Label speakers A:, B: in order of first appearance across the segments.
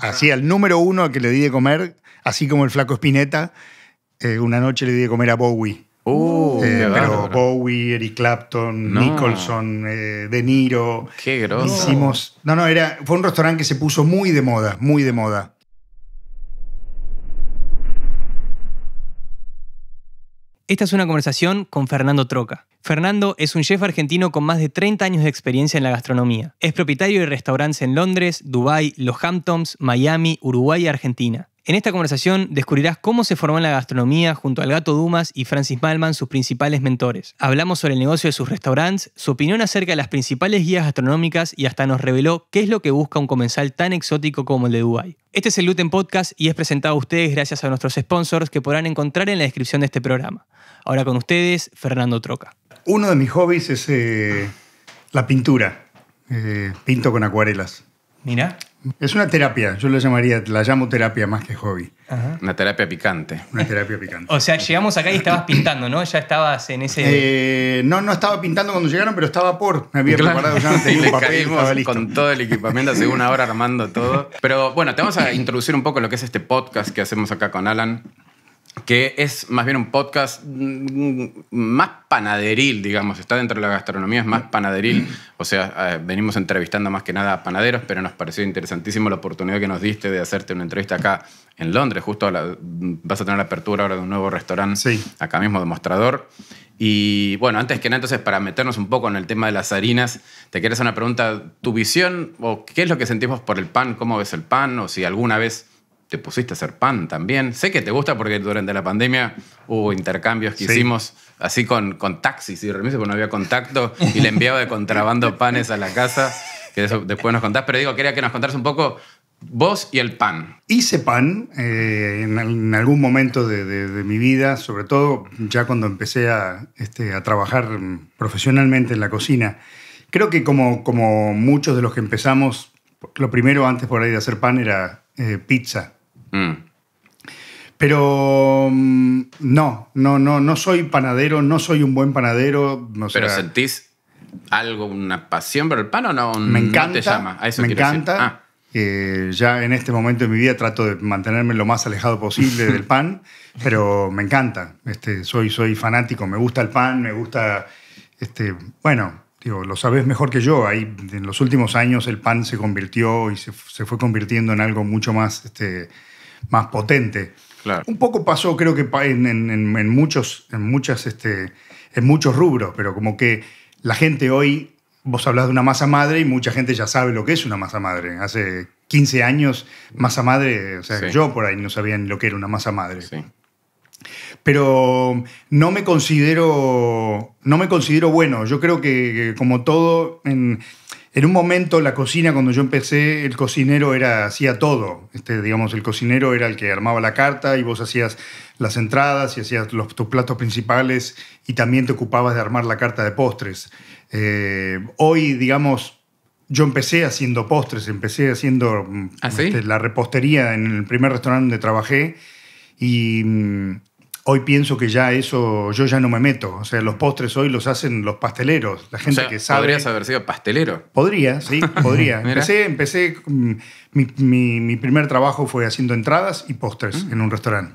A: Así, al número uno que le di de comer, así como el flaco Spinetta, eh, una noche le di de comer a Bowie. Uh, eh, pero Bowie, Eric Clapton, Nicholson, eh, De Niro. Qué groso! Hicimos. No, no, era, fue un restaurante que se puso muy de moda, muy de moda.
B: Esta es una conversación con Fernando Troca. Fernando es un chef argentino con más de 30 años de experiencia en la gastronomía. Es propietario de restaurantes en Londres, Dubái, Los Hamptons, Miami, Uruguay y Argentina. En esta conversación descubrirás cómo se formó en la gastronomía junto al Gato Dumas y Francis Malman, sus principales mentores. Hablamos sobre el negocio de sus restaurantes, su opinión acerca de las principales guías gastronómicas y hasta nos reveló qué es lo que busca un comensal tan exótico como el de Dubái. Este es el Luten Podcast y es presentado a ustedes gracias a nuestros sponsors que podrán encontrar en la descripción de
A: este programa. Ahora con ustedes, Fernando Troca. Uno de mis hobbies es eh, la pintura. Eh, pinto con acuarelas. Mira. Es una terapia, yo la llamaría, la llamo terapia más que hobby. Una
B: terapia picante. Una terapia picante.
A: o sea, llegamos
B: acá y estabas pintando, ¿no? Ya estabas en ese. Eh,
A: no, no estaba pintando cuando llegaron, pero estaba por. Me había preparado ya antes. y le
C: con todo el equipamiento, hace una hora armando todo. Pero bueno, te vamos a introducir un poco lo que es este podcast que hacemos acá con Alan que es más bien un podcast mm, mm, más panaderil, digamos, está dentro de la gastronomía, es más panaderil, o sea, eh, venimos entrevistando más que nada a panaderos, pero nos pareció interesantísimo la oportunidad que nos diste de hacerte una entrevista acá en Londres, justo mm, vas a tener la apertura ahora de un nuevo restaurante acá mismo, Demostrador. Y bueno, antes que nada, entonces, para meternos un poco en el tema de las harinas, te quería hacer una pregunta, ¿tu visión o qué es lo que sentimos por el pan? ¿Cómo ves el pan? O si alguna vez te pusiste a hacer pan también. Sé que te gusta porque durante la pandemia hubo intercambios que hicimos así con, con taxis y remises, porque no había contacto y le enviaba de contrabando panes a la casa, que después nos contás. Pero digo, quería que nos contaras un poco Vos y el pan.
A: Hice pan eh, en, algún momento de, mi vida, sobre todo ya cuando empecé a, este, a, trabajar profesionalmente en la cocina. Creo que como, como muchos de los que empezamos, lo primero antes por ahí de hacer pan era eh, pizza. Mm. Pero mm, no, no, no, soy panadero, no soy un buen panadero. No Pero
C: sentís algo, una pasión por el pan o no? Me encanta. me encanta. Ah.
A: Eh, ya en este momento de mi vida trato de mantenerme lo más alejado posible del pan, pero me encanta. Este, soy, soy fanático, me gusta el pan, me gusta. Este, bueno, digo, lo sabes mejor que yo. Ahí, en los últimos años el pan se convirtió y se, se fue convirtiendo en algo mucho más. Este, más potente. Claro. Un poco pasó, creo que en, muchos, este, en muchos rubros, pero como que la gente hoy, vos hablas de una masa madre y mucha gente ya sabe lo que es una masa madre. Hace 15 años, masa madre, o sea, yo por ahí no sabía ni lo que era una masa madre. Pero no me considero, no me considero bueno. Yo creo que, como todo, en, en un momento la cocina, cuando yo empecé, el cocinero era, hacía todo. Este, digamos, el cocinero era el que armaba la carta y vos hacías las entradas y hacías los, tus platos principales y también te ocupabas de armar la carta de postres. Eh, hoy, digamos, yo empecé haciendo postres, empecé haciendo ¿Ah, este, la repostería en el primer restaurante donde trabajé y mm, Hoy pienso que ya eso, yo ya no me meto. O sea, los postres hoy los hacen los pasteleros, la gente que sabe. ¿Podrías
C: haber sido pastelero?
A: Podría, sí, podría. empecé, empecé mm, mi, primer trabajo fue haciendo entradas y postres mm. en un restaurante.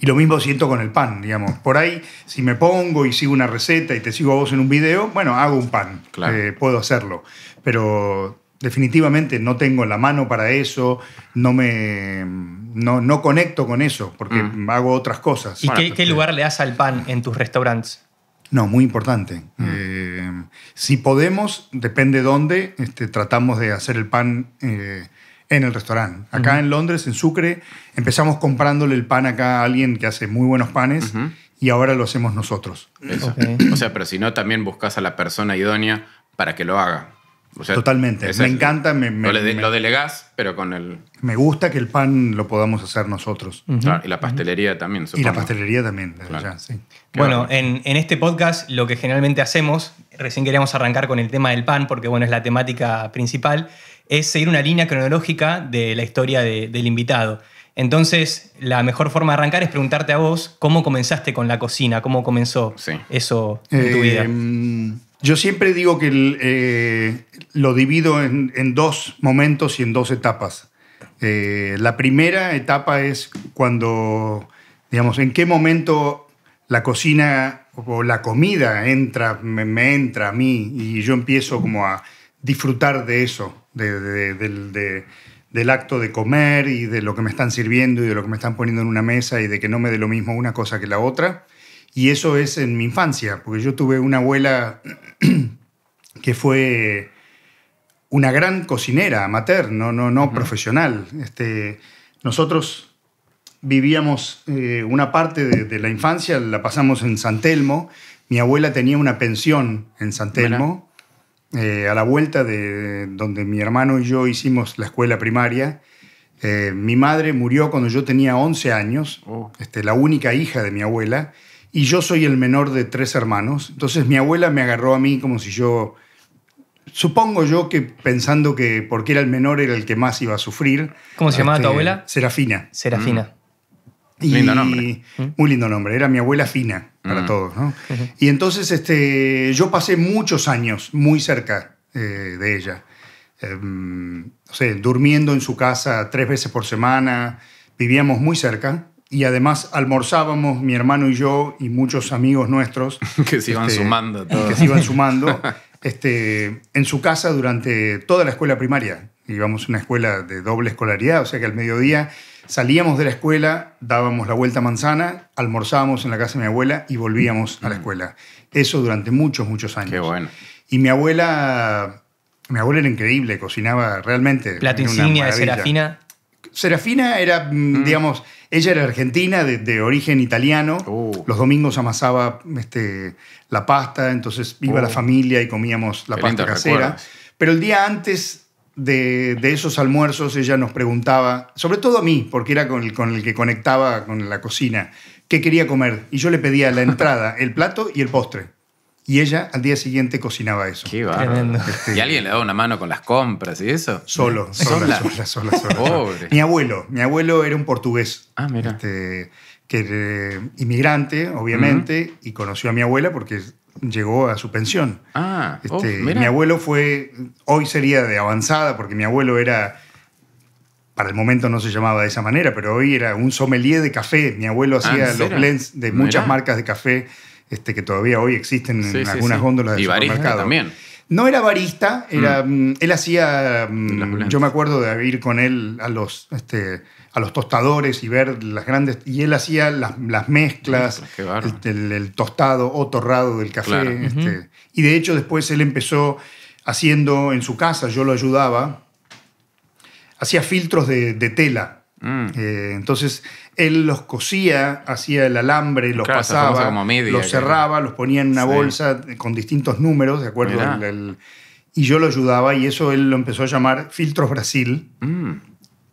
A: Y lo mismo siento con el pan, digamos. Por ahí, si me pongo y sigo una receta y te sigo a vos en un video, bueno, hago un pan, eh, puedo hacerlo. Pero definitivamente no tengo la mano para eso, no me no, conecto con eso porque mm. hago otras cosas. ¿Y qué,
B: eh, lugar le das al pan en tus restaurantes?
A: No, muy importante. Mm. Eh, si podemos, depende dónde, este, tratamos de hacer el pan eh, en el restaurante. Acá en Londres, en Sucre, empezamos comprándole el pan acá a alguien que hace muy buenos panes y ahora lo hacemos nosotros.
C: o sea, pero si no, también buscas a la persona idónea para que lo haga. Totalmente. Me encanta. Me, lo, delegas delegás, pero con el.
A: Me gusta que el pan lo podamos hacer nosotros. y la pastelería también, supongo. Y la pastelería también, Bueno,
B: en, este podcast lo que generalmente hacemos, recién queríamos arrancar con el tema del pan, porque bueno, es la temática principal, es seguir una línea cronológica de la historia del invitado. Entonces, la mejor forma de arrancar es preguntarte a vos cómo comenzaste con la cocina, cómo comenzó eso en tu eh, vida.
A: Mm, yo siempre digo que eh, lo divido en, dos momentos y en dos etapas. Eh, la primera etapa es cuando, digamos, en qué momento la cocina o la comida entra, me, entra a mí y yo empiezo como a disfrutar de eso, del acto de comer y de lo que me están sirviendo y de lo que me están poniendo en una mesa y de que no me dé lo mismo una cosa que la otra. Y eso es en mi infancia, porque yo tuve una abuela que fue una gran cocinera amateur, no, no, profesional. Este, nosotros vivíamos eh, una parte de, la infancia, la pasamos en San Telmo. Mi abuela tenía una pensión en San Telmo, eh, a la vuelta de donde mi hermano y yo hicimos la escuela primaria. Eh, mi madre murió cuando yo tenía 11 años, oh. este, la única hija de mi abuela. Y yo soy el menor de tres hermanos. Entonces mi abuela me agarró a mí como si yo... Supongo yo que pensando que porque era el menor era el que más iba a sufrir. ¿Cómo se llamaba tu este, abuela? Serafina. Serafina. Mm. lindo nombre. Mm. Muy lindo nombre. Era mi abuela fina para mm. todos. Y entonces este, yo pasé muchos años muy cerca eh, de ella. Em, durmiendo en su casa tres veces por semana. Vivíamos muy cerca y además almorzábamos mi hermano y yo y muchos amigos nuestros que se iban este, sumando que se iban sumando este, en su casa durante toda la escuela primaria íbamos a una escuela de doble escolaridad o sea que al mediodía salíamos de la escuela dábamos la vuelta a manzana almorzábamos en la casa de mi abuela y volvíamos a la mm. escuela eso durante muchos muchos años qué bueno y mi abuela mi abuela era increíble cocinaba realmente plato insignia de Serafina Serafina era, mm, mm. digamos, ella era argentina de, origen italiano. Uh. Los domingos amasaba este, la pasta, entonces iba la uh. familia y comíamos la pasta casera. Pero el día antes de, esos almuerzos ella nos preguntaba, sobre todo a mí, porque era con el que conectaba con la cocina, qué quería comer. Y yo le pedía la entrada, el plato y el postre. Y ella al día siguiente cocinaba eso. Qué este,
C: ¿Y alguien le daba una mano con las compras y eso? Solo, sola, sola, sola, Pobre. Mi
A: abuelo, mi abuelo era un portugués. Ah, este, que era inmigrante, obviamente, y conoció a mi abuela porque llegó a su pensión. Ah, oh, este, mi abuelo fue, hoy sería de avanzada, porque mi abuelo era, para el momento no se llamaba de esa manera, pero hoy era un sommelier de café. Mi abuelo ah, hacía los blends de muchas marcas de café este, que todavía hoy existen en algunas góndolas del y supermercado. también. No era barista, era, mm. Mm, él hacía. Mm, yo me acuerdo de ir con él a los, este, a los tostadores y ver las grandes. Y él hacía las, mezclas, este, el, tostado o torrado del café. Y de hecho, después él empezó haciendo en su casa, yo lo ayudaba, hacía filtros de tela Mm. Eh, entonces, él los cosía, hacía el alambre, los pasaba, los cerraba, los ponía en una bolsa con distintos números, ¿de acuerdo? y yo lo ayudaba y eso él lo empezó a llamar Filtros Brasil. Mm.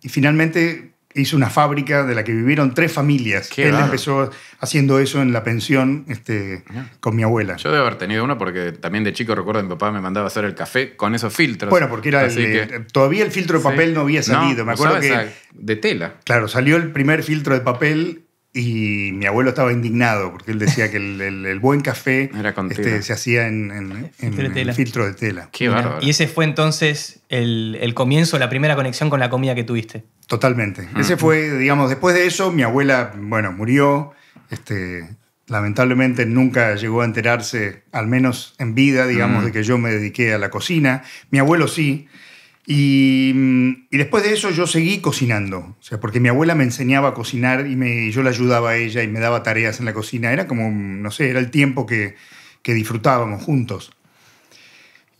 A: Y finalmente hizo una fábrica de la que vivieron tres familias. Él empezó haciendo eso en la pensión este, con mi abuela. Yo debo
C: haber tenido una porque también de chico recuerdo que mi papá me mandaba hacer el café con esos filtros. Bueno, porque era
A: todavía el filtro de papel no había salido. me acuerdo que de tela. Claro, salió el primer filtro de papel y mi abuelo estaba indignado porque él decía que el, buen café este, se hacía en, el filtro de tela. Y
B: ese fue entonces el, comienzo, la primera conexión con la comida que tuviste.
A: Totalmente. Mm. Ese fue, digamos, después de eso, mi abuela, bueno, murió. Este, lamentablemente nunca llegó a enterarse, al menos en vida, digamos, mm. de que yo me dediqué a la cocina. Mi abuelo sí. Mm, y, después de eso yo seguí cocinando, o sea, porque mi abuela me enseñaba a cocinar y, yo la ayudaba a ella y me daba tareas en la cocina, era como, mm, no sé, era el tiempo que disfrutábamos juntos.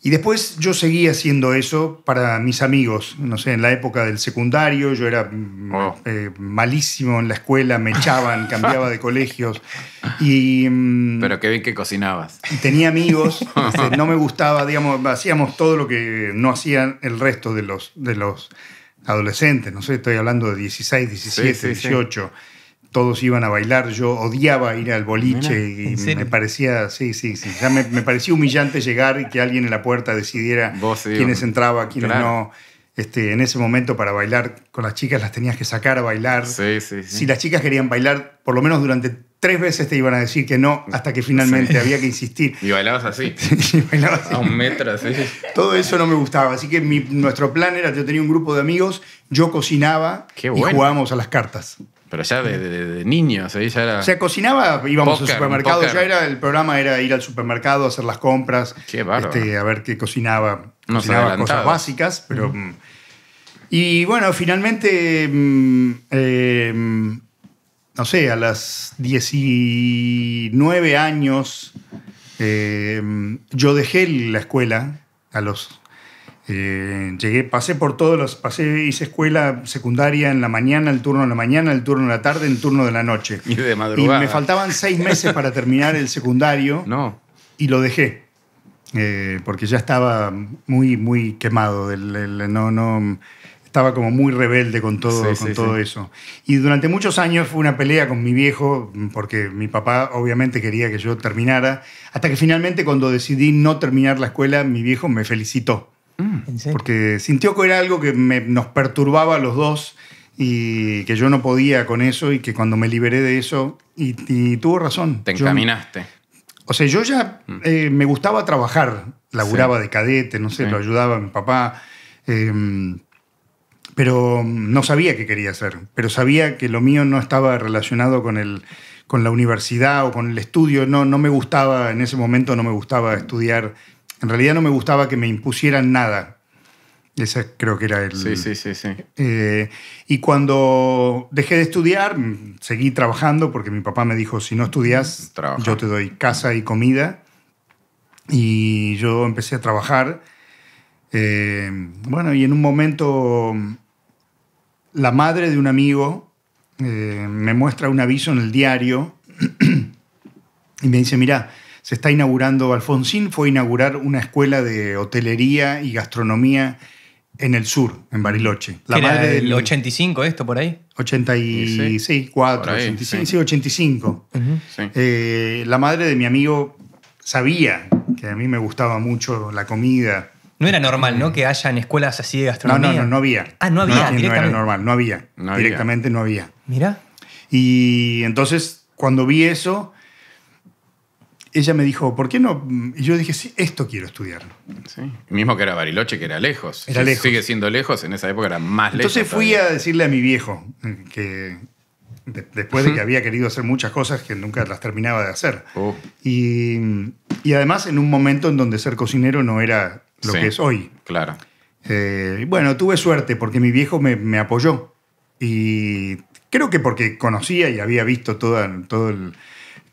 A: Y después yo seguí haciendo eso para mis amigos. No sé, en la época del secundario yo era mm, eh, malísimo en la escuela, me echaban, cambiaba de colegios. Y, mm, Pero
C: qué bien que cocinabas.
A: Tenía amigos, este, no me gustaba, digamos, hacíamos todo lo que no hacían el resto de los, de los adolescentes. No sé, estoy hablando de 16, 17, 18 todos iban a bailar, yo odiaba ir al boliche y me parecía, sí, sí, sí, me, parecía humillante llegar y que alguien en la puerta decidiera quiénes entraba, quiénes no. Este, en ese momento para bailar con las chicas las tenías que sacar a bailar. Sí, sí, Si las chicas querían bailar, por lo menos durante tres veces te iban a decir que no hasta que finalmente había que insistir.
C: Y bailabas así.
A: A un metro, Todo eso no me gustaba. Así que nuestro plan era, yo tenía un grupo de amigos, yo cocinaba y jugábamos a las cartas.
C: Pero ya de, de, de niño, o ya era... O sea,
A: cocinaba, íbamos al supermercado, ya era, el programa era ir al supermercado, hacer las compras, este, a ver qué cocinaba. no cocinaba cosas básicas, pero... Mm, y bueno, finalmente, mm, em, no sé, a las 19 años, em, yo dejé la escuela a los eh, llegué, pasé por todos los, pasé, hice escuela secundaria en la mañana, el turno de la mañana, el turno de la tarde, el turno de la noche. Y de madrugada. Y me faltaban seis meses para terminar el secundario. No. Y lo dejé. Eh, porque ya estaba muy, muy quemado. no, no, estaba como muy rebelde con todo, con todo eso. Y durante muchos años fue una pelea con mi viejo, porque mi papá obviamente quería que yo terminara, hasta que finalmente cuando decidí no terminar la escuela, mi viejo me felicitó. Mm, porque sintió que era algo que nos perturbaba a los dos y que yo no podía con eso y que cuando me liberé de eso, y, tuvo razón. Te encaminaste. o sea, yo ya mm. eh, me gustaba trabajar, laburaba de cadete, no sé, lo ayudaba mi papá, em, pero no sabía qué quería hacer, pero sabía que lo mío no estaba relacionado con, con la universidad o con el estudio, no, no me gustaba, en ese momento no me gustaba estudiar en realidad no me gustaba que me impusieran nada. Ese creo que era el... Sí, sí, sí, sí. Eh, y cuando dejé de estudiar, mm, seguí trabajando porque mi papá me dijo, si no estudias, yo te doy casa y comida. Y yo empecé a trabajar. Eh, bueno, y en un momento mm, la madre de un amigo eh, me muestra un aviso en el diario y me dice, mira, se está inaugurando, Alfonsín fue inaugurar una escuela de hotelería y gastronomía en el sur, en Bariloche. La madre el del, 85 esto por ahí? 86, 4, 85, sí. 85. Eh, la madre de mi amigo sabía que a mí me gustaba mucho la comida.
B: No era normal, ¿no? Que hayan escuelas así de gastronomía. No, no, no,
A: había. Ah, no había. No, no era normal, No había. Directamente no había. Mira. Y entonces, cuando vi eso, ella me dijo, ¿por qué no? Y yo dije, sí, esto quiero estudiar. Sí.
C: Mismo que era Bariloche, que era lejos. Era lejos. Sigue siendo lejos, en esa época era más lejos. Entonces fui a
A: decirle a mi viejo que después de que había querido hacer muchas cosas que nunca las terminaba de hacer. Uh. Y, además en un momento en donde ser cocinero no era lo que es hoy. Claro. Eh, bueno, tuve suerte porque mi viejo me, apoyó. Y creo que porque conocía y había visto todo el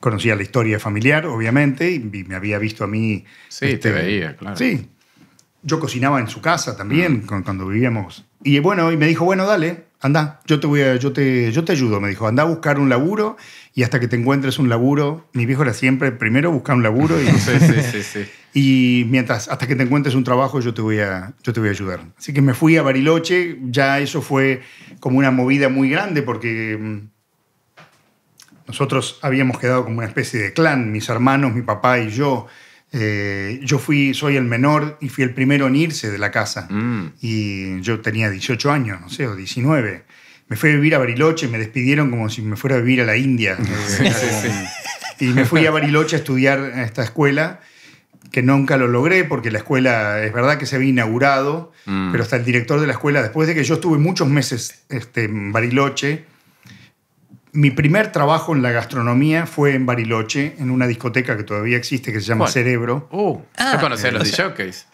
A: conocía la historia familiar, obviamente, y me había visto a mí. Sí, te este, veía, claro. Sí. Yo cocinaba en su casa también ah. cuando vivíamos. Y bueno, y me dijo, bueno, dale, anda, yo te voy a, yo te, yo te ayudo. Me dijo, anda a buscar un laburo y hasta que te encuentres un laburo. Mi viejo era siempre primero buscar un laburo y, sí, sí, sí, y mientras hasta que te encuentres un trabajo yo te voy a, yo te voy a ayudar. Así que me fui a Bariloche. Ya eso fue como una movida muy grande porque mm, nosotros habíamos quedado como una especie de clan, mis hermanos, mi papá y yo. Eh, yo fui, soy el menor y fui el primero en irse de la casa. Mm. Y yo tenía 18 años, no sé, o 19. Me fui a vivir a Bariloche, me despidieron como si me fuera a vivir a la India. Eh, y me fui a Bariloche a estudiar en esta escuela, que nunca lo logré porque la escuela, es verdad que se había inaugurado, mm. pero hasta el director de la escuela, después de que yo estuve muchos meses este, en Bariloche, mi primer trabajo en la gastronomía fue en Bariloche, en una discoteca que todavía existe que se llama Cerebro. Uh,
C: ah, conocer los eh, Showcase.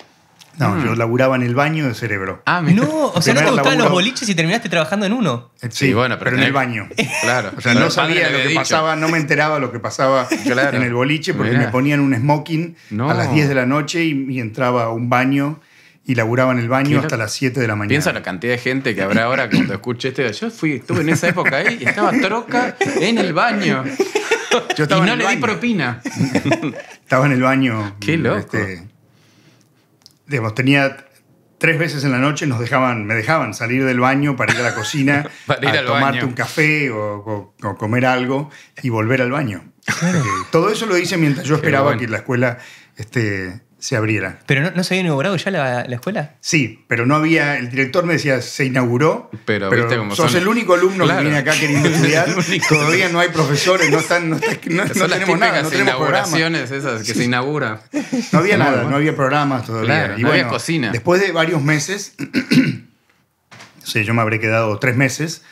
A: No, mm. yo laburaba en el baño de cerebro. Ah, No, o sea, no te gustaban los
B: boliches y terminaste trabajando
A: en uno. Eh, sí, bueno, pero, en el baño. claro. O sea, no sabía lo que pasaba, no me enteraba lo que pasaba en el boliche porque me ponían un smoking a las 10 de la noche y, y entraba a un baño y laburaba en el baño hasta las 7 de la mañana.
C: Piensa la cantidad de gente que habrá ahora cuando escuche este. Yo fui, estuve en esa época ahí y estaba
A: troca en
C: el baño. y
A: no le di propina. estaba en el baño. Qué loco. Este, tenía tres veces en la noche nos dejaban, me dejaban salir del baño para ir a la cocina, para ir a tomarte un café o, comer algo y volver al baño. Este, todo eso lo hice mientras yo esperaba que la escuela este, se abriera. ¿Pero no, se había inaugurado ya la, escuela? Sí, pero no había. El director me decía, se inauguró.
C: Pero, pero viste cómo sos son... el
A: único alumno que viene acá queriendo estudiar. Todavía no hay profesores, no están. No, no,
C: tenemos nada. No tenemos inauguraciones esas que se
A: inaugura. No había nada, no había programas todavía. y no bueno, había cocina. Después de varios meses, o yo me habré quedado tres meses.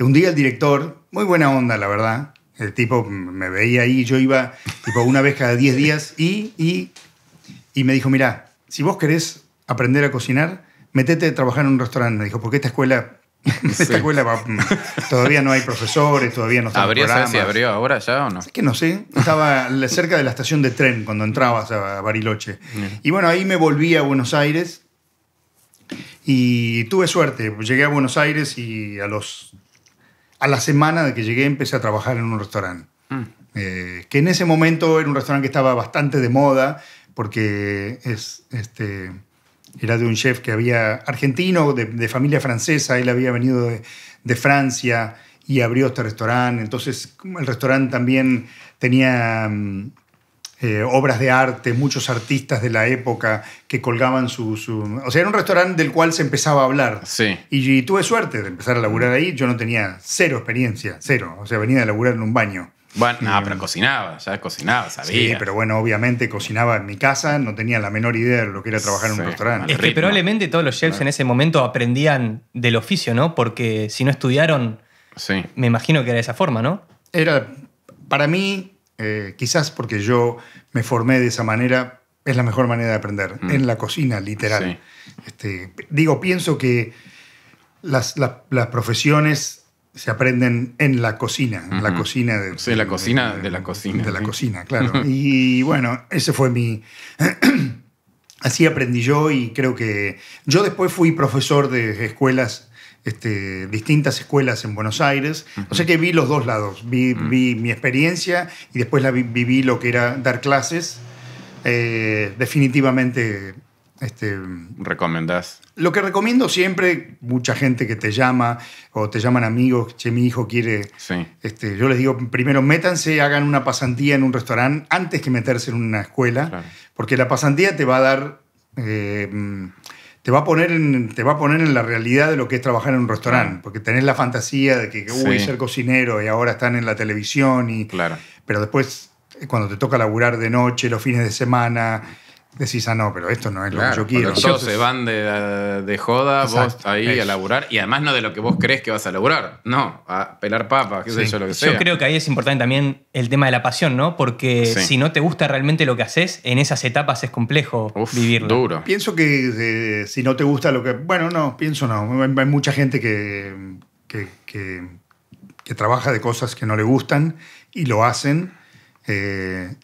A: Un día el director, muy buena onda, la verdad. El tipo me veía ahí, yo iba tipo una vez cada 10 días y, y y me dijo, mira, si vos querés aprender a cocinar, metete a trabajar en un restaurante. Me dijo, porque esta escuela, escuela todavía no hay profesores, todavía no está abrió
C: ahora ya o no? Es
A: que no sé. Estaba cerca de la estación de tren cuando entrabas a Bariloche. Y bueno, ahí me volví a Buenos Aires y tuve suerte. Llegué a Buenos Aires y a los a la semana de que llegué empecé a trabajar en un restaurante. Mm. Eh, que en ese momento era un restaurante que estaba bastante de moda, porque es, este, era de un chef que había argentino, de, familia francesa, él había venido de, Francia y abrió este restaurante, entonces el restaurante también tenía... Mm, eh, obras de arte, muchos artistas de la época que colgaban su, O sea, era un restaurante del cual se empezaba a hablar. Y, y, tuve suerte de empezar a laburar ahí. Yo no tenía cero experiencia, cero. O sea, venía a laburar en un baño. Bueno, no, pero
C: cocinaba,
B: ya cocinaba, sabía. Sí,
A: pero bueno, obviamente cocinaba en mi casa, no tenía la menor idea de lo que era trabajar en un restaurante. Es que probablemente
B: todos los chefs en ese momento aprendían del oficio, ¿no? Porque
A: si no estudiaron, sí. me imagino que era de esa forma, ¿no? Era, para mí, eh, quizás porque yo me formé de esa manera, es la mejor manera de aprender, mm. en la cocina, literal. Este, digo, pienso que las, las profesiones se aprenden en la cocina, en la cocina de, la cocina de, la cocina, de la cocina, claro. y bueno, ese fue mi así aprendí yo y creo que yo después fui profesor de escuelas este, distintas escuelas en Buenos Aires. O sea que vi los dos lados. Vi, mi experiencia y después la viví lo que era dar clases. Eh, definitivamente este,
C: ¿Recomendás?
A: Lo que recomiendo siempre, mucha gente que te llama o te llaman amigos, che, mi hijo quiere. Este, yo les digo, primero métanse, hagan una pasantía en un restaurante antes que meterse en una escuela, porque la pasantía te va a dar. Eh, te va, a poner en, te va a poner en la realidad de lo que es trabajar en un restaurante, porque tenés la fantasía de que, uy, ser cocinero y ahora están en la televisión, y, claro. pero después, cuando te toca laburar de noche, los fines de semana, decís, ah, no, pero esto no es lo que yo quiero. Todos se
C: van de, de joda, vos ahí a laburar, y además no de lo que vos crees que vas a laburar, no, a pelar papas, qué sé yo, lo que sea. Yo creo
B: que ahí es importante también el tema de la pasión, ¿no? Porque si no te gusta realmente lo que haces, en esas etapas es complejo vivirlo. Duro.
A: Pienso que eh, si no te gusta lo que. Bueno, no, pienso no. Hay mucha gente que, que, trabaja de cosas que no le gustan y lo hacen. Eh,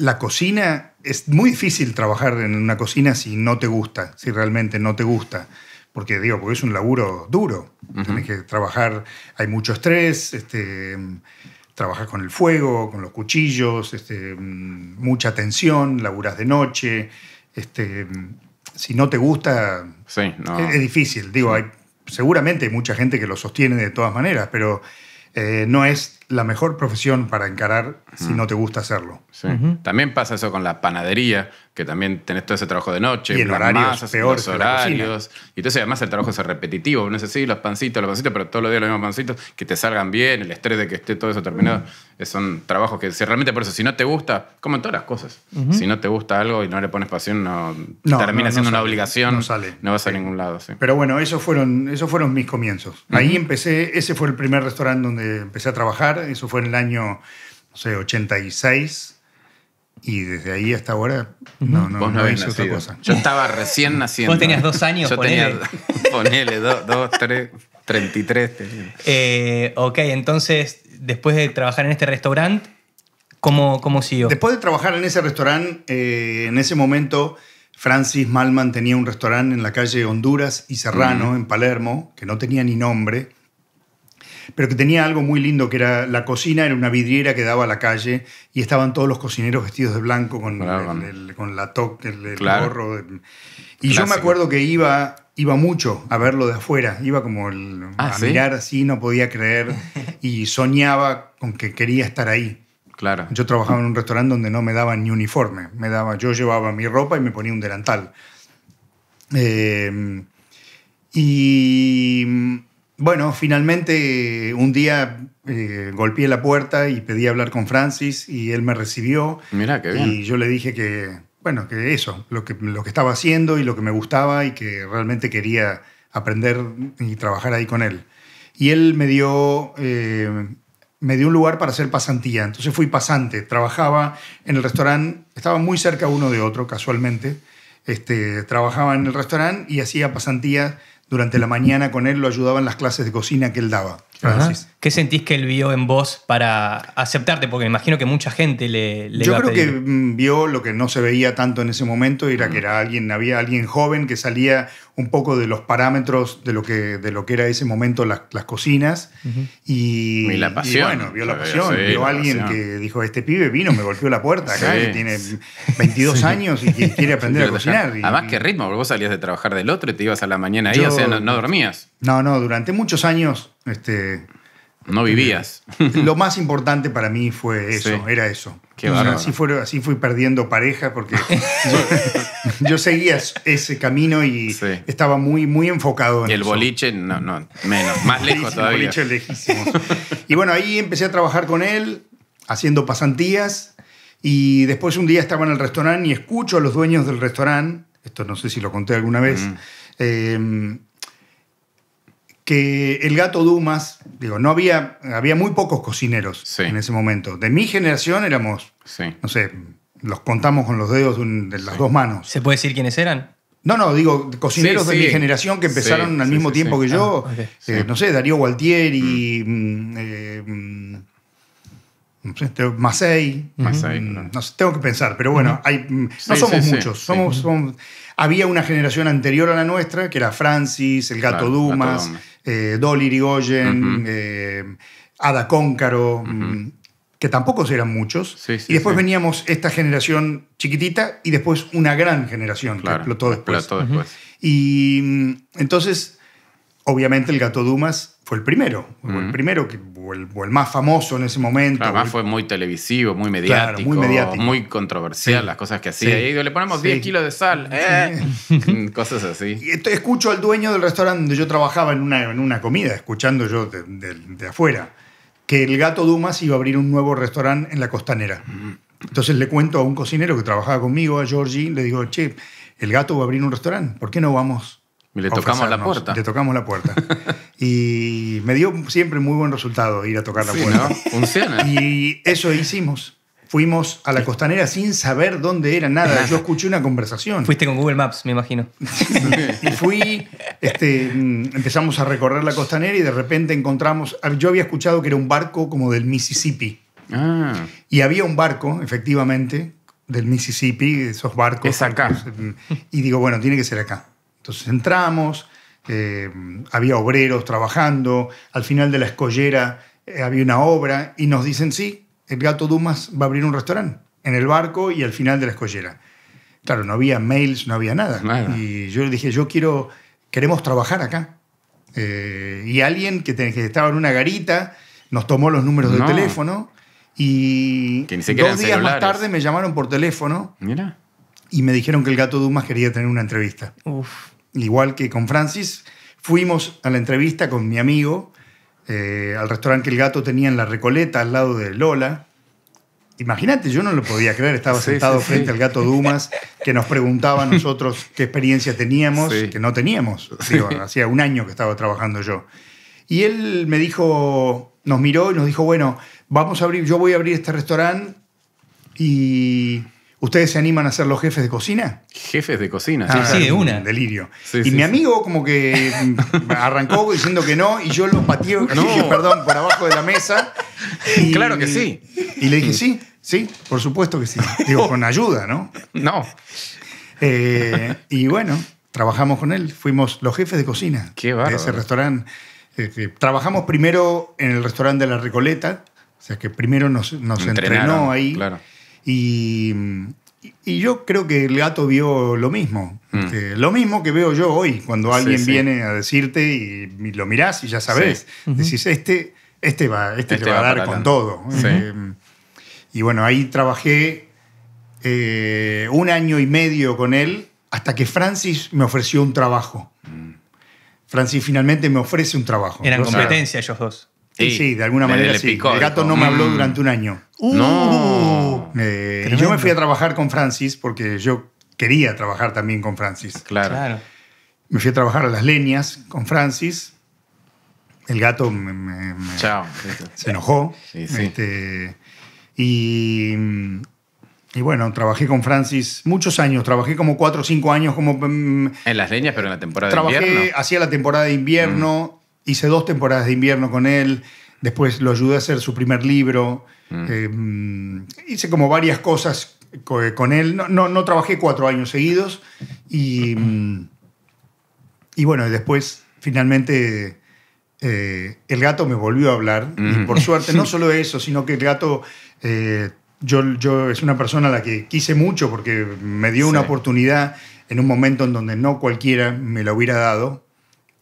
A: la cocina, es muy difícil trabajar en una cocina si no te gusta, si realmente no te gusta. Porque digo, porque es un laburo duro. que trabajar, hay mucho estrés, este, mm, trabajas con el fuego, con los cuchillos, este, mm, mucha tensión, laburas de noche. Este, mm, si no te gusta, Es, difícil. Digo, hay, seguramente hay mucha gente que lo sostiene de todas maneras, pero eh, no es la mejor profesión para encarar si mm. no te gusta hacerlo.
C: También pasa eso con la panadería, que también tenés todo ese trabajo de noche, y horarios. Y entonces además el trabajo es repetitivo, no sé si los pancitos, los pancitos, pero todos los días los mismos pancitos, que te salgan bien, el estrés de que esté todo eso terminado. Mm. Son trabajos que si realmente por eso, si no te gusta, como en todas las cosas, si no te gusta algo y no le pones pasión, no, termina siendo una obligación, no, sale. no vas a ningún lado.
A: Pero bueno, esos fueron, esos fueron mis comienzos. Ahí empecé, ese fue el primer restaurante donde empecé a trabajar eso fue en el año, no sé, 86. Y desde ahí hasta ahora no, no, no, otra cosa. Yo estaba recién naciendo. Vos tenías dos años, ponele. Tenía,
C: ponele, dos, tres, treinta
B: eh, ok, entonces, después de trabajar en este restaurante, ¿cómo, cómo siguió?
A: Después de trabajar en ese restaurante, eh, en ese momento, Francis Malman tenía un restaurante en la calle Honduras y Serrano, en Palermo, que no tenía ni nombre pero que tenía algo muy lindo, que era la cocina, era una vidriera que daba a la calle y estaban todos los cocineros vestidos de blanco con, con la toque, el, gorro. Y yo me acuerdo que iba, iba mucho a verlo de afuera, iba como ah, a mirar así, no podía creer y soñaba con que quería estar ahí. Claro. Yo trabajaba en un restaurante donde no me daban ni uniforme, me daba, yo llevaba mi ropa y me ponía un delantal. Eh, y bueno, finalmente un día eh, golpeé la puerta y pedí hablar con Francis y él me recibió. Mira, qué bien. Y yo le dije que, bueno, que eso, lo que, lo que estaba haciendo y lo que me gustaba y que realmente quería aprender y trabajar ahí con él. Y él me dio, eh, me dio un lugar para hacer pasantía. Entonces fui pasante, trabajaba en el restaurante, estaba muy cerca uno de otro casualmente. Este, trabajaba en el restaurante y hacía pasantía durante la mañana con él lo ayudaban las clases de cocina que él daba.
B: ¿Qué sentís que él vio en vos para aceptarte? Porque me imagino que mucha gente le... Yo creo que
A: mm, vio lo que no se veía tanto en ese momento, era que era alguien, había alguien joven que salía un poco de los parámetros de lo que, de lo que era ese momento las, cocinas. y, la bueno, vio la pasión. vio a alguien que dijo, este pibe vino, me golpeó la puerta, acá que tiene 22 años y quiere aprender a cocinar. Además, qué ritmo,
C: porque vos salías de trabajar del otro y te ibas a la mañana ahí, o sea, no dormías.
A: No, no, durante muchos años. Este, no vivías. Eh, lo más importante para mí fue eso, era eso. Qué así, fui perdiendo pareja porque yo, seguía ese camino y estaba muy, muy enfocado en Y el boliche,
C: no, no, menos, más lejos todavía. El boliche
A: lejísimo. Y bueno, ahí empecé a trabajar con él, haciendo pasantías. Y después un día estaba en el restaurante y escucho a los dueños del restaurante, esto no sé si lo conté alguna vez, mm. em, que el gato Dumas, digo, no había, había muy pocos cocineros en ese momento. De mi generación éramos, no sé, los contamos con los dedos de las dos manos. ¿Se puede decir quiénes eran? No, no, digo, cocineros de mi generación que empezaron al mismo tiempo que yo. Ah, eh, no sé, Darío Gualtieri, mm. mm, eh, mm, mm no sé, tengo que pensar, pero bueno, no somos muchos. Somos, había una generación anterior a la nuestra, que era Francis, el Gato Dumas eh, Dolly Rigoyen, eh, Ada Cóncaro, mm, que tampoco eran muchos. y después veníamos esta generación chiquitita y después una gran generación que después. Y mm, entonces, obviamente, el gato Dumas fue el primero, el primero que, o, el, más famoso en ese momento. Además
C: fue muy televisivo, muy mediático, muy, controversial las cosas que hacía. le
A: ponemos 10 kilos de sal, ¿eh?
C: mm, cosas así. Y
A: escucho al dueño del restaurante donde yo trabajaba en una, comida, escuchando yo de, afuera, que el gato Dumas iba a abrir un nuevo restaurante en la costanera. Mm. Entonces le cuento a un cocinero que trabajaba conmigo, a Georgie, le digo, che, el gato va a abrir un restaurante, ¿por qué no vamos y le tocamos la puerta. Le tocamos la puerta. y me dio siempre muy buen resultado ir a tocar la puerta. Funciona. Y eso hicimos. Fuimos a la costanera sin saber dónde era nada. Yo escuché una conversación.
B: Fuiste con Google Maps, me imagino.
A: y fui, este, mm, empezamos a recorrer la costanera y de repente encontramos. Yo había escuchado que era un barco como del Mississippi. Ah. Y había un barco, efectivamente, del Mississippi, esos barcos. acá. Mm, y digo, bueno, tiene que ser acá. Entonces entramos, eh, había obreros trabajando, al final de la escollera eh, había una obra y nos dicen, sí, el gato Dumas va a abrir un restaurante en el barco y al final de la escollera. Claro, no había mails, no había nada. Y yo le dije, yo quiero, queremos trabajar acá. Eh, y alguien que, estaba en una garita nos tomó los números del de teléfono y dos días más tarde me llamaron por teléfono. Mira y me dijeron que el gato Dumas quería tener una entrevista. Igual que con Francis, fuimos a la entrevista con mi amigo eh, al restaurante que el gato tenía en la Recoleta, al lado de Lola. Imagínate, yo no lo podía creer, estaba sentado frente al gato Dumas, que nos preguntaba a nosotros qué experiencia teníamos, que no teníamos. hacía un año que estaba trabajando yo. Y él me dijo, nos miró y nos dijo, bueno, vamos a abrir, yo voy a abrir este restaurante y ¿Ustedes se animan a ser los jefes de cocina? Jefes de cocina. Ah, sí, sí, de una. delirio. y mi amigo como que mm, arrancó diciendo que no y yo lo pateé, no. perdón, por abajo de la mesa. claro que sí. Y le dije, sí, sí, por supuesto que sí. Digo, con ayuda, ¿no? No. Eh, y bueno, trabajamos con él, fuimos los jefes de cocina Qué de ese restaurante. Eh, trabajamos primero en el restaurante de la Recoleta, o sea que primero nos, nos entrenó ahí. Claro y, yo creo que el gato vio lo mismo. Mm. Este, lo mismo que veo yo hoy, cuando alguien viene a decirte y, lo mirás y ya sabes Decís, este, este, va, este, este a dar con todo. Em, y bueno, ahí trabajé eh, un año y medio con él hasta que Francis me ofreció un trabajo. Mm. Francis finalmente me ofrece un trabajo. Eran competencia ellos dos. Sí, de alguna manera sí. el gato no me habló mm. durante un año. no. Eh, yo me fui a trabajar con Francis porque yo quería trabajar también con Francis. Claro. Me fui a trabajar a las leñas con Francis. El gato se enojó. Este, y, bueno, trabajé con Francis muchos años. Trabajé como cuatro o cinco años como... Mm,
C: en las leñas, pero en la temporada trabajé, de invierno.
A: Hacía la temporada de invierno. Mm. Hice dos temporadas de invierno con él. Después lo ayudé a hacer su primer libro. Mm. Eh, hice como varias cosas con él. No, trabajé cuatro años seguidos y, y bueno, después finalmente eh, el gato me volvió a hablar y mm. por suerte no solo eso, sino que el gato... Eh, yo, yo, es una persona a la que quise mucho porque me dio una oportunidad en un momento en donde no cualquiera me la hubiera dado.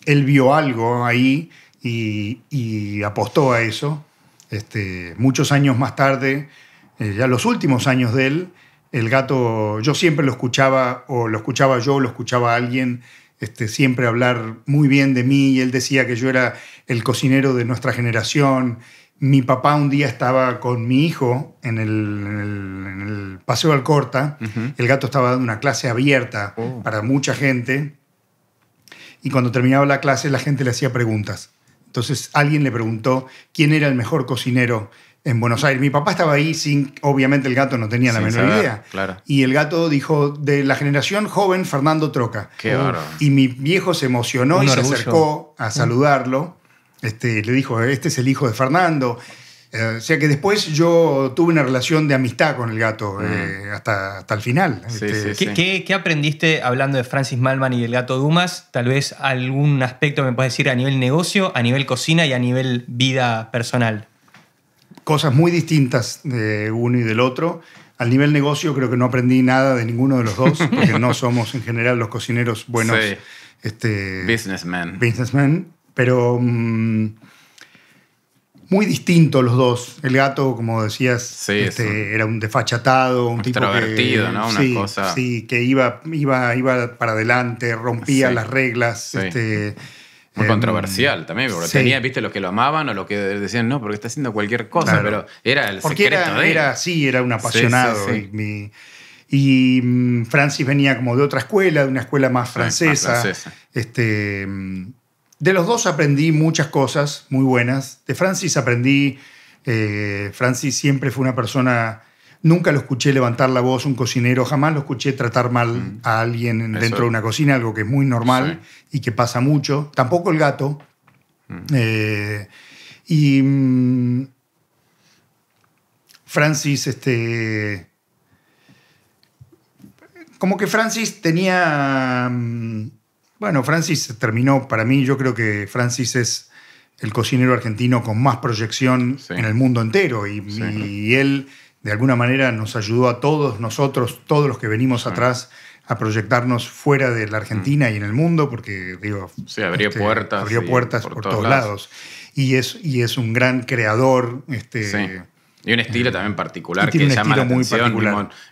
A: Él vio algo ahí y apostó a eso. Este, muchos años más tarde, eh, ya los últimos años de él, el gato, yo siempre lo escuchaba, o lo escuchaba yo, o lo escuchaba alguien, este, siempre hablar muy bien de mí, y él decía que yo era el cocinero de nuestra generación. Mi papá un día estaba con mi hijo en el, Paseo Alcorta, corta el gato estaba dando una clase abierta oh. para mucha gente, y cuando terminaba la clase la gente le hacía preguntas. Entonces alguien le preguntó quién era el mejor cocinero en Buenos Aires. Mi papá estaba ahí sin, obviamente el gato no tenía la menor idea. Claro. Y el gato dijo, de la generación joven, Fernando Troca. Qué uh. bárbaro. Y mi viejo se emocionó y se acercó a mm. saludarlo. Este, le dijo, este es el hijo de Fernando. Eh, o sea que después yo tuve una relación de amistad con el gato mm. eh, hasta, hasta el final. Este,
B: ¿Qué, aprendiste hablando de Francis Malman y del gato Dumas? Tal vez algún aspecto me puedes decir a nivel negocio, a nivel cocina y a nivel vida personal.
A: Cosas muy distintas de uno y del otro. Al nivel negocio creo que no aprendí nada de ninguno de los dos, porque no somos en general los cocineros buenos. Este,
C: businessmen.
A: Businessmen. Pero... Mm, muy distintos los dos. El gato, como decías, este, era un desfachatado, un tipo que, ¿no? sí, que iba, iba, iba para adelante, rompía las reglas. Este, muy em, controversial también, porque tenía,
C: viste, los que lo amaban o los que decían, no, porque está haciendo cualquier cosa, pero era el secreto era, Era,
A: sí, era un apasionado. Y, mm, Francis venía como de otra escuela, de una escuela más francesa. Más francesa. Este, de los dos aprendí muchas cosas muy buenas. De Francis aprendí, eh, Francis siempre fue una persona, nunca lo escuché levantar la voz un cocinero, jamás lo escuché tratar mal mm. a alguien dentro de una cocina, algo que es muy normal y que pasa mucho. Tampoco el gato. Mm. Eh, y mm, Francis, este... Como que Francis tenía bueno, Francis terminó, para mí yo creo que Francis es el cocinero argentino con más proyección en el mundo entero y, él de alguna manera nos ayudó a todos nosotros, todos los que venimos atrás, a proyectarnos fuera de la Argentina y en el mundo, porque digo... Se abrió este, puertas. Abrió puertas por, todos, lados. Y, es, y es un gran creador. Este,
C: y un estilo también particular que llama la atención.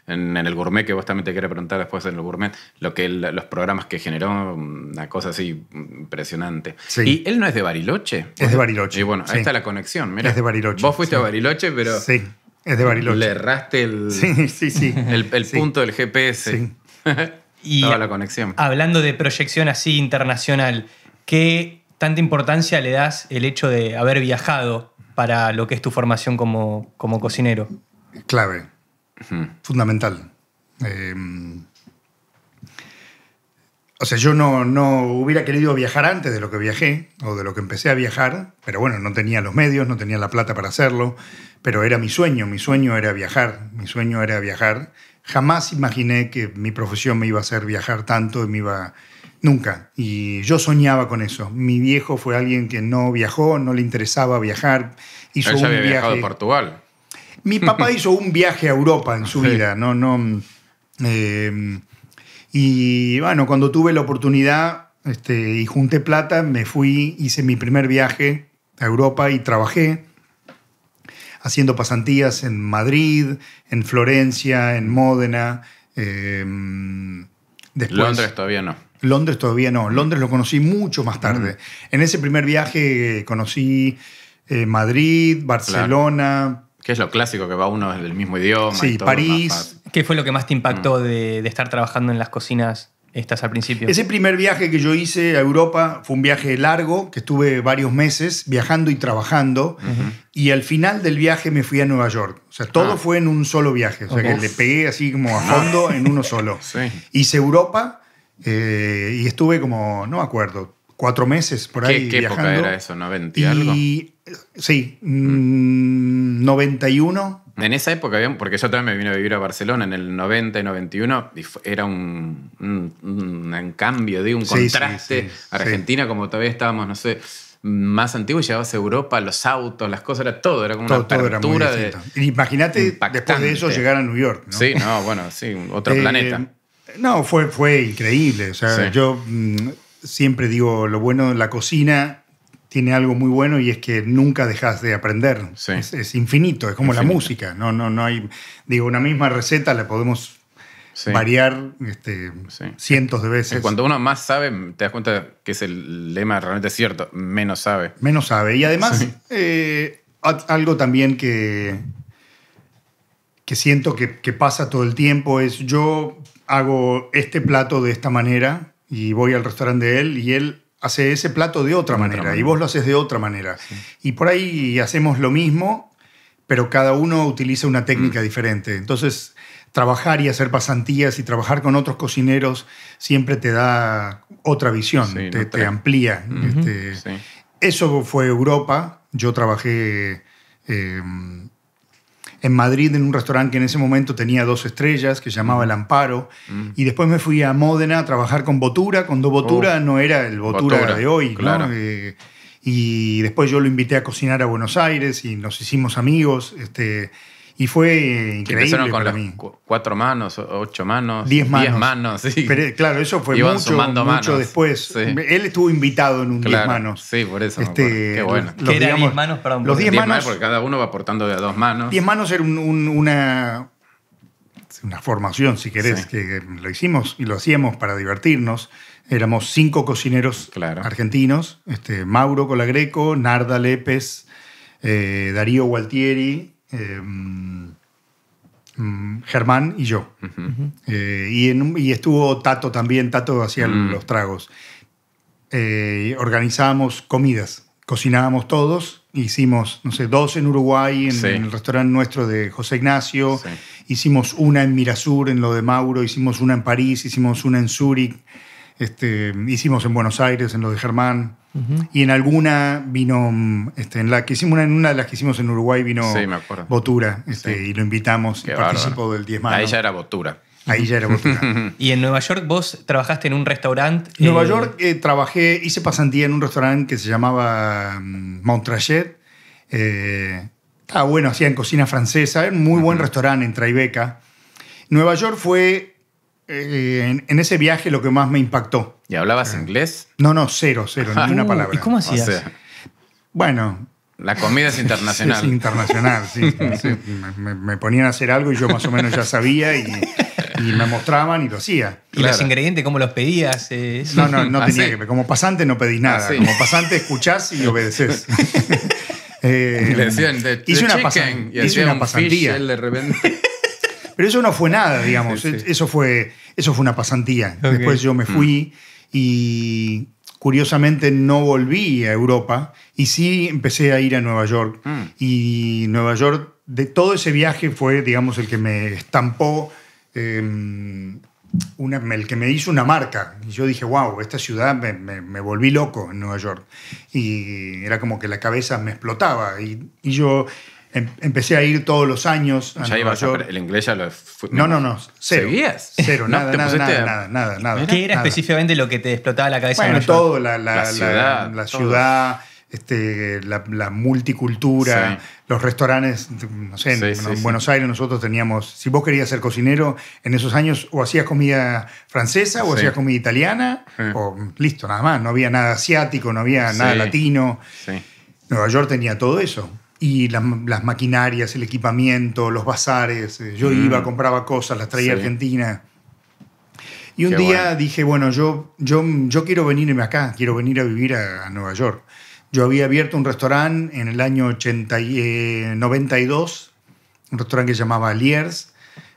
C: en, el gourmet, que vos también te querés preguntar después en el gourmet, lo que los programas que generó, una cosa así impresionante. Y él no es de Bariloche. Es de Bariloche. Y bueno, ahí está la conexión. es de Bariloche. Vos fuiste a Bariloche, pero. es
B: de Bariloche. Le erraste el. punto
C: del GPS. y Toda la conexión.
B: Hablando de proyección así internacional, ¿qué tanta importancia le das el hecho de haber viajado para lo que es tu formación como, cocinero?
A: Clave, fundamental. Em, o sea, yo no, hubiera querido viajar antes de lo que viajé o de lo que empecé a viajar, pero bueno, no tenía los medios, no tenía la plata para hacerlo, pero era mi sueño, mi sueño era viajar, mi sueño era viajar. Jamás imaginé que mi profesión me iba a hacer viajar tanto y me iba Nunca. Y yo soñaba con eso. Mi viejo fue alguien que no viajó, no le interesaba viajar. Hizo había viaje. a
C: Portugal.
A: Mi papá hizo un viaje a Europa en su vida, no, no. Em, y bueno, cuando tuve la oportunidad este, y junté plata, me fui, hice mi primer viaje a Europa y trabajé haciendo pasantías en Madrid, en Florencia, en Módena. Eh, Londres todavía no. Londres todavía no. Londres lo conocí mucho más tarde. En ese primer viaje eh, conocí eh, Madrid, Barcelona.
B: Que es lo clásico, que va uno del mismo idioma. Sí, y París. ¿Qué fue lo que más te impactó mm. de, estar trabajando en las cocinas estas al principio. Ese
A: primer viaje que yo hice a Europa fue un viaje largo, que estuve varios meses viajando y trabajando. Y al final del viaje me fui a Nueva York. O sea, todo ah. fue en un solo viaje. O sea, que le pegué así como a fondo en uno solo. sí. Hice Europa, eh, y estuve como, no me acuerdo, cuatro meses por ahí ahí. ¿Qué, época era eso?
C: ¿90 y algo?
A: Sí, 91.
C: Mm, en esa época, porque yo también me vine a vivir a Barcelona en el 90 y 91, y era un, cambio, digo, un contraste. Argentina, como todavía estábamos, no sé, más antiguo, llevabas a Europa, los autos, las cosas, era todo, era como una apertura de.
A: Imagínate
C: después de eso llegar
A: a New York. Sí, no,
C: bueno, sí, otro eh, planeta.
A: No, fue, fue increíble. O sea, yo mm, siempre digo, lo bueno de la cocina tiene algo muy bueno y es que nunca dejas de aprender. Es, infinito, es como la música. No, no, no hay. Digo, una misma receta la podemos variar este, cientos de veces. Cuando uno más
C: sabe, te das cuenta que es el lema realmente cierto. Menos sabe.
A: Menos sabe. Y además, eh, algo también que que siento que, pasa todo el tiempo es yo hago este plato de esta manera y voy al restaurante de él y él hace ese plato de otra, manera, y vos lo haces de otra manera. Y por ahí hacemos lo mismo, pero cada uno utiliza una técnica mm. diferente. Entonces, trabajar y hacer pasantías y trabajar con otros cocineros siempre te da otra visión, te, amplía.
C: Este,
A: eso fue Europa. Yo trabajé eh, en Madrid en un restaurante que en ese momento tenía dos estrellas, que llamaba El Amparo. Mm. Y después me fui a Módena a trabajar con Botura. Cuando Botura oh. no era el Botura, de hoy. Eh, y después yo lo invité a cocinar a Buenos Aires y nos hicimos amigos. Este, y fue increíble. Empezaron
C: con cuatro manos, ocho manos, diez manos. Diez manos sí. claro, eso fue mucho, mucho después. Él
A: estuvo invitado en un diez manos. Sí,
C: por eso. Este, Qué bueno. Los, diez manos para un Los diez, manos, Porque cada uno va aportando de a dos manos. Diez
A: manos era una, una formación, si querés, que lo hicimos y lo hacíamos para divertirnos. Éramos cinco cocineros argentinos: este, Mauro Colagreco, Narda Lépez, eh, Darío Gualtieri Em, Germán y yo. Eh, y, estuvo Tato también, Tato hacía mm. los tragos. Eh, organizábamos comidas, cocinábamos todos, hicimos, no sé, dos en Uruguay, en, el restaurante nuestro de José Ignacio, hicimos una en Mirasur, en lo de Mauro, hicimos una en París, hicimos una en Zúrich, este, hicimos en Buenos Aires, en lo de Germán. Y en alguna vino, este, en la que hicimos, en una de las que hicimos en Uruguay vino Botura, este, y lo invitamos, Qué participó del 10 Ahí ya
B: era Botura. Ahí ya era Botura. y en Nueva York vos trabajaste en un restaurante. En Nueva eh, York
A: eh, trabajé, hice pasantía en un restaurante que se llamaba mm, Montrachet. estaba eh, ah, bueno, hacían cocina francesa, era un muy buen restaurante en Tribeca. Nueva York fue, en ese viaje, lo que más me impactó ¿Y hablabas ah. inglés? No, no, cero, cero, ah. ni una uh, palabra. ¿Y cómo hacías? bueno. La comida es internacional. internacional, sí. Me, ponían a hacer algo y yo más o menos ya sabía y, me mostraban y lo hacía. ¿Y los ingredientes cómo los pedías? Eh, no, no, no ah, tenía que. Como pasante no pedís nada. Como pasante escuchás y obedeces. Eh, hice, una pasantía hice, una pasantía. Pero eso no fue nada, digamos. Eso, fue, eso fue una pasantía. Después yo me fui. Mm y curiosamente no volví a Europa y sí empecé a ir a Nueva York. Mm. Y Nueva York, de todo ese viaje fue, digamos, el que me estampó, em, el que me hizo una marca. Y yo dije, wow, esta ciudad me, volví loco en Nueva York. Y era como que la cabeza me explotaba. y yo Em, empecé a ir todos los años. A ya ibas el inglés ya lo No, no, no. Cero. ¿Seguías? Cero, nada, nada, nada, nada, nada, ¿Qué era
B: específicamente lo que te explotaba la cabeza? Bueno, todo, la, ciudad, la, ciudad
A: este, la, multicultura, los restaurantes, no sé, en, en Buenos Aires nosotros teníamos, si vos querías ser cocinero, en esos años o hacías comida francesa o hacías comida italiana, o listo, nada más, no había nada asiático, no había nada latino. Nueva York tenía todo eso y las, maquinarias, el equipamiento, los bazares. Eh, yo mm. iba, compraba cosas, las traía a Argentina. Y un día dije, bueno, yo, yo, yo quiero venirme acá, quiero venir a vivir a, Nueva York. Yo había abierto un restaurante en el año 80 92, eh, un restaurante que se llamaba Liers,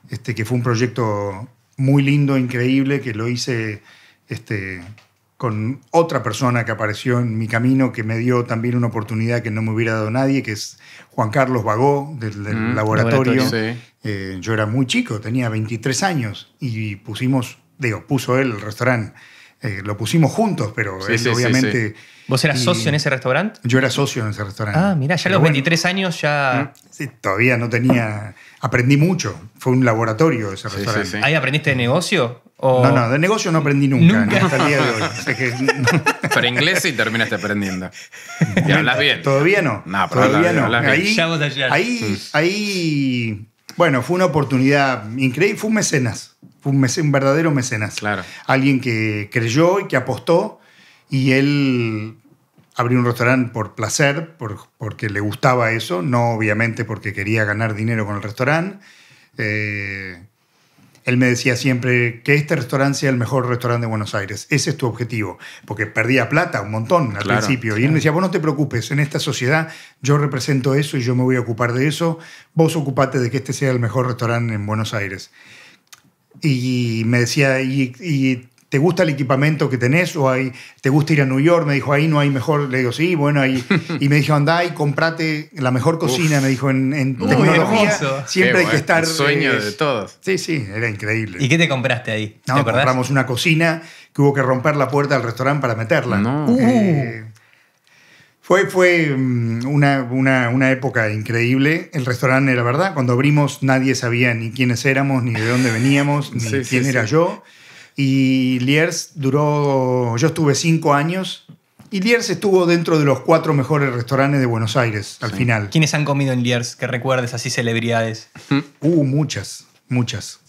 A: este, que fue un proyecto muy lindo, increíble, que lo hice este, con otra persona que apareció en mi camino que me dio también una oportunidad que no me hubiera dado nadie, que es Juan Carlos Vagó, del, mm, laboratorio. Eh, yo era muy chico, tenía 23 años y pusimos, digo, puso él el restaurante. Eh, lo pusimos juntos, pero él obviamente... ¿Vos eras socio en
B: ese restaurante?
A: Yo era socio en ese restaurante. Ah, mira, ya a los 23 años ya... Mm. Sí, todavía no tenía... Aprendí mucho, fue un laboratorio ese restaurante. ¿Ahí aprendiste de negocio? No, no, de negocio no aprendí nunca, de hoy.
C: Pero inglés sí terminaste aprendiendo. Y hablas bien.
A: Todavía no. No, pero todavía no. ahí, ahí, bueno, fue una oportunidad increíble. Fue un mecenas. Fue un, verdadero mecenas. Claro. Alguien que creyó y que apostó. Y él abrió un restaurante por placer, porque le gustaba eso. No, obviamente, porque quería ganar dinero con el restaurante. Eh, él me decía siempre que este restaurante sea el mejor restaurante de Buenos Aires. Ese es tu objetivo. Porque perdía plata un montón al principio. Y él me decía, vos no te preocupes, en esta sociedad yo represento eso y yo me voy a ocupar de eso. Vos ocupate de que este sea el mejor restaurante en Buenos Aires. Y me decía, y ¿te gusta el equipamiento que tenés? O hay, ¿te gusta ir a New York? Me dijo, ahí no hay mejor. Le digo, sí, bueno, ahí. Y me dijo, andá y comprate la mejor cocina, me dijo, en, en tecnología.
B: Siempre hay que estar. El sueño eh, de todos.
A: Sí, sí, era increíble. ¿Y qué te compraste ahí? no, compramos una cocina que hubo que romper la puerta del restaurante para meterla. Eh, uh. fue, fue mm, una, época increíble. El restaurante, la verdad, cuando abrimos nadie sabía ni quiénes éramos, ni de dónde veníamos, ni quién era yo. Y Liers duró, yo estuve cinco años y Liers estuvo dentro de los cuatro mejores restaurantes de Buenos Aires al final. ¿Quiénes han comido en Liers que recuerdes así celebridades? Uh, muchas, muchas.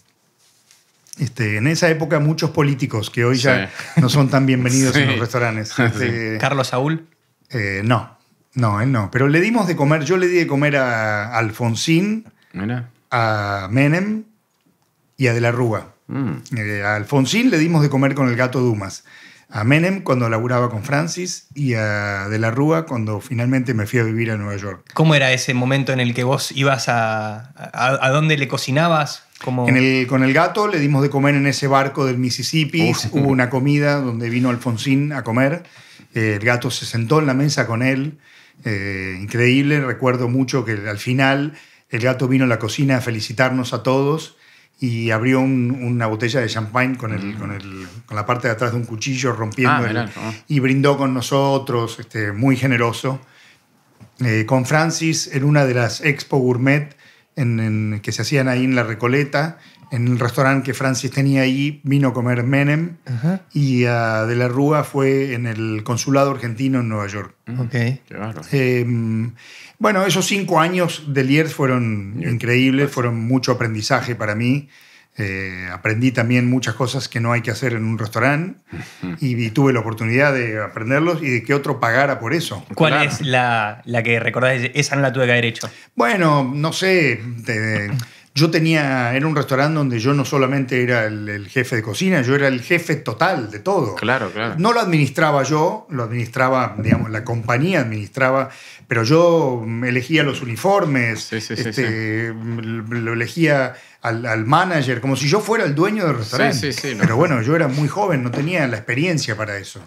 A: Este, en esa época muchos políticos que hoy ya no son tan bienvenidos en los restaurantes. Este, ¿Carlos Saúl? Eh, no, no, él no. Pero le dimos de comer, yo le di de comer a Alfonsín, a Menem y a De la Rúa. Mm. Eh, a Alfonsín le dimos de comer con el gato Dumas. A Menem cuando laburaba con Francis y a De la Rúa cuando finalmente me fui a vivir a Nueva York.
B: ¿Cómo era ese momento en el que vos ibas a. a, dónde le cocinabas?
A: Como... con el gato le dimos de comer en ese barco del Mississippi. Oh, hubo una comida donde vino Alfonsín a comer. Eh, el gato se sentó en la mesa con él. Eh, increíble. Recuerdo mucho que al final el gato vino a la cocina a felicitarnos a todos y abrió una botella de champagne con, el, mm. con, el, con, la parte de atrás de un cuchillo, rompiendo ah, ah. y brindó con nosotros, este, muy generoso. Eh, con Francis en una de las Expo Gourmet en, que se hacían ahí en La Recoleta, en el restaurante que Francis tenía ahí, vino a comer Menem y de la Rúa fue en el consulado argentino en Nueva York. Ok. Qué bueno, esos cinco años de Liers fueron increíbles, fueron mucho aprendizaje para mí. Eh, aprendí también muchas cosas que no hay que hacer en un restaurante y, tuve la oportunidad de aprenderlos y de que otro pagara por eso.
B: ¿Cuál es la, que recordás? Esa no la tuve que haber hecho.
A: Bueno, no sé. Yo tenía, era un restaurante donde yo no solamente era el, jefe de cocina, yo era el jefe total de todo. Claro, claro. No lo administraba yo, lo administraba, digamos, la compañía administraba, pero yo elegía los uniformes, este, lo elegía al, manager, como si yo fuera el dueño del restaurante. Pero bueno, yo era muy joven, no tenía la experiencia para eso.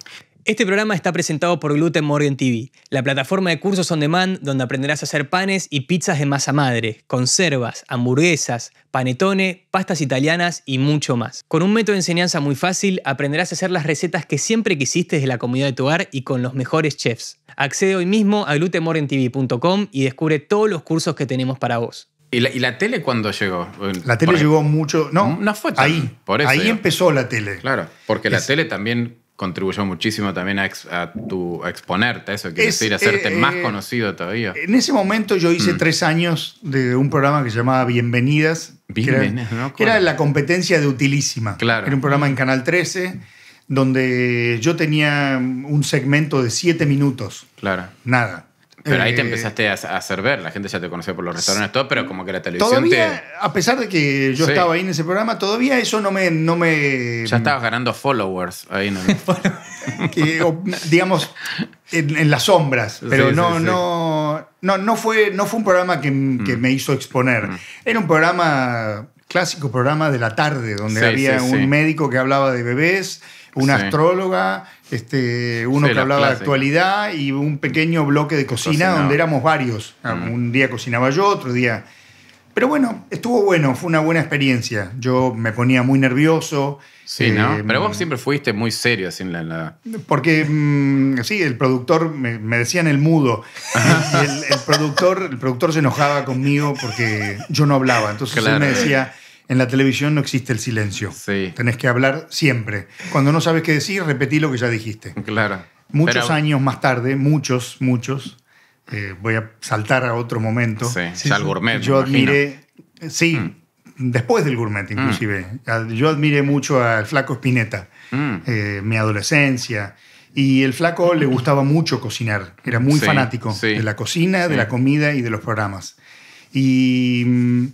B: Este programa está presentado por Gluten Morgan TV, la plataforma de cursos on demand donde aprenderás a hacer panes y pizzas de masa madre, conservas, hamburguesas, panetone, pastas italianas y mucho más. Con un método de enseñanza muy fácil, aprenderás a hacer las recetas que siempre quisiste desde la comida de tu hogar y con los mejores chefs. Accede hoy mismo a glutenmorgantv.com y descubre todos los cursos que tenemos para vos.
C: ¿Y la, tele cuándo llegó? La tele llegó
A: mucho. No, no fue ahí. ahí empezó la tele.
C: Claro, porque la tele también contribuyó muchísimo también a, tu, exponerte eso, quiere decir, hacerte eh, más conocido todavía. En
A: ese momento yo hice mm. tres años de un programa que se llamaba Bienvenidas. Bienvenidas, que era, la competencia de Utilísima. Claro. Era un programa en Canal 13 donde yo tenía un segmento de siete minutos. Claro. Nada. Pero ahí te eh, empezaste
C: a hacer ver, la gente ya te conocía por los restaurantes, todo, pero como que la televisión todavía,
A: A pesar de que yo estaba ahí en ese programa, todavía eso no me... No me... Ya estabas
C: ganando followers ahí,
A: ¿no? digamos, en, las sombras, pero no, no, no, no, fue, no fue un programa que, mm. me hizo exponer. Mm. Era un programa, clásico programa de la tarde, donde había un médico que hablaba de bebés una astróloga, este, uno que hablaba de actualidad y un pequeño bloque de cocina donde éramos varios. Ah, un día cocinaba yo, otro día... Pero bueno, estuvo bueno, fue una buena experiencia. Yo me ponía muy nervioso. Sí, ¿no? Eh, Pero
C: vos siempre fuiste muy serio sin en la...
A: Porque, mm, sí, el productor, me, decía en el mudo. el, el, productor, el productor se enojaba conmigo porque yo no hablaba. Entonces él me decía en la televisión no existe el silencio. Tenés que hablar siempre. Cuando no sabes qué decir, repetí lo que ya dijiste. Claro. Muchos años más tarde, muchos, muchos, eh, voy a saltar a otro momento. Sí, gourmet. Yo admiré, sí, mm. después del gourmet inclusive. Mm. Yo admiré mucho al flaco Spinetta, mm. eh, mi adolescencia. Y el flaco le gustaba mucho cocinar, era muy fanático de la cocina, de la comida y de los programas. Y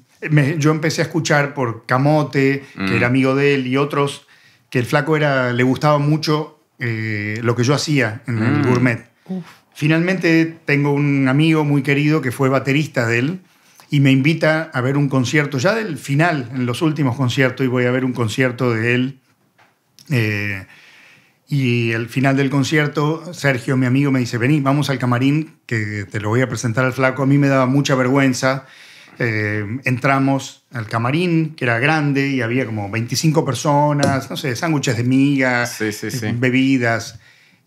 A: yo empecé a escuchar por Camote, que era mm. amigo de él, y otros, que el flaco era, le gustaba mucho eh, lo que yo hacía en el mm. gourmet. Finalmente tengo un amigo muy querido que fue baterista de él y me invita a ver un concierto, ya del final, en los últimos conciertos, y voy a ver un concierto de él. Eh, y al final del concierto, Sergio, mi amigo, me dice, vení, vamos al camarín, que te lo voy a presentar al flaco. A mí me daba mucha vergüenza eh, entramos al camarín, que era grande, y había como 25 personas, no sé, sándwiches de migas eh, bebidas.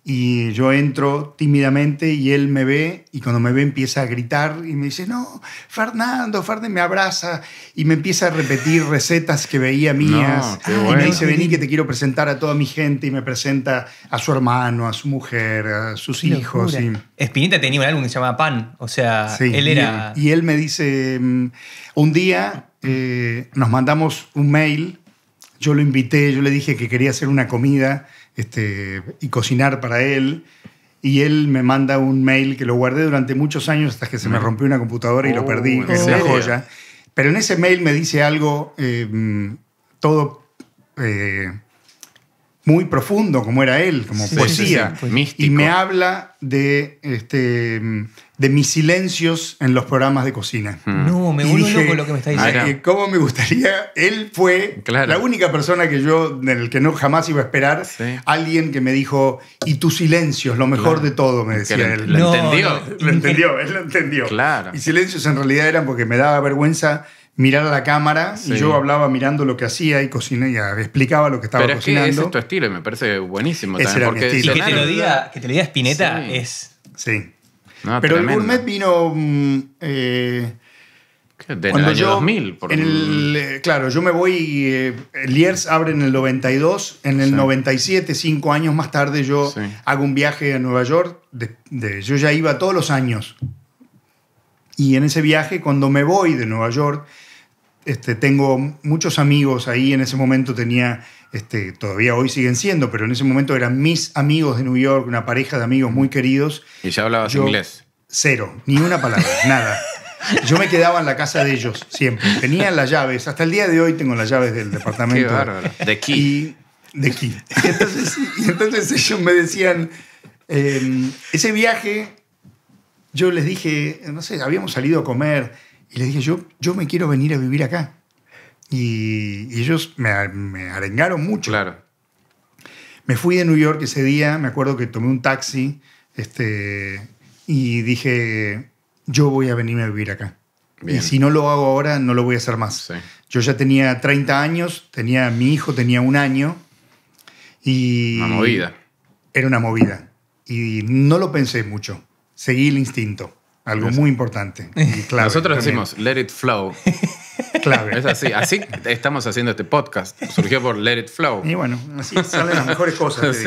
A: Y yo entro tímidamente y él me ve y cuando me ve empieza a gritar y me dice, no, Fernando, Fernando me abraza y me empieza a repetir recetas que veía mías. Ah, y me dice, vení que te quiero presentar a toda mi gente y me presenta a su hermano, a su mujer, a sus hijos. Y...
B: tenía un álbum que se llamaba Pan, o sea, él era...
A: Y, él me dice, mm, un día eh, nos mandamos un mail, yo lo invité, yo le dije que quería hacer una comida este, y cocinar para él. Y él me manda un mail que lo guardé durante muchos años hasta que se me rompió una computadora y lo perdí, oh, una joya. Pero en ese mail me dice algo em, todo eh, muy profundo, como era él, como poesía. y me habla de este, de mis silencios en los programas de cocina. Mm. No, me vuelvo con lo que me está ah, diciendo. me gustaría? Él fue la única persona que yo, del que no jamás iba a esperar, alguien que me dijo, y tu silencio lo mejor de todo, me decía él. Lo, entendió. Lo entendió, él lo entendió. Claro. Y silencios en realidad eran porque me daba vergüenza mirar a la cámara y yo hablaba mirando lo que hacía y cociné y explicaba lo que estaba cocinando. tu
C: estilo me parece buenísimo. también, estilo. que, te lo diga, que te lo diga
A: Spinetta es... Sí. Pero el gourmet vino... Mm, eh, el 2000. Eh, claro, yo me voy, eh, abre en el 92, en el 97, cinco años más tarde, yo hago un viaje a Nueva York, yo ya iba todos los años. Y en ese viaje, cuando me voy de Nueva York, este, tengo muchos amigos ahí, en ese momento tenía este, todavía hoy siguen siendo, pero en ese momento eran mis amigos de New York, una pareja de amigos muy queridos.
C: ¿Y ya hablabas inglés?
A: Cero, ni una palabra, nada. Yo me quedaba en la casa de ellos siempre. Tenían las llaves, hasta el día de hoy tengo las llaves del departamento. Qué bárbaro. De aquí. De aquí. entonces, ellos me decían, em, ese viaje, yo les dije, no sé, habíamos salido a comer y les dije, yo, yo me quiero venir a vivir acá. Y, ellos me, arengaron mucho. Claro. Me fui de New York ese día, me acuerdo que tomé un taxi este, y dije, yo voy a venirme a vivir acá. Y si no lo hago ahora, no lo voy a hacer más. Yo ya tenía 30 años, tenía mi hijo, tenía un año. Y una movida. Era una movida. Y no lo pensé mucho. Seguí el instinto. Algo muy importante.
C: Nosotros decimos, let it flow. Claro, Es así, así estamos haciendo este podcast. Surgió por Let It Flow. Y
A: bueno, así salen las mejores cosas,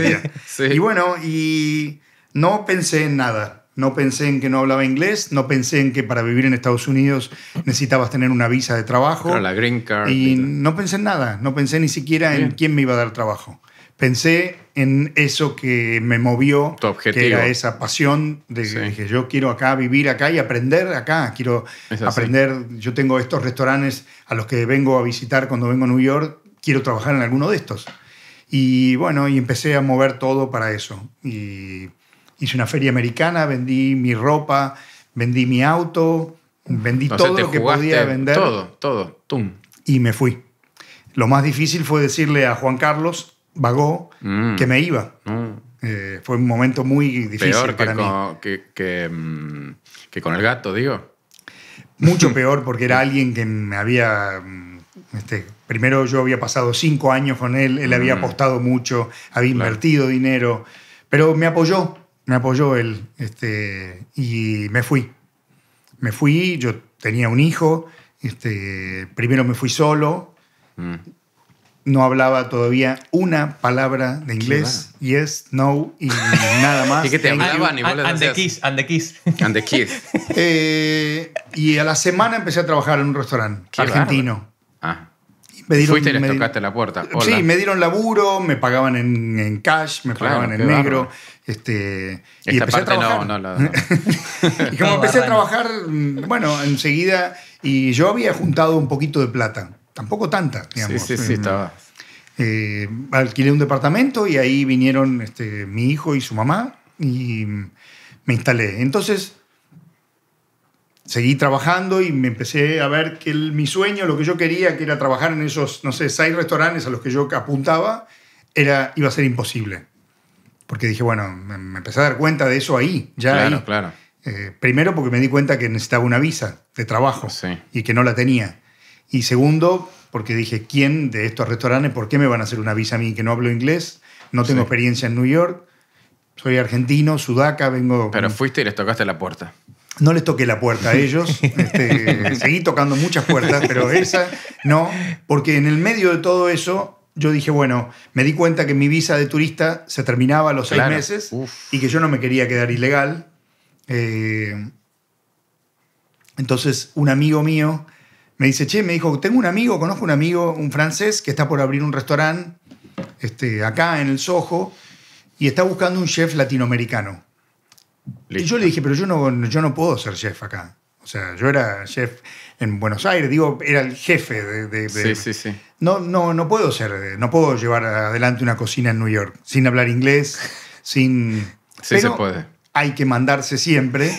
A: Y bueno, y no pensé en nada. No pensé en que no hablaba inglés, no pensé en que para vivir en Estados Unidos necesitabas tener una visa de trabajo.
C: la green card.
A: Y, no pensé en nada, no pensé ni siquiera en quién me iba a dar trabajo pensé en eso que me movió, que era esa pasión de que dije, yo quiero acá vivir acá y aprender acá, quiero aprender, yo tengo estos restaurantes a los que vengo a visitar cuando vengo a New York, quiero trabajar en alguno de estos. Y bueno, y empecé a mover todo para eso. Y hice una feria americana, vendí mi ropa, vendí mi auto, vendí todo lo que podía vender. Todo, todo, tum. Y me fui. Lo más difícil fue decirle a Juan Carlos, vagó mm. que me iba. Mm. Eh, fue un momento muy difícil que para con,
C: mm, que, con el gato,
A: digo. Mucho peor porque era alguien que me había... Este, primero yo había pasado cinco años con él, él había apostado mucho, había invertido dinero, pero me apoyó, me apoyó él este, y me fui. Me fui, yo tenía un hijo, este, primero me fui solo, no hablaba todavía una palabra de inglés. Yes, no y nada más. Y que te hablaban y and,
C: and the
A: eh, y a la semana empecé a trabajar en un restaurante argentino. Ah. Me dieron, Fuiste y les me tocaste
C: la puerta. Sí, me
A: dieron laburo, me pagaban en, cash, me pagaban en negro. Este, y empecé a trabajar. y como empecé a trabajar, mm, bueno, enseguida, y yo había juntado un poquito de plata tampoco tanta, digamos. Sí, sí, estaba. Eh, alquilé un departamento y ahí vinieron este, mi hijo y su mamá y me instalé. Entonces seguí trabajando y me empecé a ver que mi sueño, lo que yo quería, que era trabajar en esos, no sé, seis restaurantes a los que yo apuntaba, era, iba a ser imposible. Porque dije, bueno, me, empecé a dar cuenta de eso ahí, ya. Claro, claro. Eh, primero porque me di cuenta que necesitaba una visa de trabajo y que no la tenía. Y segundo, porque dije, ¿quién de estos restaurantes, por qué me van a hacer una visa a mí que no hablo inglés? No tengo experiencia en New York, soy argentino, sudaca, vengo... Pero
C: fuiste y les tocaste la puerta.
A: No les toqué la puerta a ellos, este, seguí tocando muchas puertas, pero esa no, porque en el medio de todo eso yo dije, bueno, me di cuenta que mi visa de turista se terminaba a los seis meses y que yo no me quería quedar ilegal. Eh, entonces un amigo mío me dice, che, me dijo, tengo un amigo, conozco un amigo, un francés, que está por abrir un restaurante este, acá en el Soho y está buscando un chef latinoamericano. Y yo le dije, pero yo no, yo no puedo ser chef acá. O sea, yo era chef en Buenos Aires, digo, era el jefe de... sí, sí, sí. No, no, no puedo ser, no puedo llevar adelante una cocina en New York sin hablar inglés, sin... Sí se puede. Hay que mandarse siempre.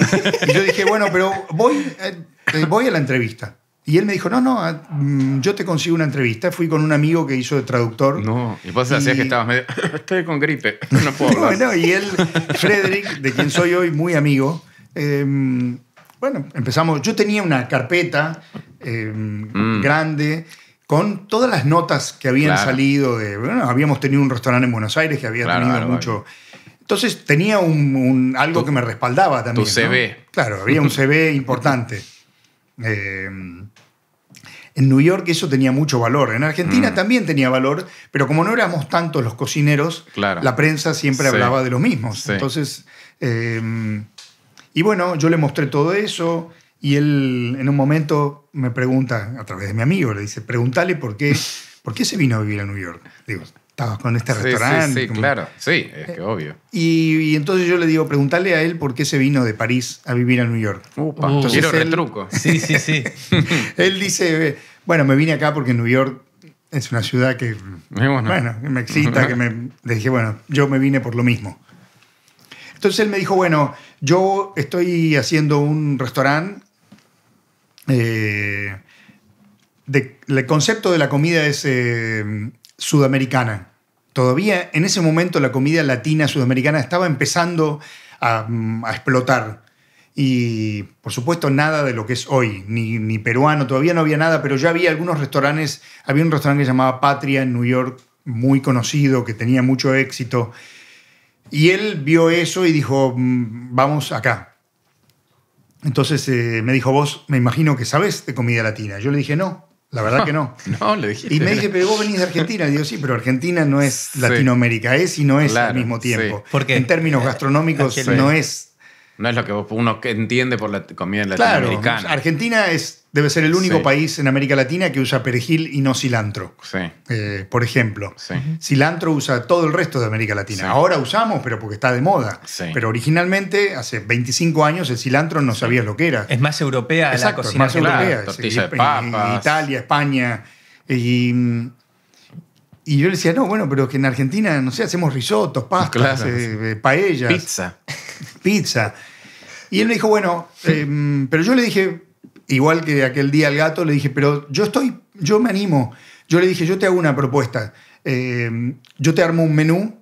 A: y yo dije, bueno, pero voy, eh, voy a la entrevista. Y él me dijo, no, no, ah, mm, yo te consigo una entrevista. Fui con un amigo que hizo de traductor. No, y vos hacías que
C: estabas medio, estoy con gripe, no puedo y él,
A: Frederick, de quien soy hoy muy amigo, em, bueno, empezamos, yo tenía una carpeta em, mm. grande con todas las notas que habían salido habíamos tenido un restaurante en Buenos Aires que había tenido mucho... Entonces tenía un, algo que me respaldaba también. Tu CV. Claro, había un CV importante. Em, en New York eso tenía mucho valor. En Argentina mm. también tenía valor, pero como no éramos tantos los cocineros, la prensa siempre hablaba de lo mismo. Entonces, em, y bueno, yo le mostré todo eso y él en un momento me pregunta, a través de mi amigo, le dice, pregúntale por qué, por qué se vino a vivir a New York. Digo, estabas con este restaurante. Sí, claro.
C: Sí, eh, es que obvio.
A: Y, entonces yo le digo, preguntarle a él por qué se vino de París a vivir a New York. Upa, uh, quiero el truco. Sí, sí, sí. él dice, bueno, me vine acá porque New York es una ciudad que, bueno. que me excita, que me... Le dije, bueno, yo me vine por lo mismo. Entonces él me dijo, bueno, yo estoy haciendo un restaurante. Eh, de, el concepto de la comida es eh, sudamericana. Todavía en ese momento la comida latina sudamericana estaba empezando a, mm, explotar. Y por supuesto nada de lo que es hoy, ni, peruano, todavía no había nada, pero ya había algunos restaurantes, había un restaurante que se llamaba Patria en New York, muy conocido, que tenía mucho éxito. Y él vio eso y dijo, mm, vamos acá. Entonces eh, me dijo, vos me imagino que sabes de comida latina. Yo le dije, no, la verdad que no.
C: no, le dije Y me dije,
A: pero vos venís de Argentina. digo, sí, pero Argentina no es Latinoamérica, es y no es al mismo tiempo. Porque en términos eh, gastronómicos no es
C: no es lo que uno entiende por la comida latinoamericana. Claro,
A: Argentina es, debe ser el único país en América Latina que usa perejil y no cilantro. Eh, por ejemplo. Cilantro usa todo el resto de América Latina. Ahora usamos, pero porque está de moda. Pero originalmente, hace 25 años, el cilantro no sabía lo que era. Es más europea la cocina. Es más europea. Tortilla de papas. Italia, España. Y, yo le decía, no, bueno, pero que en Argentina, no sé, hacemos risotos, pastas, eh, eh, paellas. Pizza pizza. Y él me dijo, bueno, em, pero yo le dije, igual que aquel día al gato, le dije, pero yo estoy, yo me animo. Yo le dije, yo te hago una propuesta. Em, yo te armo un menú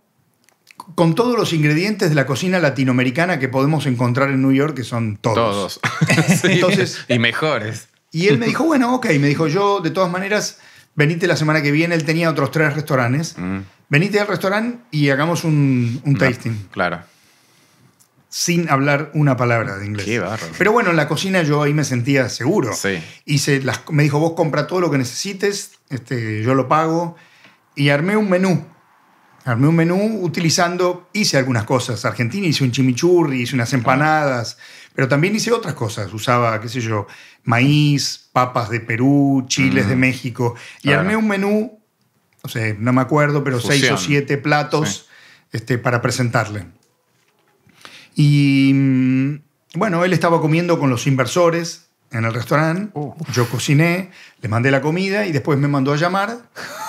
A: con todos los ingredientes de la cocina latinoamericana que podemos encontrar en New York, que son todos. Todos. Entonces,
C: y mejores.
A: Y él me dijo, bueno, ok, me dijo, yo de todas maneras, venite la semana que viene, él tenía otros tres restaurantes, mm. venite al restaurante y hagamos un, tasting. Claro sin hablar una palabra de inglés. Pero bueno, en la cocina yo ahí me sentía seguro. Hice las, me dijo, vos compra todo lo que necesites, este, yo lo pago. Y armé un menú. Armé un menú utilizando, hice algunas cosas. Argentina hice un chimichurri, hice unas empanadas, pero también hice otras cosas. Usaba, qué sé yo, maíz, papas de Perú, chiles de México. Y armé un menú, no sea, no me acuerdo, pero seis o siete platos este, para presentarle. Y mm, bueno, él estaba comiendo con los inversores en el restaurante, oh. yo cociné, le mandé la comida y después me mandó a llamar.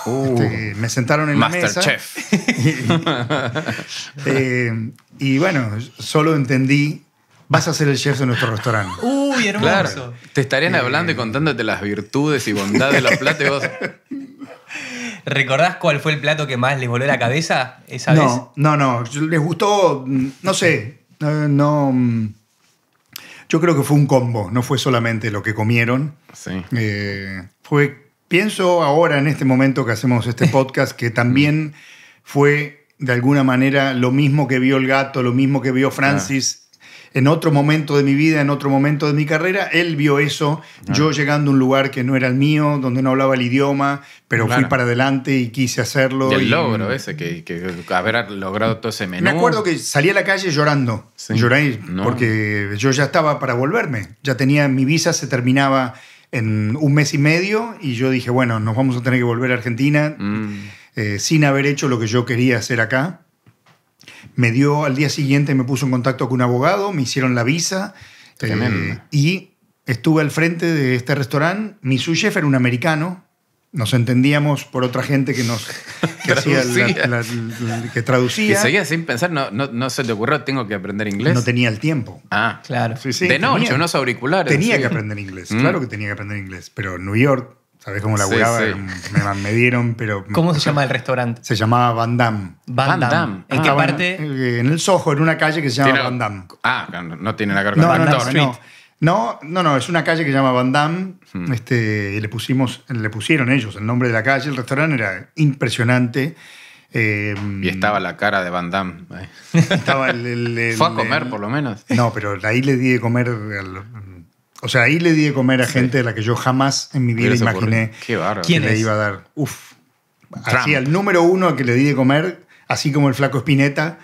A: Oh. Este, me sentaron en Master la mesa. Chef. Eh, y, bueno, solo entendí vas a ser el chef de nuestro restaurante. Uy, hermoso.
B: te estarían eh. hablando y contándote las virtudes y bondades de los platos vos... ¿Recordás cuál fue el plato que más les voló la cabeza esa no, vez?
A: No, no, les gustó, mm, no sé, eh, no. Mm, yo creo que fue un combo, no fue solamente lo que comieron. Sí. Eh, fue, pienso ahora en este momento que hacemos este podcast que también fue de alguna manera lo mismo que vio el gato, lo mismo que vio Francis en otro momento de mi vida, en otro momento de mi carrera, él vio eso, yo llegando a un lugar que no era el mío, donde no hablaba el idioma, pero fui para adelante y quise hacerlo. Y el logro
C: ese, que, haber logrado todo ese menú. Me acuerdo
A: que salí a la calle llorando, sí. porque yo ya estaba para volverme, ya tenía mi visa, se terminaba en un mes y medio y yo dije, bueno, nos vamos a tener que volver a Argentina mm. eh, sin haber hecho lo que yo quería hacer acá. Me dio al día siguiente, me puso en contacto con un abogado, me hicieron la visa. Eh, y estuve al frente de este restaurante. Mi sous chef era un americano. Nos entendíamos por otra gente que nos que traducía. seguía
C: sin pensar, no, no, se le ocurrió, tengo que aprender inglés. No tenía el tiempo. Ah, claro. de noche, unos auriculares. Tenía que aprender inglés, mm. claro que
A: tenía que aprender inglés. Pero New York, ¿Sabés cómo laburaba? Me, dieron, pero... ¿Cómo se llama el restaurante? Se llamaba Van Damme. Van, ¿En ah, qué parte? Eh, en, el Soho, en una calle que se llama Van Damme.
C: Ah, no tiene nada que ver con no,
A: no, no, no, es una calle que se llama Van Damme. Hmm. Este, le, pusimos, le pusieron ellos el nombre de la calle. El restaurante era impresionante. Em, y estaba la cara
C: de Van Damme.
A: Estaba el, Fue a comer, por lo menos. No, pero ahí le di de comer los. O sea, ahí le di de comer a gente de la que yo jamás en mi vida imaginé quién le iba a dar. Uf. Así, al número uno que le di de comer, así como el flaco Spinetta,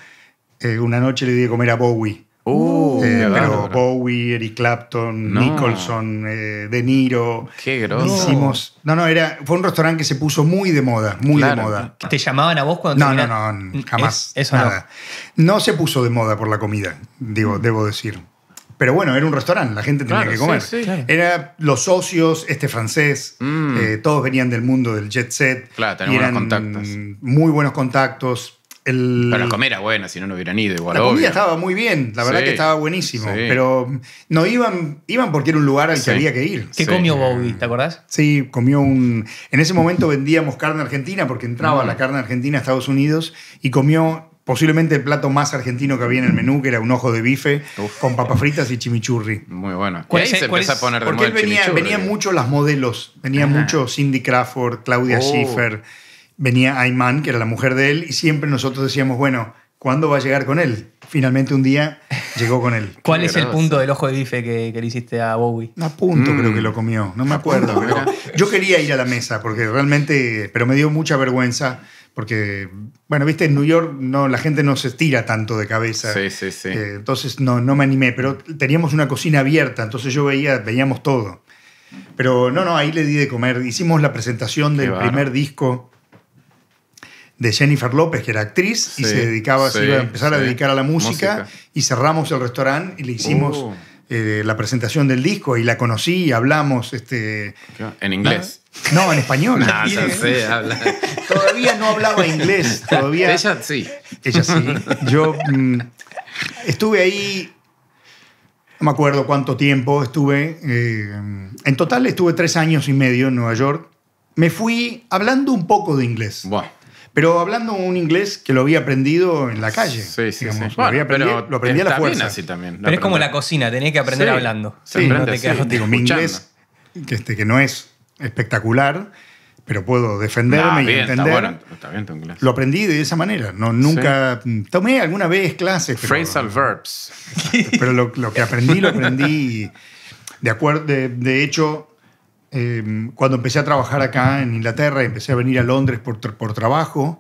A: eh, una noche le di de comer a Bowie. Uh, eh, pero Bowie, Eric Clapton, Nicholson, eh, De Niro. Qué grosso. Hicimos. No, no, era, fue un restaurante que se puso muy de moda, muy de moda. ¿Te llamaban a vos cuando No, no, no, mm, jamás. eso nada. No. no. se puso de moda por la comida, digo, debo decir. Pero bueno, era un restaurante, la gente tenía que comer. Era los socios, este francés, mm. eh, todos venían del mundo del jet set.
C: Claro, tenían buenos contactos.
A: Muy buenos contactos. El, pero la comida
C: era buena, si no, no hubieran
A: ido. Igual, la comida estaba muy bien, la verdad que estaba buenísimo. Pero no iban, iban porque era un lugar al que había que ir. ¿Qué comió Bobby? ¿Te acordás? Sí, comió un. En ese momento vendíamos carne argentina porque entraba mm. la carne argentina a Estados Unidos y comió Posiblemente el plato más argentino que había en el menú, que era un ojo de bife con papas fritas y chimichurri. Muy bueno. ¿Cuál es, se a poner de Porque él venía, mucho las modelos. Venía mucho Cindy Crawford, Claudia oh. Schiffer, venía Ayman, que era la mujer de él, y siempre nosotros decíamos, bueno, ¿cuándo va a llegar con él? Finalmente un día llegó con él. ¿Cuál es el punto del ojo de bife que, le hiciste a Bowie? A punto mm. creo que lo comió, no me acuerdo. yo quería ir a la mesa porque realmente, pero me dio mucha vergüenza porque, bueno, viste, en New York no, la gente no se tira tanto de cabeza. Sí, sí, sí. Eh, entonces no, me animé, pero teníamos una cocina abierta, entonces yo veía, veíamos todo. Pero no, no, ahí le di de comer. Hicimos la presentación del primer disco de Jennifer López, que era actriz, y se dedicaba, se iba a empezar a dedicar a la música, y cerramos el restaurante y le hicimos... Uh. Eh, la presentación del disco y la conocí y hablamos. Este,
C: ¿En inglés?
A: No, en español. Ah,
C: todavía no hablaba inglés. Todavía... Ella sí. Ella sí.
A: Yo mm, estuve ahí, no me acuerdo cuánto tiempo estuve. Eh, en total estuve tres años y medio en Nueva York. Me fui hablando un poco de inglés. Bueno pero hablando un inglés que lo había aprendido en la calle. Sí, sí, Lo, había aprendí a la fuerza. Así también, pero es como la
B: cocina, tenés que aprender hablando. Sí, no te quedas digo, mi inglés,
A: este, que, no es espectacular, pero puedo defenderme y entender. Está bueno,
C: está bien tu inglés.
A: Lo aprendí de esa manera. No, nunca tomé alguna vez clases.
C: Phrasal verbs.
A: Pero lo, que aprendí, lo aprendí de acuerdo. de hecho, Em, cuando empecé a trabajar acá en Inglaterra, y empecé a venir a Londres por, por trabajo,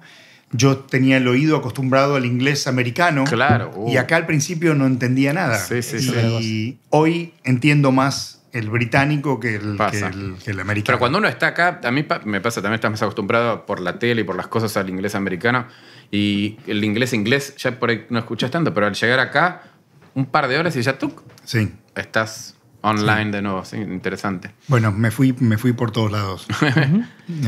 A: yo tenía el oído acostumbrado al inglés americano. Claro. Y uh. acá al principio no entendía nada. Sí, sí, y sí. hoy entiendo más el británico que el, americano.
C: Pero cuando uno está acá, a mí me pasa también, estás más acostumbrado por la tele y por las cosas al inglés americano. Y el inglés inglés, ya por ahí no escuchas tanto, pero al llegar acá, un par de horas y ya tú sí. estás online de
A: nuevo, sí, interesante. Bueno, me fui, me fui por todos lados.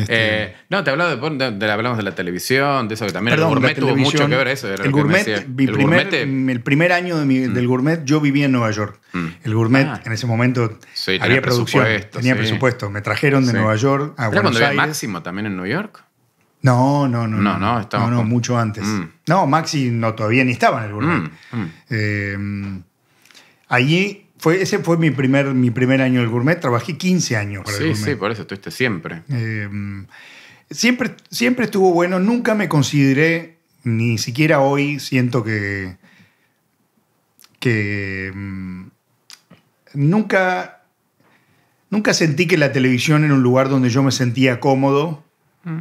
A: Eh,
C: este, no, te hablaba de, de, hablamos de la televisión, de eso que también el gourmet tuvo mucho que ver eso. el, gourmet, el, primer,
A: mm, el primer año mm. del gourmet yo vivía en Nueva York. Mm. El gourmet ah. en ese momento había producción, tenía presupuesto. Me trajeron de Nueva York a cuando Aires.
C: Máximo también en Nueva York?
A: No, no, no. No, no, no, mucho antes. No, Maxi no, todavía ni estaba en el gourmet. Eh, allí ese fue mi primer, mi primer año del gourmet. Trabajé 15 años sí, Sí,
C: por eso estuviste siempre.
A: Em, siempre. Siempre estuvo bueno. Nunca me consideré, ni siquiera hoy siento que. que. Em, nunca. Nunca sentí que la televisión era un lugar donde yo me sentía cómodo. Mm.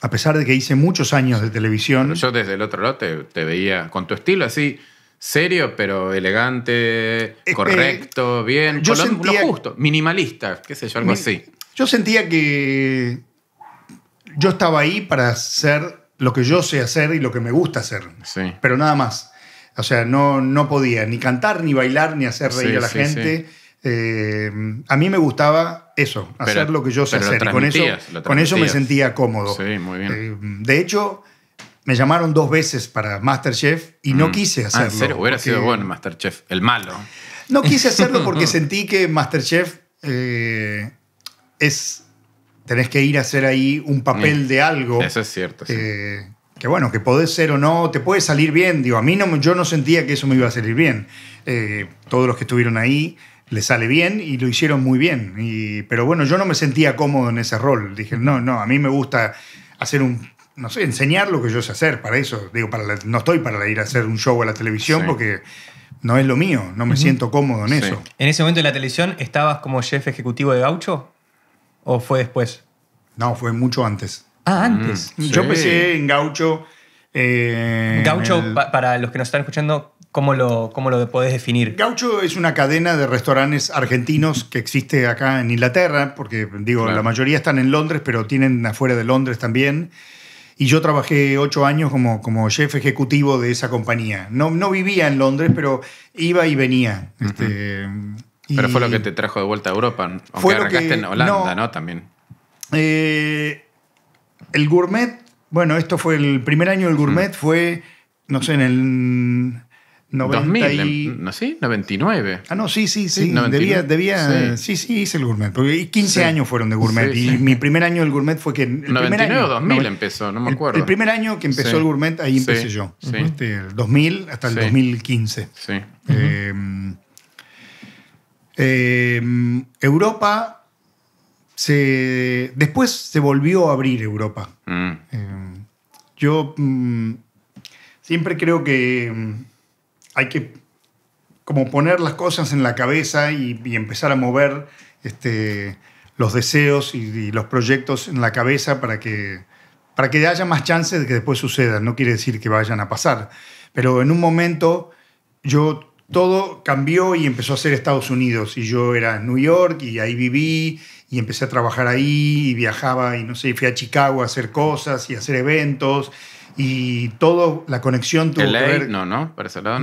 A: a pesar de que hice muchos años de televisión.
C: yo desde el otro lado te, veía con tu estilo así, serio, pero elegante, correcto, bien, yo lo, sentía, justo, minimalista, qué sé yo, algo así.
A: Yo sentía que yo estaba ahí para hacer lo que yo sé hacer y lo que me gusta hacer, pero nada más. O sea, no, no podía ni cantar, ni bailar, ni hacer reír a la gente. Eh, a mí me gustaba eso, hacer lo que yo sé hacer. con eso, me sentía cómodo. Sí, muy bien. Eh, de hecho, me llamaron dos veces para Masterchef y no mm. quise ah, hacerlo. Ah, hubiera sido bueno
C: Masterchef, el malo. No quise hacerlo porque
A: sentí que Masterchef eh, es. Tenés que ir a hacer ahí un papel mm.
C: de algo. Eso es cierto. Sí.
A: Eh, que bueno, que podés ser o no, te puede salir bien. Digo, a mí no, yo no sentía que eso me iba a salir bien. Eh, todos los que estuvieron ahí le sale bien y lo hicieron muy bien. pero bueno, yo no me sentía cómodo en ese rol. Dije, no, no, a mí me gusta hacer un no sé, enseñar lo que yo sé hacer, para eso, digo, para no estoy para ir a hacer un show a la televisión porque no es lo mío, no me siento cómodo en eso. ¿En ese momento en la televisión estabas
B: como jefe ejecutivo de Gaucho o fue después? No, fue mucho antes. Ah, antes. Mm, yo empecé
A: en Gaucho. Eh, gaucho, para los que nos están escuchando, ¿Cómo lo, ¿Cómo lo podés definir? Gaucho es una cadena de restaurantes argentinos que existe acá en Inglaterra, porque digo, la mayoría están en Londres, pero tienen afuera de Londres también. Y yo trabajé ocho años como, como jefe ejecutivo de esa compañía. No, no vivía en Londres, pero iba y venía.
C: Este, pero fue lo que te trajo de vuelta a Europa, aunque fue arrancaste que, en Holanda, ¿no? También.
A: Eh, el gourmet, bueno, esto fue el primer año del gourmet, fue, no sé, en el 2000,
C: ¿no? Sí, 99. Ah, no, sí, sí, sí. debía, debía
A: sí. sí. hice el gourmet. Porque 15 años fueron de gourmet. y mi primer año del gourmet fue que... El 99 o 2000 empezó, no me acuerdo. El, primer año que empezó el gourmet, ahí empecé yo. Este, el 2000 hasta el 2015. Sí. Em, em, Europa... Se, después se volvió a abrir Europa.
C: Mm. Em,
A: yo mm, siempre creo que hay que como poner las cosas en la cabeza y, empezar a mover este, los deseos y, los proyectos en la cabeza para que, para que haya más chances de que después sucedan. No quiere decir que vayan a pasar, pero en un momento yo todo cambió y empezó a ser Estados Unidos. Y yo era en New York y ahí viví y empecé a trabajar ahí y viajaba y no sé, fui a Chicago a hacer cosas y hacer eventos y todo, la conexión tuvo No, no,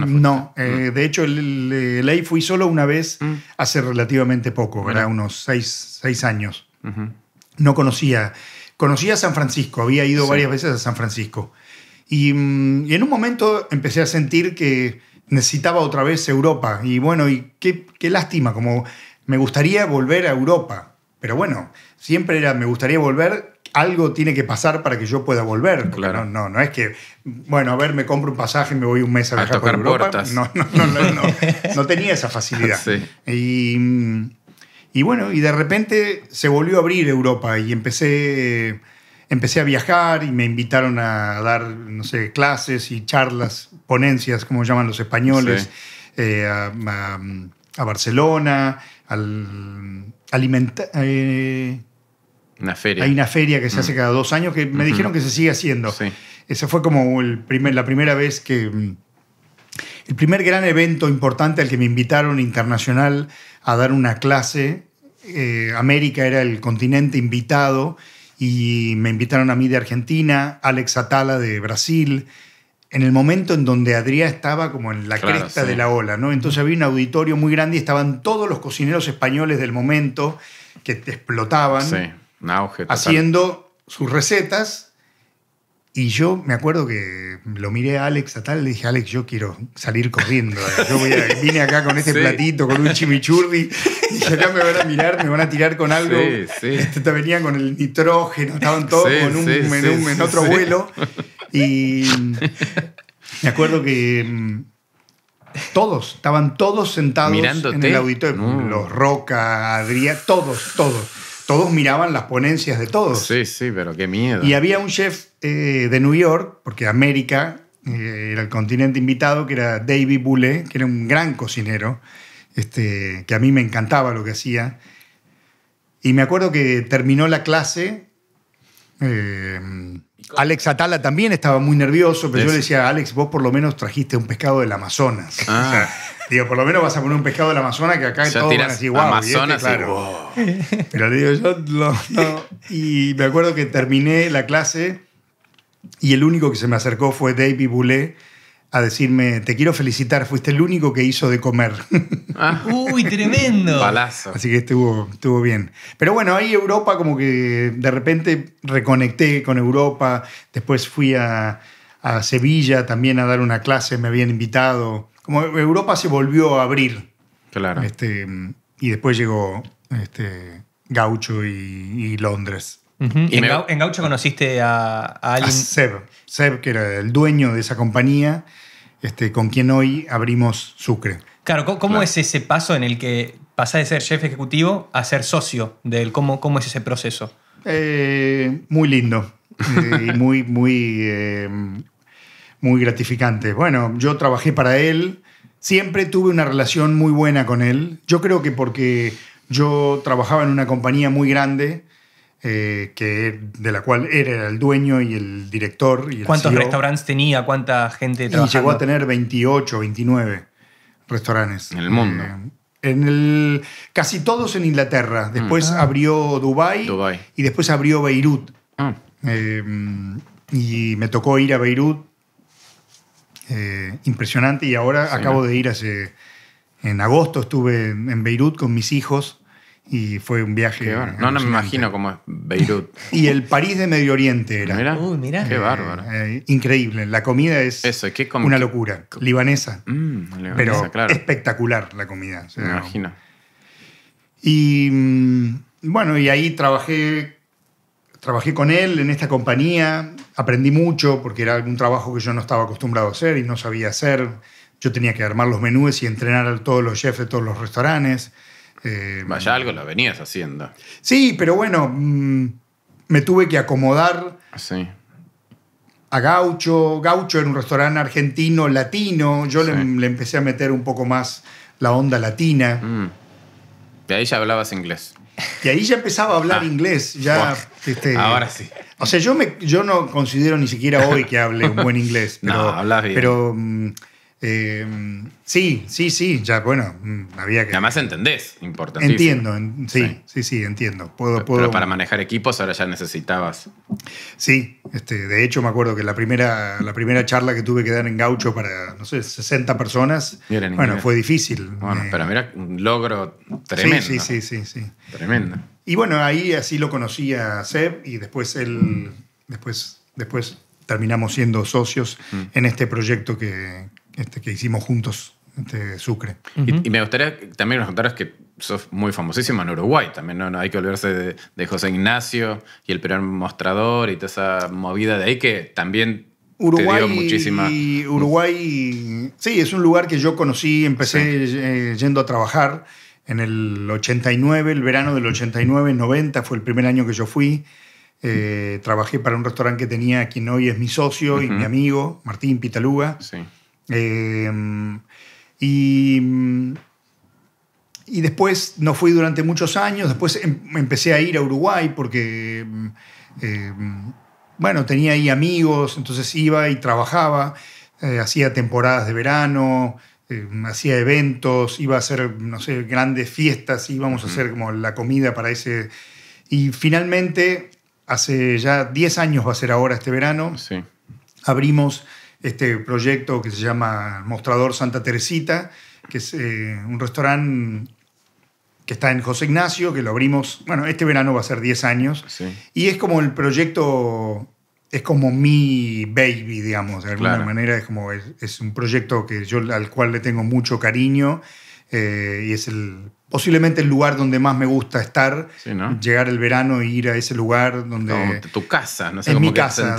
A: no mm. eh, de hecho, el, el fui solo una vez mm. hace relativamente poco, era Unos seis, años. No conocía, conocía San Francisco, había ido varias veces a San Francisco. Mm, y, en un momento empecé a sentir que necesitaba otra vez Europa. Y bueno, y qué, qué lástima, como me gustaría volver a Europa. Pero bueno, siempre era, me gustaría volver algo tiene que pasar para que yo pueda volver. Claro. No, no, es que, bueno, a ver, me compro un pasaje y me voy un mes a viajar por Europa. No, no, no, no, no, no, tenía esa facilidad. Y, bueno, y de repente se volvió a abrir Europa y empecé, empecé a viajar y me invitaron a dar, no sé, clases y charlas, ponencias, como llaman los españoles, eh, a, Barcelona, al alimenta, eh, hay una feria que se hace mm. cada dos años que me dijeron que se sigue haciendo. ese Esa fue como el primer, la primera vez que. Mm, el primer gran evento importante al que me invitaron internacional a dar una clase. Eh, América era el continente invitado y me invitaron a mí de Argentina, Alex Atala de Brasil. En el momento en donde Adrián estaba como en la cresta de la ola, ¿no? Entonces había un auditorio muy grande y estaban todos los cocineros españoles del momento que explotaban. Sí
C: haciendo
A: sus recetas. Y yo me acuerdo que lo miré a Alex a tal, le dije, Alex, yo quiero salir corriendo. Yo vine acá con este platito, con un chimichurri, y acá me van a mirar, me van a tirar con algo. Este, te venían con el nitrógeno, estaban todos con un, menú en otro vuelo. Y me acuerdo que mm, todos, estaban todos sentados en el auditorio. Mm. Los Roca, Adrián, todos, todos todos miraban las ponencias de todos. Sí, sí, pero qué miedo. Y había un chef eh, de New York, porque América eh, era el continente invitado, que era David Boulet, que era un gran cocinero, este, que a mí me encantaba lo que hacía. Y me acuerdo que terminó la clase. Eh, Alex Atala también estaba muy nervioso, pero yo le decía, Alex, vos por lo menos trajiste un pescado del Amazonas. Ah. digo, por lo menos vas a poner un pescado del Amazonas que acá todos van así, wow, este?", Amazonas, claro. Pero digo, yo Y me acuerdo que terminé la clase y el único que se me acercó fue David Boulet a decirme, te quiero felicitar, fuiste el único que hizo de comer.
C: Ah. uy, tremendo. Así
A: que estuvo, estuvo bien. Pero bueno, ahí Europa como que de repente reconecté con Europa, después fui a, a Sevilla también a dar una clase, me habían invitado. Como Europa se volvió a abrir. Claro. Este, y después llegó este, Gaucho y, Londres. y en, Gaucho conociste a, a alguien. A Seb. Seb, que era el dueño de esa compañía, este, con quien hoy abrimos Sucre.
B: Claro, ¿cómo es ese paso en el que pasa de ser jefe ejecutivo a ser socio de ¿Cómo, es ese proceso?
A: Eh, muy lindo eh, y muy, muy, eh, muy gratificante. Bueno, yo trabajé para él, siempre tuve una relación muy buena con él. Yo creo que porque yo trabajaba en una compañía muy grande, eh, que, de la cual era el dueño y el director. Y ¿Cuántos e restaurantes
B: tenía? ¿Cuánta gente trabajaba? llegó a
A: tener 28, 29 restaurantes. En el mundo. Eh, en el, casi todos en Inglaterra. Mm. Después ah. abrió Dubái Dubai. y después abrió Beirut. Ah. Eh, y me tocó ir a Beirut. impresionante. Y ahora acabo de ir hace. En agosto estuve en Beirut con mis hijos y fue un viaje. no, no me imagino
C: cómo es Beirut.
A: y el París de Medio Oriente era. Uy, mira. Qué bárbaro. Eh, increíble. La comida es Eso, ¿qué com una locura. Libanesa. Mm, libanesa. pero espectacular la comida. me imagino. Y mm, bueno, y ahí trabajé, trabajé con él en esta compañía, aprendí mucho porque era algún trabajo que yo no estaba acostumbrado a hacer y no sabía hacer. Yo tenía que armar los menús y entrenar a todos los chefs de todos los restaurantes. Em, Vaya
C: algo, lo venías haciendo.
A: Sí, pero bueno, mm, me tuve que acomodar a Gaucho. Gaucho era un restaurante argentino latino. Yo le, empecé a meter un poco más la onda latina. Mm.
C: De ahí ya hablabas
A: inglés. Y ahí ya empezaba a hablar ah. inglés. Ya, este, Ahora sí. O sea, yo, me, yo no considero ni siquiera hoy que hable un buen inglés. no, hablas bien. Pero. Mm, Em, sí, sí, sí, ya, bueno,
C: mm, había que... Además entendés, importantísimo.
A: Entiendo, sí, sí, sí, entiendo. pero, para
C: manejar equipos ahora ya necesitabas.
A: Sí, este, de hecho me acuerdo que la primera, la primera charla que tuve que dar en Gaucho para, no sé, 60 personas, bueno, fue difícil. Bueno, eh. pero mira,
C: un logro tremendo. Sí, sí, sí, sí, Tremendo.
A: Y bueno, ahí así lo conocí a Seb y después él, mm. después, después terminamos siendo socios mm. en este proyecto que, este, que hicimos juntos, este, Sucre. y,
C: me gustaría también nos contaras que sos muy famosísimo en Uruguay también, ¿no? no hay que olvidarse de, José Ignacio y el primer mostrador y toda esa movida de ahí que también
A: Uruguay, te dio muchísima... Uruguay, sí, es un lugar que yo conocí, empecé eh, yendo a trabajar en el 89, el verano del 89, 90 fue el primer año que yo fui. Eh, trabajé para un restaurante que tenía quien hoy es mi socio y mi amigo, Martín Pitaluga. Sí. Em, y, y, después no fui durante muchos años, después em, empecé a ir a Uruguay porque, em, bueno, tenía ahí amigos, entonces iba y trabajaba, eh, hacía temporadas de verano, hacía eventos, iba a hacer, no sé, grandes fiestas, íbamos a hacer como la comida para ese... Y finalmente, hace ya 10 años va a ser ahora este verano, abrimos este proyecto que se llama Mostrador Santa Teresita, que es eh, un restaurante que está en José Ignacio, que lo abrimos, bueno, este verano va a ser 10 años, y es como el proyecto, es como mi baby, digamos, de alguna manera, es como, es, un proyecto que yo, al cual le tengo mucho cariño eh, y es el, posiblemente el lugar donde más me gusta estar. Llegar el verano e ir a ese lugar donde. tu casa, no mi casa,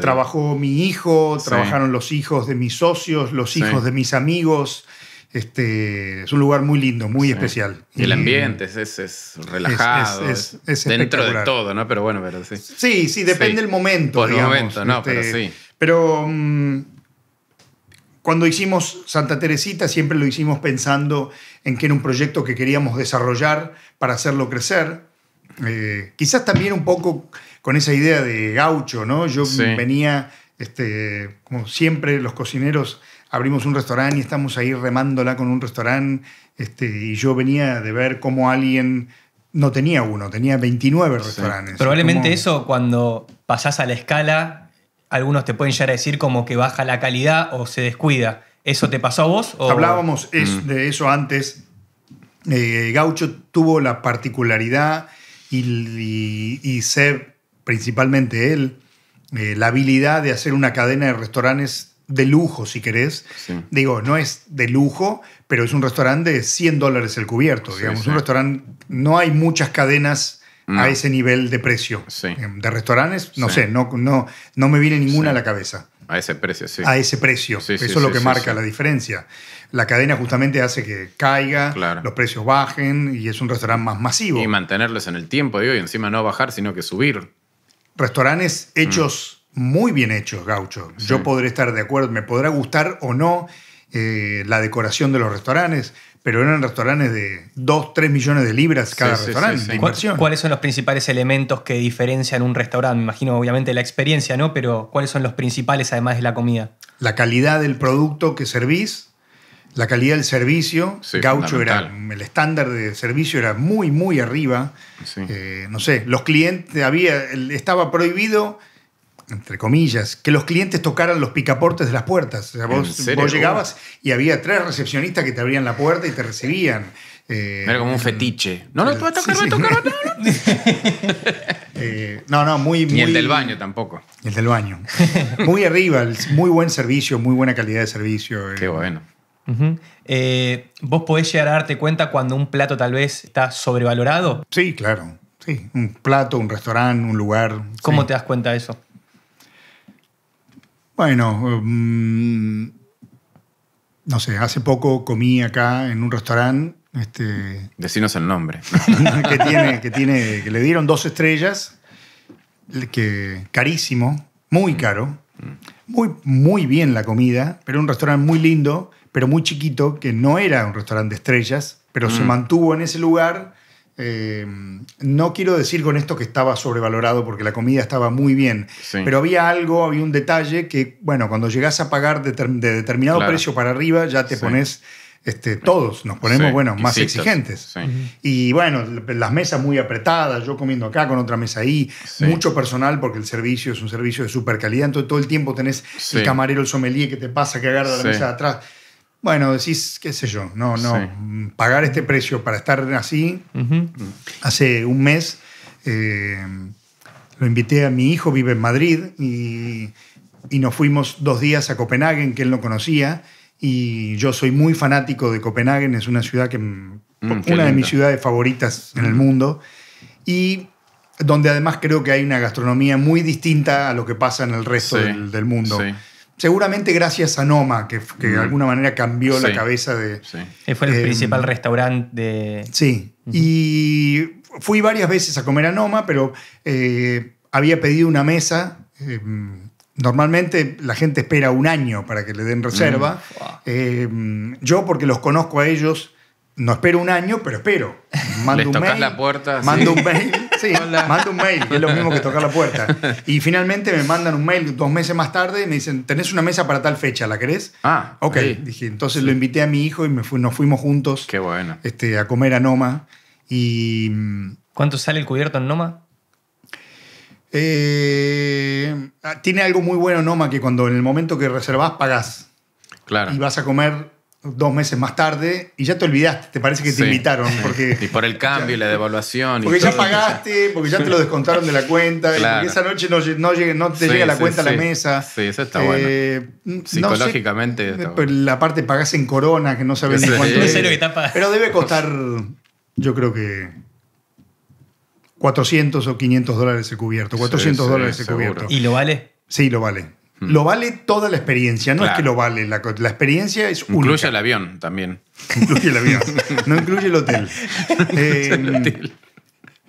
A: trabajó mi hijo, trabajaron los hijos de mis socios, los hijos de mis amigos. Este, es un lugar muy lindo, muy especial. Y el ambiente
C: es, es, relajado, es, dentro de todo, ¿no? Pero bueno, sí. Sí, sí, depende del momento.
A: Por el momento, no, pero este, sí. Pero. Mm, cuando hicimos Santa Teresita siempre lo hicimos pensando en que era un proyecto que queríamos desarrollar para hacerlo crecer. Eh, quizás también un poco con esa idea de gaucho, ¿no? Yo venía, este, como siempre, los cocineros abrimos un restaurante y estamos ahí remándola con un restaurante, este, y yo venía de ver cómo alguien no tenía uno, tenía 29 restaurantes. Probablemente eso cuando
B: pasás a la escala algunos te pueden llegar a decir como que baja la calidad o se descuida. ¿Eso te pasó a vos? Hablábamos
A: mm. de eso antes. Eh, Gaucho tuvo la particularidad y, ser principalmente él, eh, la habilidad de hacer una cadena de restaurantes de lujo, si querés. Digo, no es de lujo, pero es un restaurante de 100 dólares el cubierto, digamos. Un restaurante, no hay muchas cadenas a ese nivel de precio. Eh, de restaurantes, no sé, no, no, no me viene ninguna a la cabeza.
C: A ese precio, sí. A ese precio. Eso es lo que marca la
A: diferencia. La cadena justamente hace que caiga, los precios bajen
C: y es un restaurante más masivo. Y mantenerlos en el tiempo, digo, y encima no bajar, sino que subir.
A: Restaurantes mm. hechos, muy bien hechos, gaucho. Yo podré estar de acuerdo, me podrá gustar o no eh, la decoración de los restaurantes, pero eran restaurantes de 2, 3 millones de libras cada restaurante
B: ¿Cuáles son los principales elementos que diferencian un restaurante? Me imagino, obviamente, la experiencia, ¿no? Pero ¿cuáles son los principales además de la comida? La calidad del producto
A: que servís, la calidad del servicio. Gaucho era, el estándar de servicio era muy, muy arriba. Eh, no sé, los clientes, había, estaba prohibido entre comillas, que los clientes tocaran los picaportes de las puertas. vos, llegabas y había tres recepcionistas que te abrían la puerta y te recibían.
C: Eh, Era como un eh,
A: fetiche. No, no, tú vas a tocar, a tocar, no, no. no, no, muy, muy... el del
B: baño tampoco.
A: El del baño. Muy arriba, muy buen servicio, muy buena calidad de servicio. Eh. Qué bueno.
B: ¿Vos podés llegar a darte cuenta cuando un plato tal vez está sobrevalorado? Sí, claro. Sí, un plato, un restaurante, un lugar. ¿Cómo te das cuenta de eso?
A: Bueno, em, no sé, hace poco comí acá en un restaurante.
B: Este,
A: Decinos
C: el nombre.
A: que, tiene, que tiene, que le dieron dos estrellas, que carísimo, muy mm. caro, mm. muy, muy bien la comida, pero un restaurante muy lindo, pero muy chiquito, que no era un restaurante de estrellas, pero se mm. mantuvo en ese lugar Em, no quiero decir con esto que estaba sobrevalorado porque la comida estaba muy bien, pero había algo, había un detalle que, bueno, cuando llegas a pagar de, determinado precio para arriba, ya te pones, este, todos nos ponemos, bueno, más exigentes. Y bueno, las mesas muy apretadas, yo comiendo acá con otra mesa ahí, mucho personal porque el servicio es un servicio de super calidad, entonces todo el tiempo tenés el camarero, el sommelier que te pasa, que agarra la mesa de atrás bueno, decís, qué sé yo, no, no, pagar este precio para estar así. Hace un mes eh, lo invité a mi hijo, vive en Madrid, y, y nos fuimos dos días a Copenhague, que él no conocía, y yo soy muy fanático de Copenhague, es una ciudad que... Mm, una de mis ciudades favoritas en el mundo. Y donde además creo que hay una gastronomía muy distinta a lo que pasa en el resto del, del, mundo. Sí. Seguramente gracias a Noma, que, de alguna manera cambió la cabeza de... Sí. fue el em, principal restaurante de... Sí, y fui varias veces a comer a Noma, pero eh, había pedido una mesa. Em, normalmente la gente espera un año para que le den reserva. Mm. Em, yo, porque los conozco a ellos, no espero un año, pero espero. Mando un La
C: puerta, mando un mail.
A: Sí, manda un
C: mail, es lo mismo que tocar la puerta.
A: Y finalmente me mandan un mail dos meses más tarde y me dicen, tenés una mesa para tal fecha, ¿la querés? Ah, ok. Dije, entonces lo invité a mi hijo y nos fuimos juntos Qué bueno. este, a comer a Noma. Mm,
B: ¿Cuánto sale el cubierto en Noma?
A: Eh, ah, tiene algo muy bueno Noma que cuando en el momento que reservas pagás. Claro. Y vas a comer dos meses más tarde y ya te olvidaste, te parece que te invitaron. Porque,
C: y por el cambio y la devaluación. Porque ya pagaste,
A: porque ya te lo descontaron de la cuenta, y esa noche no, no, te llega la cuenta a la mesa. Sí,
C: eso está bueno. Eh, Psicológicamente. Eh,
A: la parte pagás en corona, que no sabes ni cuánto Pero debe costar, yo creo que 400 o 500 dólares el cubierto. 400 dólares el cubierto. ¿Y lo vale? Sí, lo vale. Mm. Lo vale toda la experiencia, no es que lo vale. La, experiencia es única. Incluye
C: el avión también.
A: Incluye el avión, no incluye el eh, hotel.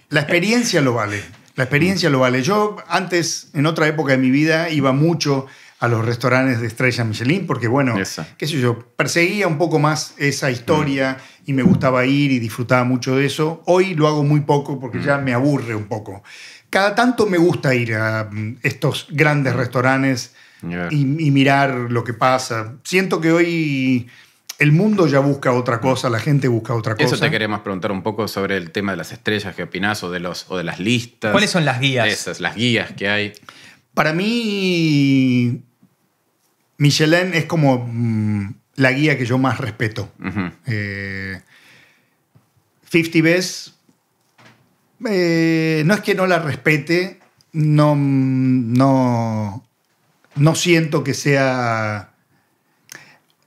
A: La experiencia lo vale. La experiencia lo vale. Yo antes, en otra época de mi vida, iba mucho a los restaurantes de Estrella Michelin, porque bueno, qué sé yo, perseguía un poco más esa historia mm. y me gustaba ir y disfrutaba mucho de eso. Hoy lo hago muy poco porque mm. ya me aburre un poco cada tanto me gusta ir a mm, estos grandes restaurantes y, mirar lo que pasa. Siento que hoy el mundo ya busca otra mm. cosa, la gente busca otra cosa. Eso te
C: queremos preguntar un poco sobre el tema de las estrellas, qué opinas o de, los, o de las listas. ¿Cuáles son las guías? Esas, las guías que hay.
A: Para mí, Michelin es como mm, la guía que yo más respeto. 50 veces eh, eh, no es que no la respete, no, no, no siento que sea...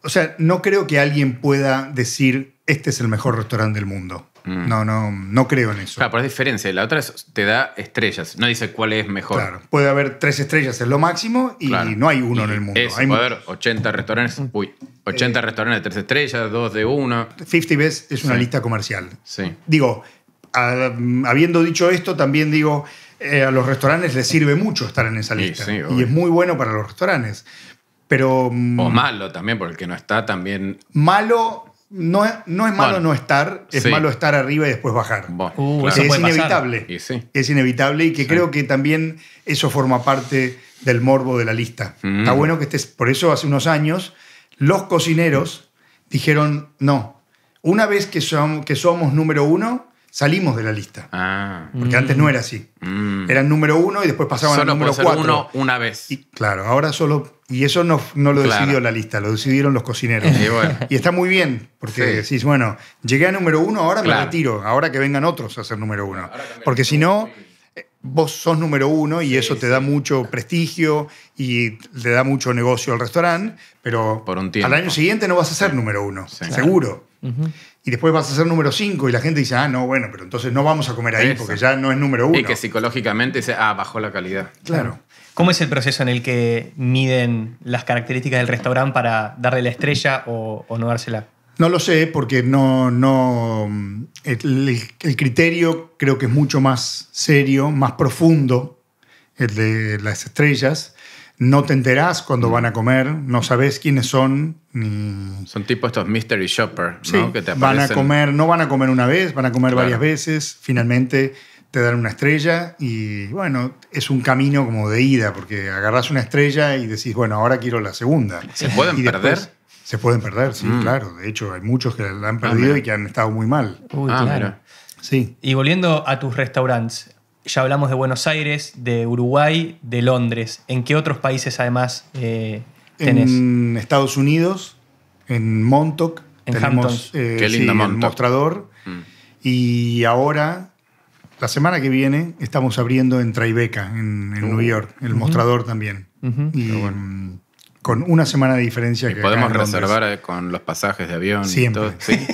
A: O sea, no creo que alguien pueda decir, este es el mejor restaurante del mundo. Mm. No, no, no creo en eso.
C: Claro, pero es diferencia. La otra te da estrellas, no dice cuál es mejor. Claro,
A: puede haber tres estrellas es lo máximo y no hay uno en el mundo. puede haber
C: 80 restaurantes, uy, 80 eh, restaurantes de tres estrellas, dos de uno.
A: 50 Best es una lista comercial. Sí. Digo, Mm, habiendo dicho esto, también digo, eh, a los restaurantes les sirve mucho estar en esa lista. y es muy bueno para los restaurantes. Pero, mm, o
C: malo también, porque el que no está también.
A: Malo, no, no es malo no estar, es malo estar arriba y después bajar. Uh, es inevitable. Y Es inevitable y que creo que también eso forma parte del morbo de la lista. Mm. Está bueno que estés. Por eso hace unos años los cocineros dijeron: no, una vez que, que somos número uno, salimos de la lista. Ah. Porque antes no era así. Mm. Eran número uno y después pasaban a al número ser cuatro. uno una vez. claro, ahora solo. Y eso no, lo decidió la lista, lo decidieron los cocineros. y, está muy bien, porque decís, bueno, llegué a número uno, ahora me retiro, ahora que vengan otros a ser número uno. Porque si no, eh, vos sos número uno y eso te da mucho prestigio y le da mucho negocio al restaurante, pero al año siguiente no vas a ser número uno, seguro y después vas a ser número 5 y la gente dice, ah, no, bueno, pero entonces no vamos a comer ahí porque
C: ya no es número 1. Y que psicológicamente dice, ah, bajó la calidad.
B: Claro. ¿Cómo es el proceso en el que miden las características del restaurante para darle la estrella o, no dársela?
A: No lo sé porque no, no el, el, criterio creo que es mucho más serio, más profundo, el de las estrellas. No te enterás cuando mm. van a comer, no sabes quiénes son.
C: Son tipo estos mystery shopper, ¿no? Que te van a comer,
A: no van a comer una vez, van a comer varias veces. Finalmente te dan una estrella y bueno, es un camino como de ida, porque agarras una estrella y decís, bueno, ahora quiero la segunda. ¿Se pueden perder? Se pueden perder, sí, mm. claro. De hecho, hay muchos que la han ah, perdido y que han estado muy mal. Ah, claro. Sí.
B: Y volviendo a tus restaurantes, ya hablamos de Buenos Aires, de Uruguay, de Londres. ¿En qué otros países además eh, tenés?
A: En Estados Unidos, en Montauk, tenemos eh, el mostrador. Mm. Y ahora, la semana que viene, estamos abriendo en Tribeca, en, en New uh. York, el mostrador también. Y con una semana de diferencia. que podemos reservar
C: eh, con los pasajes de avión. Y todo. ¿Sí?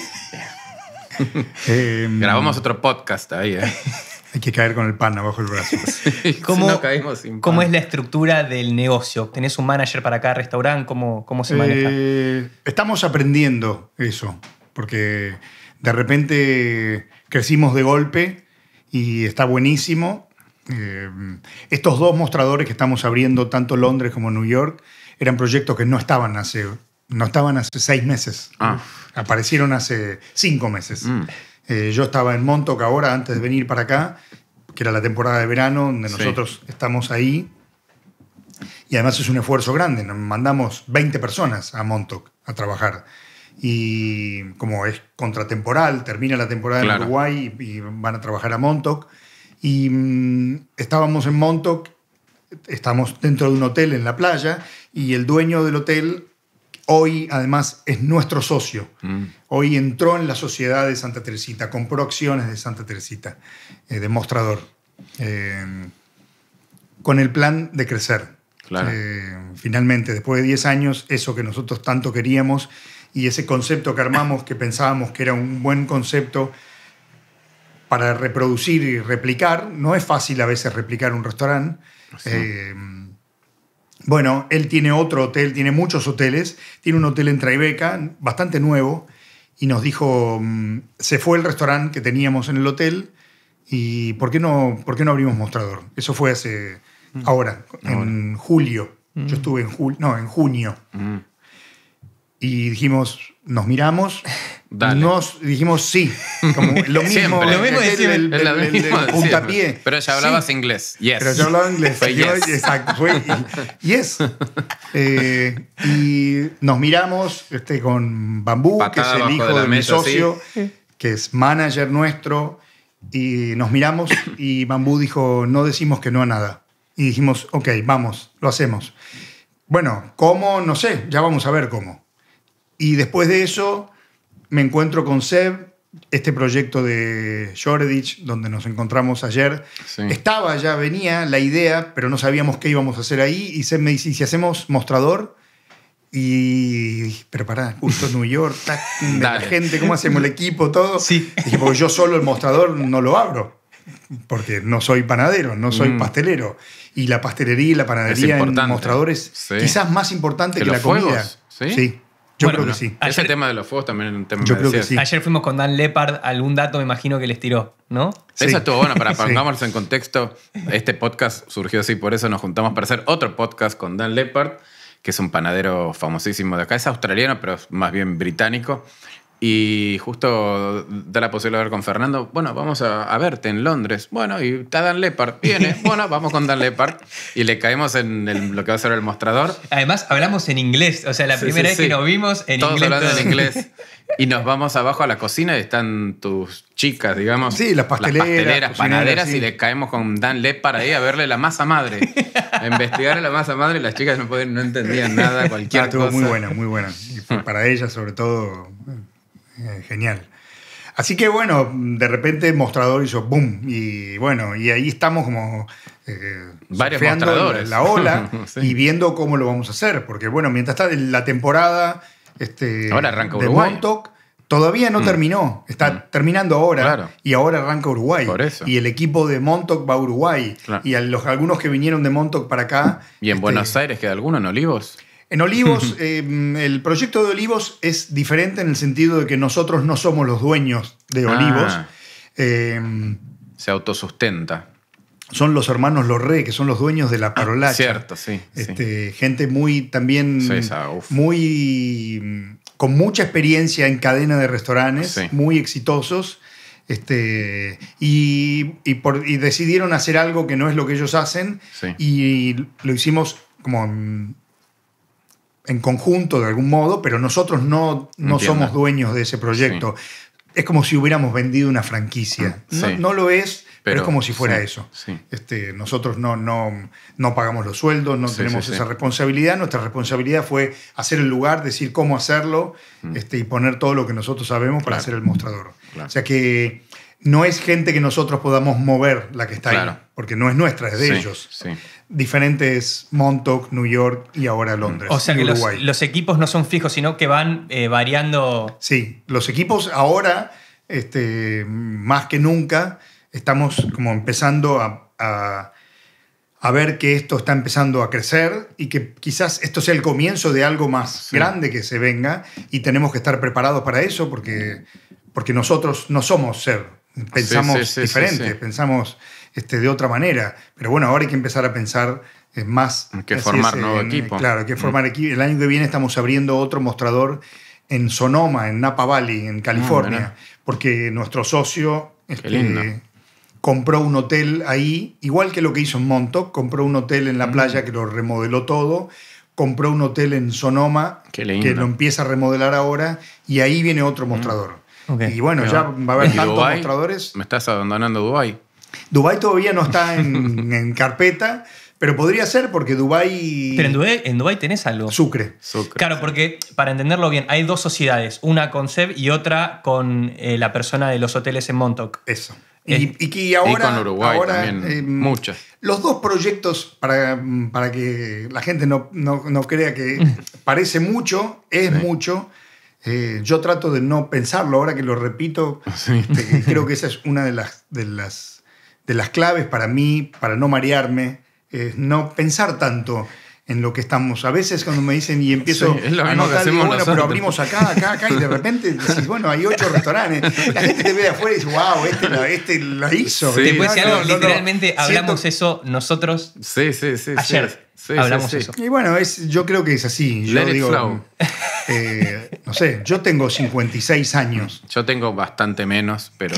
A: Em, Grabamos
C: otro podcast ahí. Eh.
A: Hay que caer con el pan abajo del brazo.
B: ¿Cómo, es la estructura del negocio? ¿Tenés un manager para cada restaurante? ¿Cómo, cómo se maneja?
A: Eh, estamos aprendiendo eso, porque de repente crecimos de golpe y está buenísimo. Eh, estos dos mostradores que estamos abriendo, tanto Londres como New York, eran proyectos que no estaban hace, no estaban hace seis meses. Ah. Aparecieron hace cinco meses. Mm. Eh, yo estaba en Montauk ahora, antes de venir para acá, que era la temporada de verano, donde nosotros estamos ahí. Y además es un esfuerzo grande. Nos mandamos 20 personas a Montauk a trabajar. Y como es contratemporal, termina la temporada en Uruguay y, van a trabajar a Montauk. Y mm, estábamos en Montauk, estamos dentro de un hotel en la playa y el dueño del hotel Hoy, además, es nuestro socio. Mm. Hoy entró en la sociedad de Santa Teresita, compró acciones de Santa Teresita, demostrador, eh, de mostrador, eh, con el plan de crecer. Eh, finalmente, después de 10 años, eso que nosotros tanto queríamos y ese concepto que armamos, que pensábamos que era un buen concepto para reproducir y replicar, no es fácil a veces replicar un restaurante. Bueno, él tiene otro hotel, tiene muchos hoteles, tiene un hotel en Tribeca, bastante nuevo, y nos dijo, mm, se fue el restaurante que teníamos en el hotel y ¿por qué no, por qué no abrimos mostrador? Eso fue hace, mm. ahora, en julio. Mm. Yo estuve en julio, no, en junio. Y dijimos, nos miramos, nos dijimos sí. Como lo mismo. el, puntapié. Pero ya hablabas inglés. Pero yo hablaba inglés. Eh, y nos miramos este, con Bambú, que es el hijo de, mi socio, que es manager nuestro. Y nos miramos y Bambú dijo, no decimos que no a nada. Y dijimos, ok, vamos, lo hacemos. Bueno, ¿cómo? No sé, ya vamos a ver cómo. Y después de eso me encuentro con Seb, este proyecto de Jordich, donde nos encontramos ayer, estaba ya, venía la idea, pero no sabíamos qué íbamos a hacer ahí. Y Seb me dice, si hacemos mostrador? Y pero pará, justo en New York, la gente, ¿cómo hacemos el equipo, todo? Sí. Dije, porque yo solo el mostrador no lo abro, porque no soy panadero, no soy mm. pastelero. Y la pastelería y la panadería en mostradores quizás más importante que, la comida. sí yo creo que sí.
B: Ese tema de los fuegos también es un tema Yo creo que sí. Ayer fuimos con Dan Leopard algún dato me imagino que les tiró, ¿no? Eso estuvo bueno, para pongámoslo
C: en contexto. Este podcast surgió así, por eso nos juntamos para hacer otro podcast con Dan Leopard que es un panadero famosísimo de acá. Es australiano, pero más bien británico. Y justo da la posibilidad de ver con Fernando. Bueno, vamos a, verte en Londres. Bueno, y está Dan Leppard. Viene. Bueno, vamos con Dan Lepard. Y le caemos en lo que va a ser el mostrador.
B: Además, hablamos en inglés. O sea, la primera vez que nos vimos en inglés. todos en inglés.
C: Y nos vamos abajo a la cocina y están tus chicas, digamos.
A: Sí, las pasteleras. pasteleras, panaderas. Y le
C: caemos con Dan Leppard ahí a verle la masa madre. a investigar a la masa madre. y Las chicas no, podían, no entendían nada, ah, cualquier cosa. Estuvo muy buena, muy
A: buena. Y para ellas, sobre todo eh, genial. Así que bueno, de repente mostrador hizo boom y bueno, y ahí estamos como eh, la ola y viendo cómo lo vamos a hacer, porque bueno, mientras está la temporada este, ahora de Uruguay. todavía no mm. terminó, está mm. terminando ahora y ahora arranca Uruguay. Y el equipo de Montauk va a Uruguay y a los, algunos que vinieron de Montauk para acá.
C: Y en este, Buenos Aires queda algunos en Olivos.
A: En Olivos, em, el proyecto de Olivos es diferente en el sentido de que nosotros no somos los dueños de ah. Olivos. Em, se autosustenta. Son los hermanos Lorré, que son los dueños de la ah, parolacha. cierto,
C: sí, este,
A: Gente muy también. muy. Em, con mucha experiencia en cadena de restaurantes, muy exitosos. Este, y, por, y, decidieron hacer algo que no es lo que ellos hacen. Y lo hicimos como en conjunto de algún modo, pero nosotros no, no somos dueños de ese proyecto. Es como si hubiéramos vendido una franquicia. Ah, no, lo es, pero, es como si fuera eso. Este, nosotros no, no, no pagamos los sueldos, no tenemos esa responsabilidad. Nuestra responsabilidad fue hacer el lugar, decir cómo hacerlo mm. este, y poner todo lo que nosotros sabemos para hacer el mostrador. O sea que no es gente que nosotros podamos mover la que está ahí, porque no es nuestra, es de ellos. Diferentes Montauk, New York y ahora Londres. O sea que los,
B: equipos no son fijos, sino que van
A: eh, variando. Sí, los equipos ahora, este, más que nunca, estamos como empezando a, ver que esto está empezando a crecer y que quizás esto sea el comienzo de algo más grande que se venga y tenemos que estar preparados para eso porque, porque nosotros no somos ser pensamos diferentes diferente, pensamos este, de otra manera. Pero bueno, ahora hay que empezar a pensar eh, más... Que formar nuevo equipo. Claro, que mm. formar equipo. El año que viene estamos abriendo otro mostrador en Sonoma, en Napa Valley, en ah, California, porque nuestro socio este, compró un hotel ahí, igual que lo que hizo en Montauk, compró un hotel en la mm. playa que lo remodeló todo, compró un hotel en Sonoma que lo empieza a remodelar ahora y ahí viene otro mm. mostrador. Y bueno, ya va a haber tantos Dubai? mostradores. ¿Me
B: estás abandonando Dubai?
A: Dubai todavía no está en, carpeta. Pero podría ser porque Dubái... Pero
B: en Dubái, tenés algo. Sucre. Claro, porque para entenderlo bien, hay dos sociedades, una con Seb y otra con eh, la persona de los hoteles en Montauk. Eso. Eh. Y, y, ahora, con Uruguay ahora, también. Em, muchas.
A: Los dos proyectos, para, para que la gente no, crea que parece mucho, es mucho, eh, yo trato de no pensarlo, ahora que lo repito,
C: este,
A: creo que esa es una de las, de, las, de las claves para mí, para no marearme, es no pensar tanto en lo que estamos. A veces cuando me dicen y empiezo a notar, digo, bueno, pero abrimos acá, acá, acá, y de repente decís, bueno, hay ocho restaurantes. La gente te ve de afuera y dice, wow, este la, este hizo. Sí. puede no, algo, literalmente hablamos
B: eso nosotros sí, ayer. Sí, hablamos eso. Y
A: bueno, es, yo creo que es así. Yo digo, eh, no sé, yo tengo 56 años.
C: Yo tengo bastante menos, pero.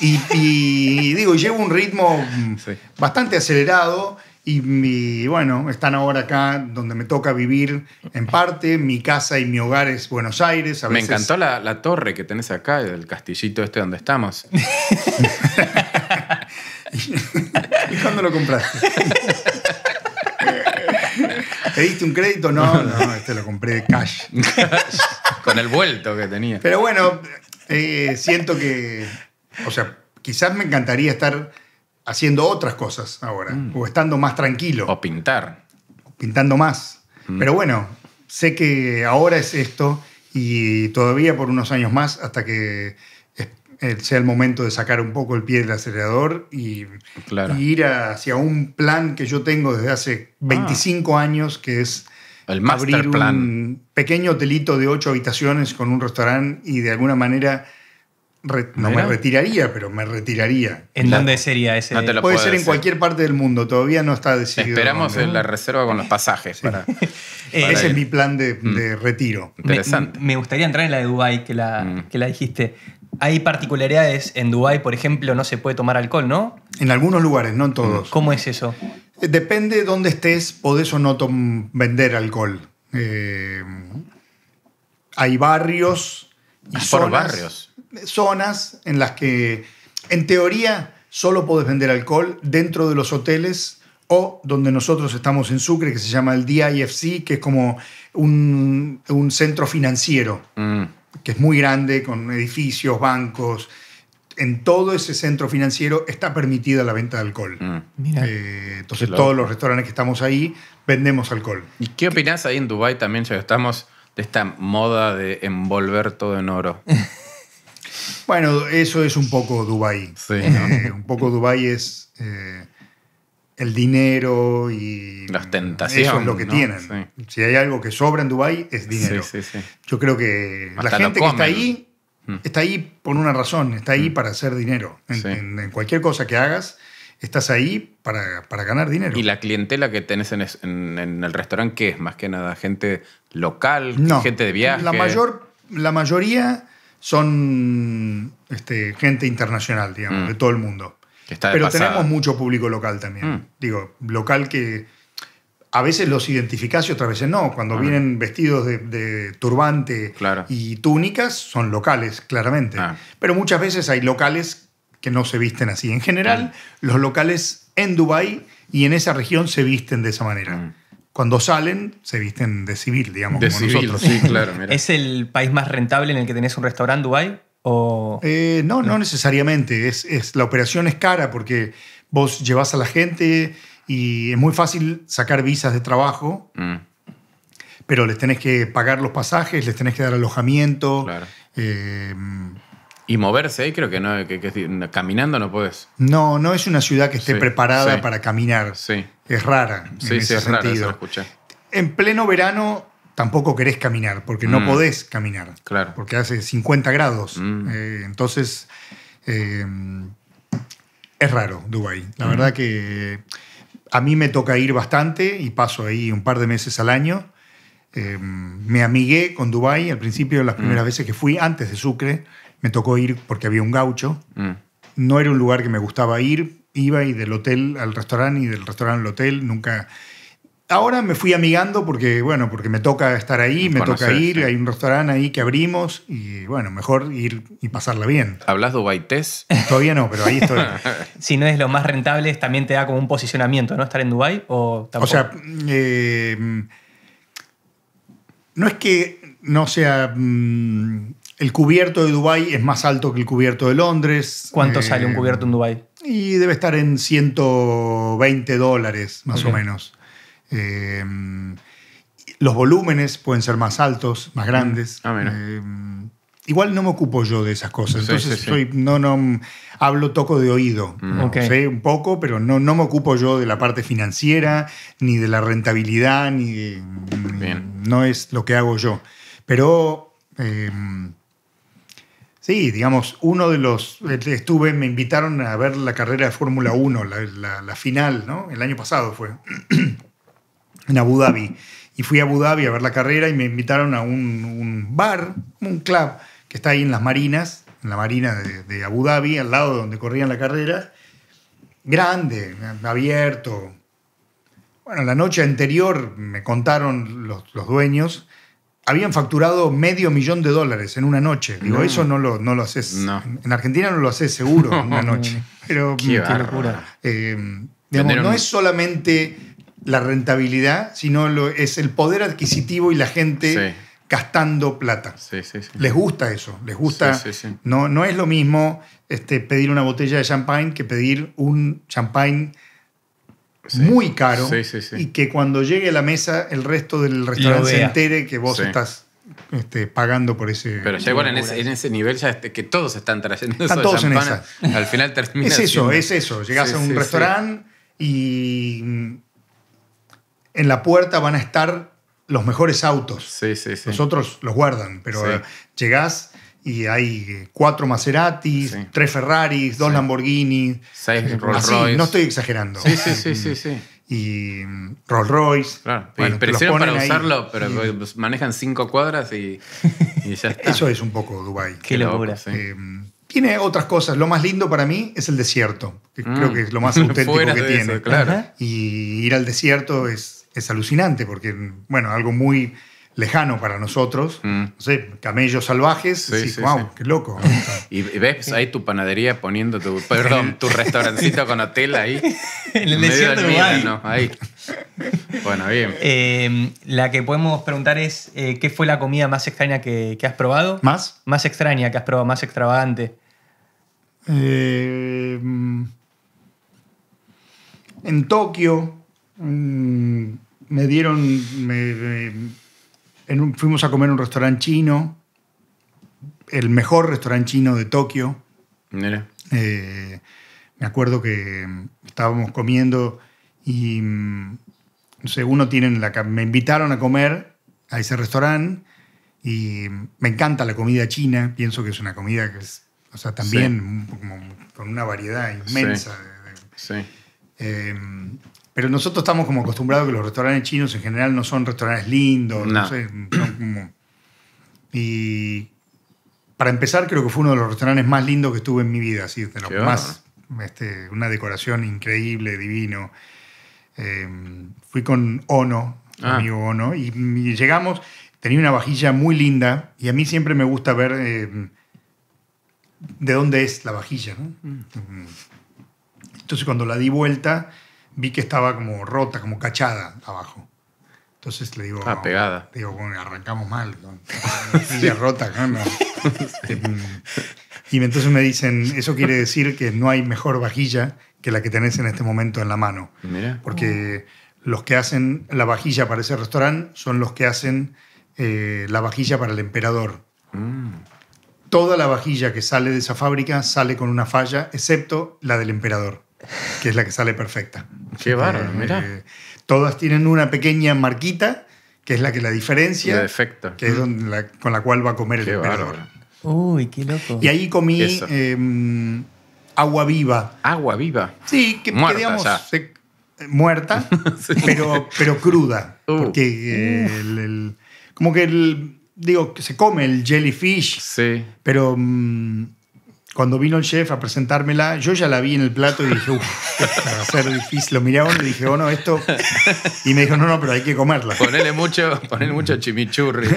C: Eh,
A: y, digo, llevo un ritmo mm, bastante acelerado. Y, bueno, están ahora acá donde me toca vivir en parte. Mi casa y mi hogar es Buenos Aires. Me encantó
C: la, la, torre que tenés acá, el castillito este donde estamos.
A: ¿Y cuándo lo compraste? ¿Te diste un crédito? No, no, este lo compré cash. Con el vuelto que tenía. Pero bueno, eh, siento que. O sea, quizás me encantaría estar haciendo otras cosas ahora. Mm. O estando más tranquilo. O pintar. Pintando más. Mm. Pero bueno, sé que ahora es esto y todavía por unos años más hasta que sea el momento de sacar un poco el pie del acelerador y, ir hacia un plan que yo tengo desde hace 25 ah. años, que es el abrir plan. un pequeño hotelito de ocho habitaciones con un restaurante y de alguna manera no me retiraría, pero me retiraría. ¿En dónde sería ese? Puede ser en cualquier parte del mundo, todavía no está decidido. Esperamos en la
C: reserva con los pasajes.
A: Eh, ese es mi plan de, mm. retiro. Interesante. Me,
B: gustaría entrar en la de Dubái, que la, mm. que la dijiste hay particularidades. En Dubái, por ejemplo, no
A: se puede tomar alcohol, ¿no? En algunos lugares, no en todos. Mm, ¿Cómo es eso? Eh, depende de dónde estés, podés o no vender alcohol. Eh, hay barrios y ah, zonas, barrios. zonas en las que, en teoría, solo podés vender alcohol dentro de los hoteles o donde nosotros estamos en Sucre, que se llama el DIFC, que es como un, centro financiero. Mm que es muy grande, con edificios, bancos. En todo ese centro financiero está permitida la venta de alcohol. Mm. Eh, entonces todos los restaurantes que estamos ahí vendemos alcohol.
C: ¿Y qué opinás ahí en Dubái también, ya estamos, de esta moda de envolver todo en oro?
A: bueno, eso es un poco Dubái. Sí, eh, un poco Dubái es... Eh, el dinero y las tentaciones Eso es lo que tienen. Si hay algo que sobra en Dubái, es dinero. Yo creo que la gente que está ahí, hmm. está ahí por una razón, está ahí hmm. para hacer dinero. En, cualquier cosa que hagas, estás ahí para, ganar dinero.
C: ¿Y la clientela que tenés en, el restaurante qué es? Más que nada, gente local, gente de viaje. La, mayor,
A: la mayoría son este, gente internacional, digamos, hmm. de todo el mundo. Pero tenemos mucho público local también. Mm. Digo, local que a veces los identificas y otras veces no. Cuando ah. vienen vestidos de, turbante y túnicas, son locales, claramente. Ah. Pero muchas veces hay locales que no se visten así. En general, mm. los locales en Dubái y en esa región se visten de esa manera mm. cuando salen se visten de civil, digamos, como nosotros. Sí, claro,
B: ¿Es el país más rentable en el que tenés un restaurante, Dubai?
A: Eh, no, no necesariamente. Es, la operación es cara porque vos llevas a la gente y es muy fácil sacar visas de trabajo, mm. pero les tenés que pagar los pasajes, les tenés que dar alojamiento.
C: Eh, y moverse ahí creo que no, caminando no
A: puedes. No, no es una ciudad que esté preparada para caminar. Sí. Es rara. Sí, en sí, es sentido. Rara, En pleno verano tampoco querés caminar, porque no mm. podés caminar. Claro. Porque hace 50 grados. Mm. Eh, entonces, eh, es raro Dubái. La mm. verdad que a mí me toca ir bastante y paso ahí un par de meses al año. Eh, me amigué con Dubái al principio, las primeras veces que fui, antes de Sucre, me tocó ir porque había un gaucho. No era un lugar que me gustaba ir, iba y del hotel al restaurante y del restaurante al hotel, nunca ahora me fui amigando porque, bueno, porque me toca estar ahí, me toca ir, hay un restaurante ahí que abrimos y, bueno, mejor ir y pasarla bien.
C: ¿Hablas Dubai test Todavía no, pero ahí
B: estoy. si no es lo más rentable, también te da como un posicionamiento, ¿no? Estar en Dubai o O sea,
A: eh, no es que no sea... Mm, el cubierto de Dubai es más alto que el cubierto de Londres. ¿Cuánto sale un eh, cubierto en Dubai? Y debe estar en 120 dólares, más o menos. Eh, los volúmenes pueden ser más altos, más mm. grandes. Ah, eh, igual no me ocupo yo de esas cosas. Entonces no, no, hablo toco de oído. Mm. Sé un poco, pero no, me ocupo yo de la parte financiera, ni de la rentabilidad, ni no es lo que hago yo. Pero em, sí, digamos, uno de los. Estuve, me invitaron a ver la carrera de Fórmula 1, la, la final, ¿no? El año pasado fue en Abu Dhabi. Y fui a Abu Dhabi a ver la carrera y me invitaron a un, bar, un club, que está ahí en las marinas, en la marina de, Abu Dhabi, al lado de donde corrían la carrera. Grande, abierto. Bueno, la noche anterior me contaron los, dueños habían facturado medio millón de dólares en una noche. Digo, eso no lo, no lo haces. En Argentina no lo haces seguro en una noche. Pero, Qué eh, no es solamente la rentabilidad, sino lo, es el poder adquisitivo y la gente gastando plata. les gusta eso, les gusta. No, no es lo mismo este, pedir una botella de champagne que pedir un champagne muy caro y que cuando llegue a la mesa el resto del restaurante se entere que vos estás este, pagando por ese. Pero ya igual en
C: ese, nivel ya este, que todos están trayendo están todos en Al final termina. Es eso, es eso. Llegás a un restaurante
A: y en la puerta van a estar los mejores autos. Sí, sí, sí. Los otros los guardan, pero eh, llegás y hay eh, cuatro Maseratis, tres Ferraris, dos Lamborghinis. Seis Rolls Royce. No estoy exagerando. Sí, sí, sí, mm. Y mm, Rolls Royce. Claro, pero para usarlo,
C: pero pues, manejan cinco cuadras y, ya
A: está. Eso es un poco Dubai. Qué locura. Eh, tiene otras cosas. Lo más lindo para mí es el desierto, creo mm. que es lo más auténtico que tiene. Y ir al desierto es es alucinante porque, bueno, algo muy lejano para nosotros. Mm. No sé, camellos salvajes. Sí, wow, qué loco.
C: y ves ahí tu panadería poniendo tu, perdón, tu restaurancito con hotel ahí.
A: en el desierto del Milano,
C: ahí.
B: Bueno, bien. Em, la que podemos preguntar es, eh, ¿qué fue la comida más extraña que, has probado? ¿Más? Más extraña que has probado, más extravagante.
A: Em, en Tokio, mm, me dieron, fuimos a comer un restaurante chino, el mejor restaurante chino de Tokio. Mira. Eh, me acuerdo que mm, estábamos comiendo y, mm, no sé, uno la, me invitaron a comer a ese restaurante y mm, me encanta la comida china, pienso que es una comida que es, o sea, también con una variedad inmensa. Sí. sí. Eh, pero nosotros estamos como acostumbrados que los restaurantes chinos en general no son restaurantes lindos, no, sé, Y para empezar, creo que fue uno de los restaurantes más lindos que estuve en mi vida, así, más... Este, una decoración increíble, divino. Em, fui con Ono, ah. amigo Ono, y, llegamos, tenía una vajilla muy linda, y a mí siempre me gusta ver em, de dónde es la vajilla. Mm. Entonces cuando la di vuelta vi que estaba como rota, como cachada abajo. Entonces le digo. Ah, pegada. digo, bueno, arrancamos mal. y rota, Y entonces me dicen, eso quiere decir que no hay mejor vajilla que la que tenés en este momento en la mano.
C: Porque
A: oh. los que hacen la vajilla para ese restaurante son los que hacen eh, la vajilla para el emperador. Mm. Toda la vajilla que sale de esa fábrica sale con una falla, excepto la del emperador que es la que sale perfecta. Qué eh, bárbaro, mira. todas tienen una pequeña marquita, que es la que la diferencia. La efecto. Que es con la cual va a comer el emperador. Uy, qué loco. Y ahí comí em, agua viva. Agua viva. Sí, que, muerta, digamos, eh, muerta, pero, pero cruda. Uh. Porque eh, como que el, digo, se come el jellyfish. Sí. Pero... Mm, cuando vino el chef a presentármela, yo ya la vi en el plato y dije, uff, va a ser difícil. Lo miré a uno y dije, bueno, oh, esto. Y me dijo, no, no, pero hay que comerla. Ponele
C: mucho, ponele mucho chimichurri.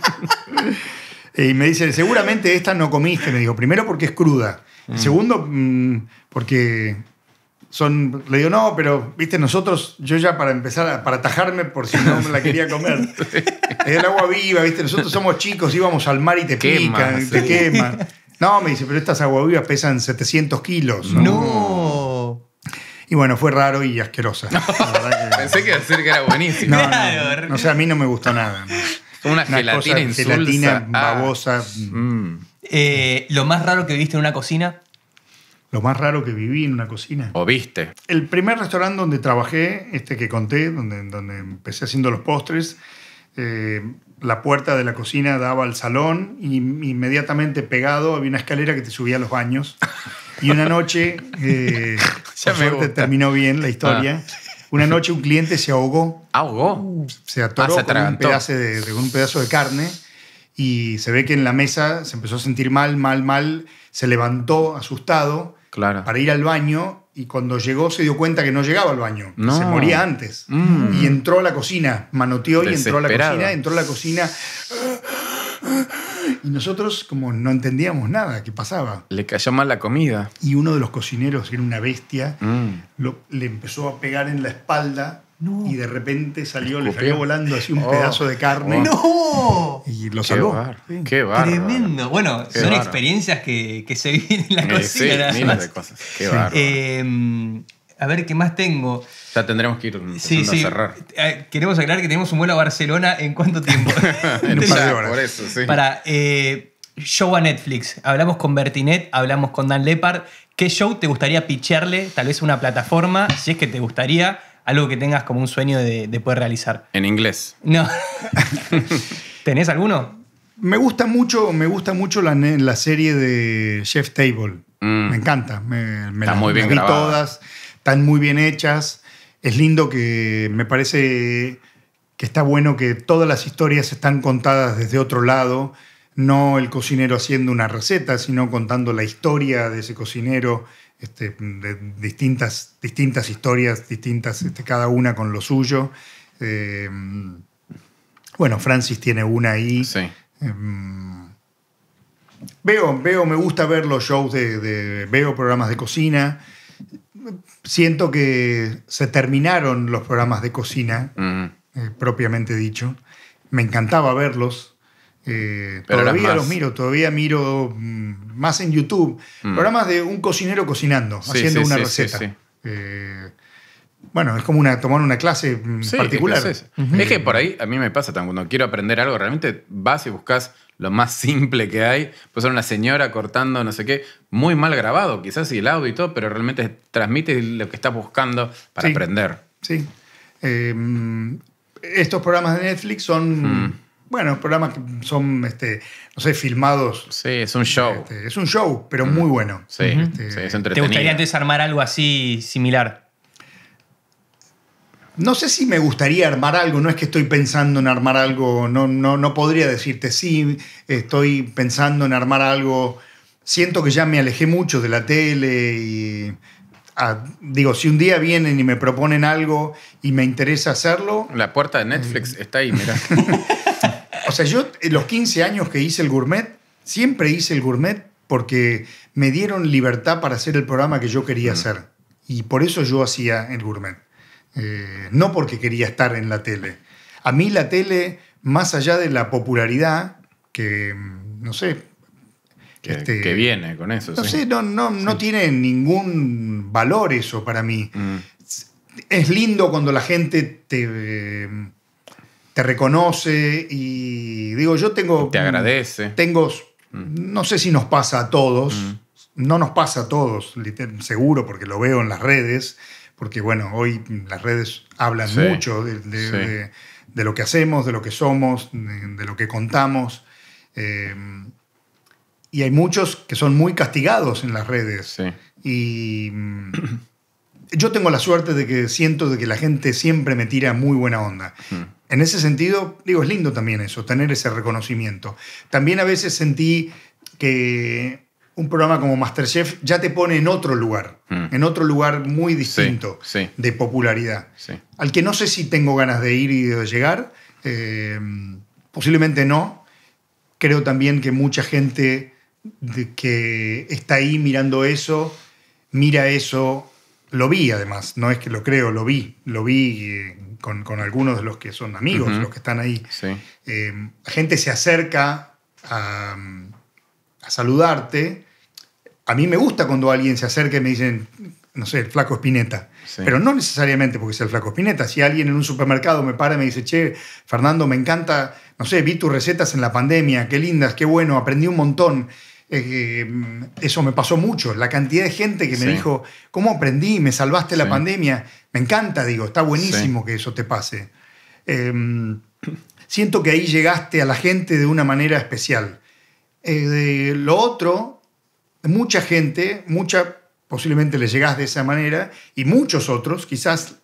A: y me dice, seguramente esta no comiste. Me dijo, primero porque es cruda. Mm. Segundo, mm, porque son. Le digo, no, pero, viste, nosotros, yo ya para empezar, a, para atajarme por si no me la quería comer. Es el agua viva, viste, nosotros somos chicos, íbamos al mar y te pican, te quema. No, me dice, pero estas aguavivas pesan 700 kilos. No. Y bueno, fue raro y asquerosa. que... Pensé
B: que a
C: decir que era buenísimo. No, no,
B: no, O
A: sea, a mí no me gustó nada.
B: una,
C: gelatina cosa, Gelatina ah. babosa. Mm.
A: Eh, ¿Lo más raro que viste en una cocina? Lo más raro que viví en una cocina. ¿O viste? El primer restaurante donde trabajé, este que conté, donde, donde empecé haciendo los postres, eh, la puerta de la cocina daba al salón y inmediatamente pegado había una escalera que te subía a los baños. Y una noche, eh, terminó bien la historia, ah. una noche un cliente se ahogó. Ah, ¿Ahogó? Se atoró ah, con, un pedazo de, carne y se ve que en la mesa se empezó a sentir mal, mal, mal. Se levantó asustado para ir al baño y cuando llegó se dio cuenta que no llegaba al baño, se moría antes. Mm. Y entró a la cocina, manoteó y entró a la cocina, entró a la cocina. Y nosotros como no entendíamos nada que pasaba. Le cayó mal la comida. Y uno de los cocineros, era una bestia, mm. le empezó a pegar en la espalda y de repente salió, le salió volando así un oh. pedazo de carne. ¡No! Y lo salvó.
B: Qué, bar, Tremendo. Bueno, son experiencias que, se viven en la cocina. de cosas. Qué eh, a ver, ¿qué más tengo?
C: Ya tendremos que ir sí, sí. a cerrar.
B: Eh, queremos aclarar que tenemos un vuelo a Barcelona en cuánto tiempo. en un
C: Por eso, sí. Para
B: eh, show a Netflix. Hablamos con Bertinet, hablamos con Dan Lepard. ¿Qué show te gustaría picharle? Tal vez una plataforma, si es que te gustaría algo que tengas como un
A: sueño de,
B: poder realizar.
C: En inglés.
A: No. ¿Tenés alguno? Me gusta mucho, me gusta mucho la, serie de Chef Table. Mm. Me encanta. Me, muy todas. Están muy bien hechas. Es lindo que me parece que está bueno que todas las historias están contadas desde otro lado, no el cocinero haciendo una receta, sino contando la historia de ese cocinero este, distintas, distintas historias, distintas, este, cada una con lo suyo. Eh, bueno, Francis tiene una ahí. Eh, veo, veo, me gusta ver los shows de, Veo programas de cocina. Siento que se terminaron los programas de cocina, eh, propiamente dicho. Me encantaba verlos. Eh, todavía los miro, todavía miro mm, más en YouTube. Mm. Programas de un cocinero cocinando, haciendo una receta. Eh, bueno, es como una, tomar una clase mm, particular. Es, que por ahí
C: a mí me pasa tan cuando quiero aprender algo, realmente vas y buscas lo más simple que hay. pues ser una señora cortando no sé qué, muy mal grabado, quizás y el audio y todo, pero realmente transmite lo que estás buscando para aprender.
A: Sí. Eh, estos programas de Netflix son. Bueno, programas que son, este, no sé, filmados. Sí, es un show. Este, es un show, pero muy bueno. Sí, este, es entretenido. ¿Te gustaría
B: desarmar armar algo así similar?
A: No sé si me gustaría armar algo, no es que estoy pensando en armar algo, no, no, no podría decirte sí, estoy pensando en armar algo. Siento que ya me alejé mucho de la tele y ah, digo, si un día vienen y me proponen algo y me interesa hacerlo.
C: La puerta de Netflix eh, está ahí, mira.
A: O sea, yo eh, los 15 años que hice el gourmet, siempre hice el gourmet porque me dieron libertad para hacer el programa que yo quería hacer. Y por eso yo hacía el gourmet. Eh, no porque quería estar en la tele. A mí la tele, más allá de la popularidad, que mm, no sé.
C: Este, que, viene con eso. No sí.
A: no, no, tiene ningún valor eso para mí. Mm. Es lindo cuando la gente te, eh, te reconoce y digo, yo tengo... Te agradece. Tengo, mm. no sé si nos pasa a todos, mm. no nos pasa a todos, seguro, porque lo veo en las redes, porque bueno, hoy las redes hablan mucho de, lo que hacemos, de lo que somos, de, lo que contamos. Em, y hay muchos que son muy castigados en las redes. Y yo tengo la suerte de que siento de que la gente siempre me tira muy buena onda. Mm en ese sentido, digo, es lindo también eso, tener ese reconocimiento. También a veces sentí que un programa como Masterchef ya te pone en otro lugar, mm. en otro lugar muy distinto de popularidad. Al que no sé si tengo ganas de ir y de llegar, eh, posiblemente no. Creo también que mucha gente que está ahí mirando eso, mira eso, lo vi además, no es que lo creo, lo vi, lo vi eh, con, algunos de los que son amigos, los que están ahí. Eh, gente se acerca a, saludarte. A mí me gusta cuando alguien se acerca y me dicen, no sé, el flaco Espineta. Pero no necesariamente porque es el flaco Espineta. Si alguien en un supermercado me para y me dice, che, Fernando, me encanta, no sé, vi tus recetas en la pandemia, qué lindas, qué bueno, aprendí un montón. Mm, eso me pasó mucho. La cantidad de gente que me dijo, ¿cómo aprendí? Me salvaste la pandemia. Me encanta, digo, está buenísimo que eso te pase. Em, siento que ahí llegaste a la gente de una manera especial. Eh, lo otro, mucha gente, mucha, posiblemente le llegas de esa manera, y muchos otros, quizás,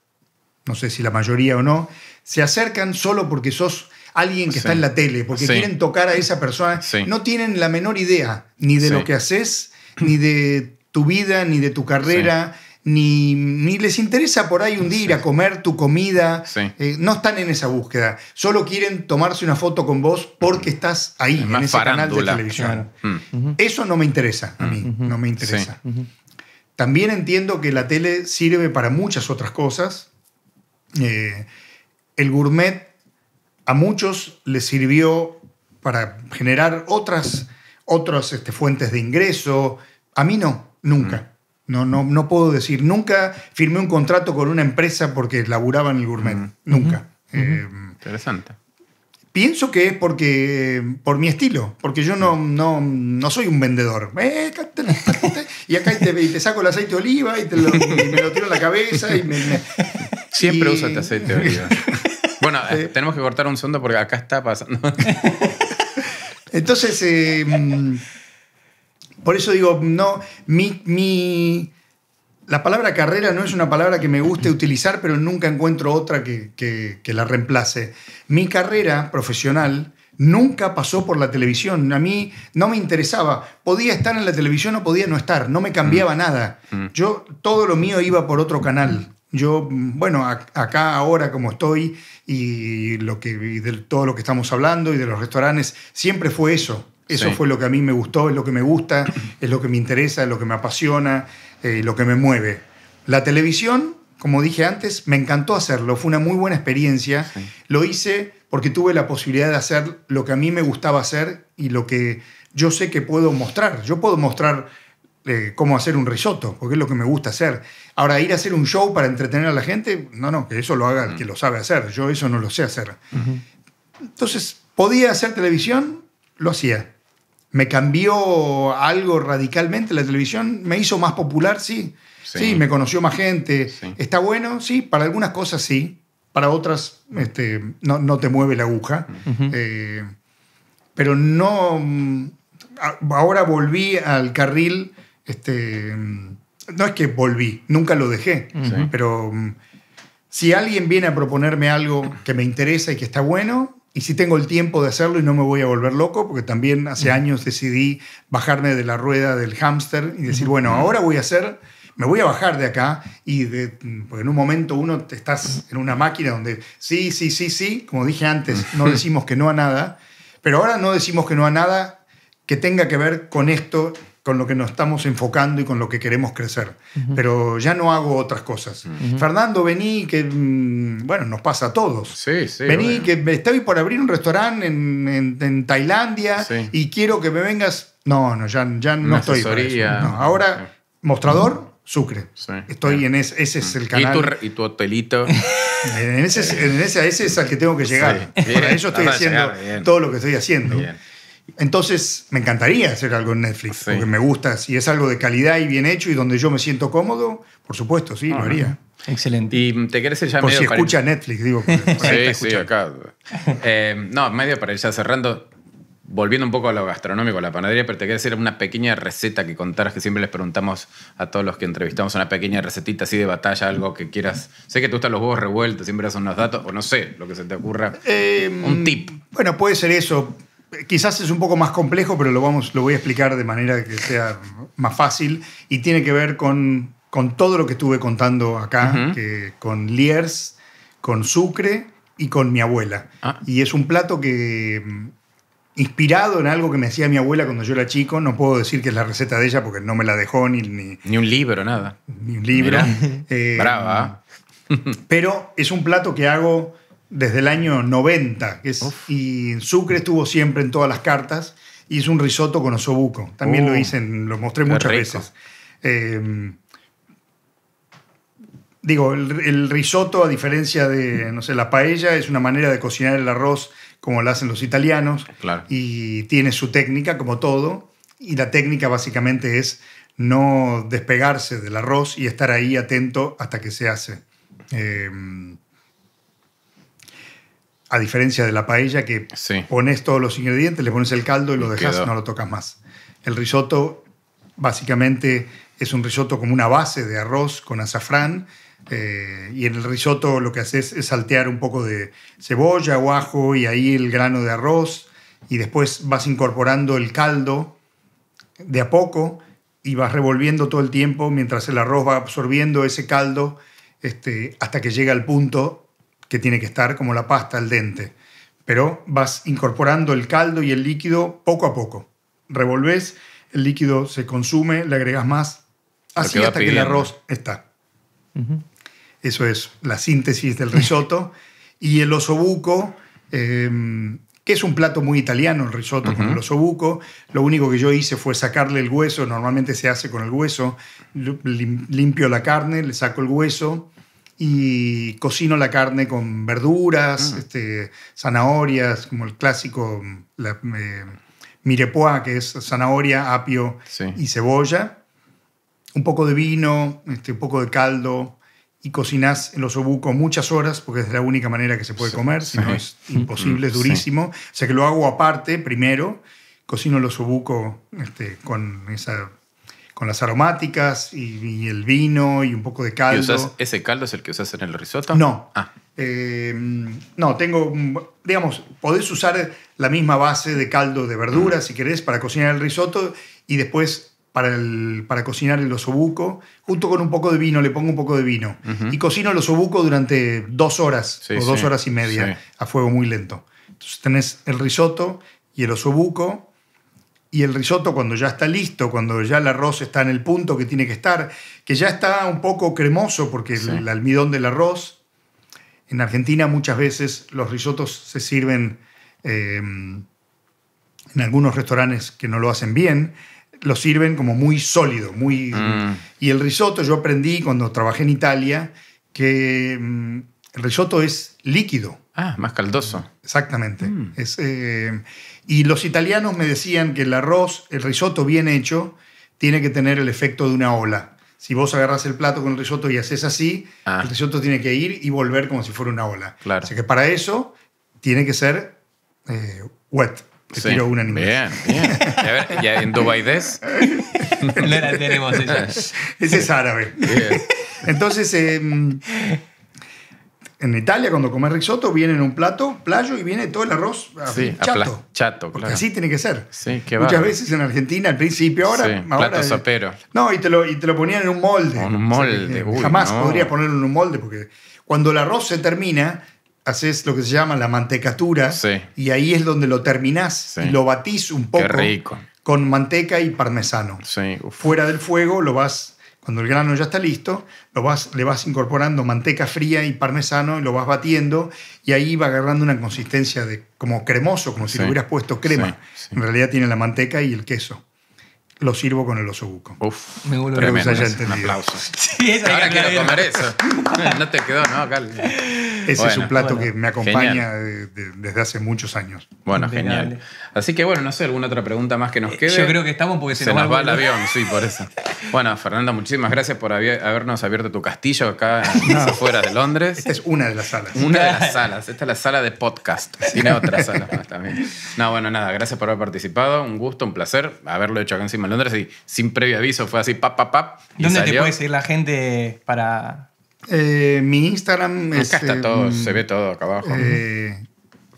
A: no sé si la mayoría o no, se acercan solo porque sos alguien que está en la tele, porque quieren tocar a esa persona. No tienen la menor idea ni de lo que haces, ni de tu vida, ni de tu carrera. Ni, les interesa por ahí un día ir a comer tu comida. Eh, no están en esa búsqueda. Solo quieren tomarse una foto con vos porque estás ahí, en ese canal de televisión. Mm. Eso no me interesa a mí, no me interesa. También entiendo que la tele sirve para muchas otras cosas. Eh, el gourmet a muchos les sirvió para generar otras, otras este, fuentes de ingreso. A mí no, nunca. Mm. No, no, no puedo decir, nunca firmé un contrato con una empresa porque laburaba en el gourmet. Mm. Nunca. Eh, Interesante. Pienso que es porque por mi estilo, porque yo no, no, soy un vendedor. Eh, y acá te, te, saco el aceite de oliva y, te lo, me lo tiro en la cabeza. Y me, Siempre usa uso este aceite de
C: oliva. Bueno, eh, tenemos que cortar un segundo porque acá está pasando.
A: Entonces, em, por eso digo, no, mi, la palabra carrera no es una palabra que me guste utilizar, pero nunca encuentro otra que, la reemplace. Mi carrera profesional nunca pasó por la televisión. A mí no me interesaba. Podía estar en la televisión o podía no estar. No me cambiaba mm. nada. Mm. Yo todo lo mío iba por otro canal. Yo, bueno, acá ahora como estoy y, lo que, de todo lo que estamos hablando y de los restaurantes, siempre fue eso. Eso fue lo que a mí me gustó, es lo que me gusta, es lo que me interesa, es lo que me apasiona, eh, lo que me mueve. La televisión, como dije antes, me encantó hacerlo, fue una muy buena experiencia. Lo hice porque tuve la posibilidad de hacer lo que a mí me gustaba hacer y lo que yo sé que puedo mostrar. Yo puedo mostrar eh, cómo hacer un risotto, porque es lo que me gusta hacer. Ahora, ir a hacer un show para entretener a la gente, no, no, que eso lo haga el que mm. lo sabe hacer. Yo eso no lo sé hacer. Entonces, podía hacer televisión, lo hacía. ¿Me cambió algo radicalmente la televisión? ¿Me hizo más popular? Sí. Sí, me conoció más gente. ¿Está bueno? Sí, para algunas cosas sí. Para otras este, no, te mueve la aguja. Eh, pero no... Mm, ahora volví al carril este, no es que volví, nunca lo dejé, pero mm, si alguien viene a proponerme algo que me interesa y que está bueno, y si tengo el tiempo de hacerlo y no me voy a volver loco, porque también hace años decidí bajarme de la rueda del hámster y decir, bueno, ahora voy a hacer, me voy a bajar de acá, y en un momento uno te estás en una máquina donde sí, sí, sí, sí, como dije antes, no decimos que no a nada, pero ahora no decimos que no a nada que tenga que ver con esto con lo que nos estamos enfocando y con lo que queremos crecer. Pero ya no hago otras cosas. Fernando, vení que, mm, bueno, nos pasa a todos. Sí, sí, vení que estoy por abrir un restaurante en, Tailandia y quiero que me vengas. No, no, ya, ya no estoy. ahora,
B: mostrador.
A: Sucre. Estoy en ese, ese es el canal. ¿Y tu, hotelito? ese, es al que tengo que llegar. Para eso estoy haciendo todo lo que estoy haciendo. Entonces, me encantaría hacer algo en Netflix, porque me gusta. Si es algo de calidad y bien hecho y donde yo me siento cómodo, por supuesto, sí, lo haría. Excelente.
C: Y te querés ya Por medio si escucha
A: Netflix, digo. sí,
C: sí, acá. Eh, no, medio para ir ya cerrando, volviendo un poco a lo gastronómico, a la panadería, pero te quería hacer una pequeña receta que contaras, que siempre les preguntamos a todos los que entrevistamos, una pequeña recetita así de batalla, algo que quieras. Sé que te gustan los huevos revueltos, siempre das unos datos, o no sé, lo que se te ocurra.
A: Eh, un tip. Bueno, puede ser eso quizás es un poco más complejo, pero lo, vamos, lo voy a explicar de manera que sea más fácil y tiene que ver con, con todo lo que estuve contando acá, con Liers, con Sucre y con mi abuela. Ah. Y es un plato que, mm, inspirado en algo que me hacía mi abuela cuando yo era chico, no puedo decir que es la receta de ella porque no me la dejó ni...
C: Ni, un libro, nada. Ni un libro.
A: Eh, Brava. pero es un plato que hago desde el año 90, y Sucre estuvo siempre en todas las cartas. y es un risotto con osobuco. También lo uh. hice, lo mostré muchas veces. Em, digo, el, risotto, a diferencia de, no sé, la paella, es una manera de cocinar el arroz como lo hacen los italianos. Y tiene su técnica, como todo. Y la técnica básicamente es no despegarse del arroz y estar ahí atento hasta que se hace. Em, a diferencia de la paella, que pones todos los ingredientes, le pones el caldo y lo dejas y no lo tocas más. El risotto, básicamente, es un risotto como una base de arroz con azafrán. Eh, y en el risotto lo que haces es saltear un poco de cebolla o ajo y ahí el grano de arroz. Y después vas incorporando el caldo de a poco y vas revolviendo todo el tiempo mientras el arroz va absorbiendo ese caldo este, hasta que llega al punto que tiene que estar como la pasta al dente. Pero vas incorporando el caldo y el líquido poco a poco. Revolves, el líquido se consume, le agregas más,
B: así hasta que el arroz
A: está. Eso es la síntesis del risotto. y el osobuco, eh, que es un plato muy italiano, el risotto con el osobuco. Lo único que yo hice fue sacarle el hueso, normalmente se hace con el hueso. Limpio la carne, le saco el hueso, y cocino la carne con verduras, ah. este, zanahorias, como el clásico la, eh, mirepoix, que es zanahoria, apio y cebolla, un poco de vino, este, un poco de caldo, y cocinas en los muchas horas, porque es la única manera que se puede comer, si no es imposible, es durísimo. O sea que lo hago aparte, primero, cocino los obucos este, con esa con las aromáticas y, el vino y un poco de caldo.
C: ¿Ese caldo es el que usas en el risotto?
A: No. Ah. Eh, no, tengo, digamos, podés usar la misma base de caldo de verduras mm. si querés, para cocinar el risotto y después para, para cocinar el osobuco, junto con un poco de vino, le pongo un poco de vino. Y cocino el osobuco durante dos horas o dos horas y media a fuego muy lento. Entonces tenés el risotto y el osobuco y el risotto cuando ya está listo, cuando ya el arroz está en el punto que tiene que estar, que ya está un poco cremoso porque el, almidón del arroz. En Argentina muchas veces los risotos se sirven em, en algunos restaurantes que no lo hacen bien, lo sirven como muy sólido, muy... Mm. Y el risotto yo aprendí cuando trabajé en Italia que em, el risotto es líquido.
C: Ah, más caldoso.
A: Exactamente. Mm. Es, eh, y los italianos me decían que el arroz, el risotto bien hecho, tiene que tener el efecto de una ola. Si vos agarras el plato con el risotto y haces así, ah. el risotto tiene que ir y volver como si fuera una ola. Claro. O que para eso tiene que ser eh, wet. Te sí. un una Bien, bien. A ver, ya en no la tenemos ella. Ese es árabe. Entonces, eh, en Italia, cuando comes risotto, viene en un plato, playo, y viene todo el arroz
C: chato. Porque así tiene que ser. Muchas veces
A: en Argentina, al principio, ahora... Sí, plato sopero. No, y te, lo, lo ponían en un molde. En Un molde, Jamás podrías ponerlo en un molde, porque cuando el arroz se termina, haces lo que se llama la mantecatura, y ahí es donde lo terminás, y lo batís un poco. Con manteca y parmesano. Fuera del fuego lo vas cuando el grano ya está listo, lo vas, le vas incorporando manteca fría y parmesano y lo vas batiendo y ahí va agarrando una consistencia de como cremoso, como si le hubieras puesto crema. En realidad tiene la manteca y el queso. Lo sirvo con el osobuco. Uf, me vuelvo a Un aplauso.
C: Ahora quiero comer eso. No te quedó, ¿no? Acá. Ese es un plato que me acompaña
A: desde hace muchos años. Bueno, genial.
C: Así que bueno, no sé, alguna otra pregunta más que nos eh, quede. Yo creo
B: que estamos porque se, se nos, va, el avión,
C: sí, por eso. Bueno, Fernando, muchísimas gracias por habernos abierto tu castillo acá afuera de Londres. Esta es una de las salas. Una de las salas. Esta es la sala de podcast. Tiene otras salas más también. No, bueno, nada, gracias por haber participado. Un gusto, un placer haberlo hecho acá encima de Londres y sin previo aviso fue así, pap, pap, pap. ¿Dónde te puede
B: seguir la gente para eh, mi Instagram Acá está todo, eh, se ve
A: todo acá abajo. Eh,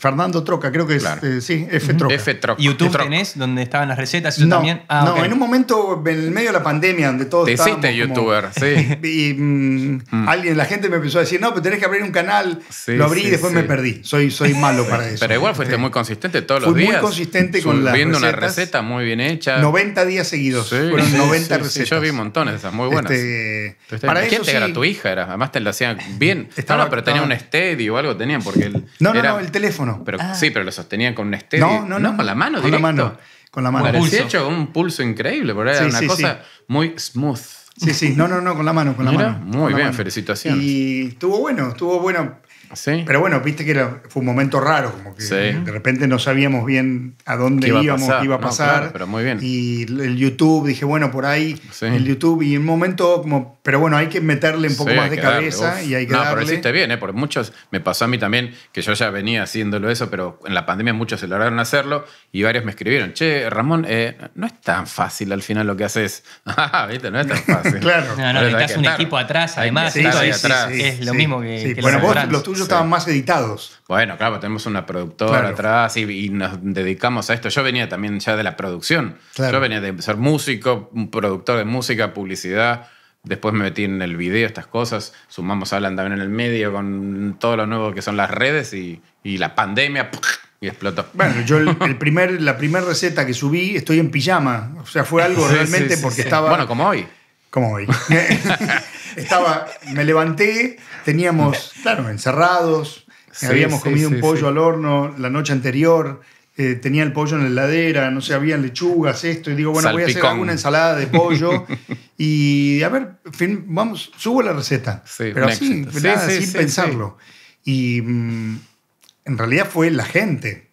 A: Fernando Troca, creo que es. Eh, sí, F Troca. ¿YouTube tenés donde estaban las recetas?
B: no, ah, en un
A: momento, en el medio de la pandemia, donde todo Te hiciste youtuber, sí. Y mm, mm. alguien, la gente me empezó a decir, no, pero tenés que abrir un canal. lo abrí y después me perdí. Soy, soy malo para eso. Pero igual fuiste
C: muy consistente todos los Fui días. Muy consistente con las Viendo una receta muy bien hecha. 90 días seguidos. Fueron 90 recetas. yo vi montones de esas, muy buenas. Este, para era tu hija, Además te la hacían bien. Estaba, pero tenía un steady o algo tenían porque. no, no, no, el teléfono. Ah. Sí, pero lo sostenían con un estéreo. No, con la mano, Con la mano,
A: con la mano. hecho
C: un pulso increíble, era una cosa muy smooth. Sí, sí, no, no,
A: no, con la mano, con la mano. Muy bien, felicitaciones. Y estuvo bueno, estuvo bueno pero bueno, viste que fue un momento raro, como que de repente no sabíamos bien a dónde íbamos, a qué iba a pasar. Y el YouTube, dije, bueno, por ahí, el YouTube, y en un momento como, pero bueno, hay que meterle un poco más de cabeza y hay que no, pero hiciste
C: bien, ¿eh? porque muchos, me pasó a mí también, que yo ya venía haciéndolo eso, pero en la pandemia muchos se lograron hacerlo y varios me escribieron, che, Ramón, eh, no es tan fácil al final lo que haces. Ah, ¿Viste? No es tan fácil. claro. No, no, necesitas un equipo atrás, además, es lo mismo que, bueno, vos, estaban más editados. Bueno, claro, tenemos una productora atrás y, nos dedicamos a esto. Yo venía también ya de la producción. Yo venía de ser músico, productor de música, publicidad. Después me metí en el video, estas cosas. Sumamos hablan también en el medio con todo lo nuevo que son las redes y, la pandemia. Y explotó. Bueno,
A: yo el, primer, la primera receta que subí estoy en pijama. O sea, fue algo realmente porque estaba... Bueno, como hoy. Cómo hoy. Estaba, me levanté, teníamos, claro, encerrados, habíamos comido un pollo al horno la noche anterior, eh, tenía el pollo en la heladera, no sé, habían lechugas, esto, y digo, bueno, voy a hacer alguna ensalada de pollo y a ver, vamos, subo la receta, pero sin pensarlo. Y mm, en realidad fue la gente.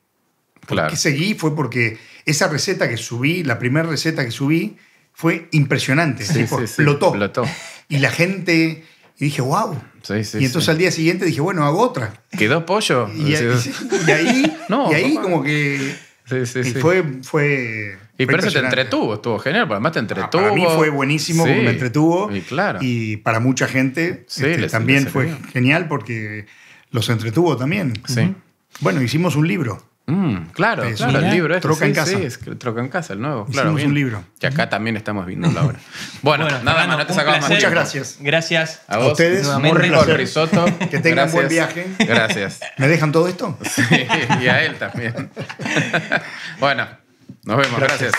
A: que seguí fue porque esa receta que subí, la primera receta que subí, fue impresionante. flotó. explotó. Y la gente, y dije, wow. y entonces al día siguiente dije, bueno, hago otra.
C: Quedó pollo. Y, ahí,
A: como que... Y fue, fue... Y por eso te
C: entretuvo, estuvo genial, además te ah, entretuvo. para mí fue buenísimo, me entretuvo.
A: Y para mucha gente este, también fue genial porque los entretuvo también. Bueno, hicimos un libro. Mm, claro, es un libro es. Este, troca en casa. Sí,
C: Troca en casa, el nuevo. claro, es un libro. Que acá también estamos viendo la obra.
B: Bueno, nada más, no te sacamos más. Muchas gracias. Gracias
A: a, vos, a ustedes. Un risotto. Que tengan buen viaje. Gracias. ¿Me dejan todo esto? Sí, y a él también.
C: bueno, nos vemos. gracias.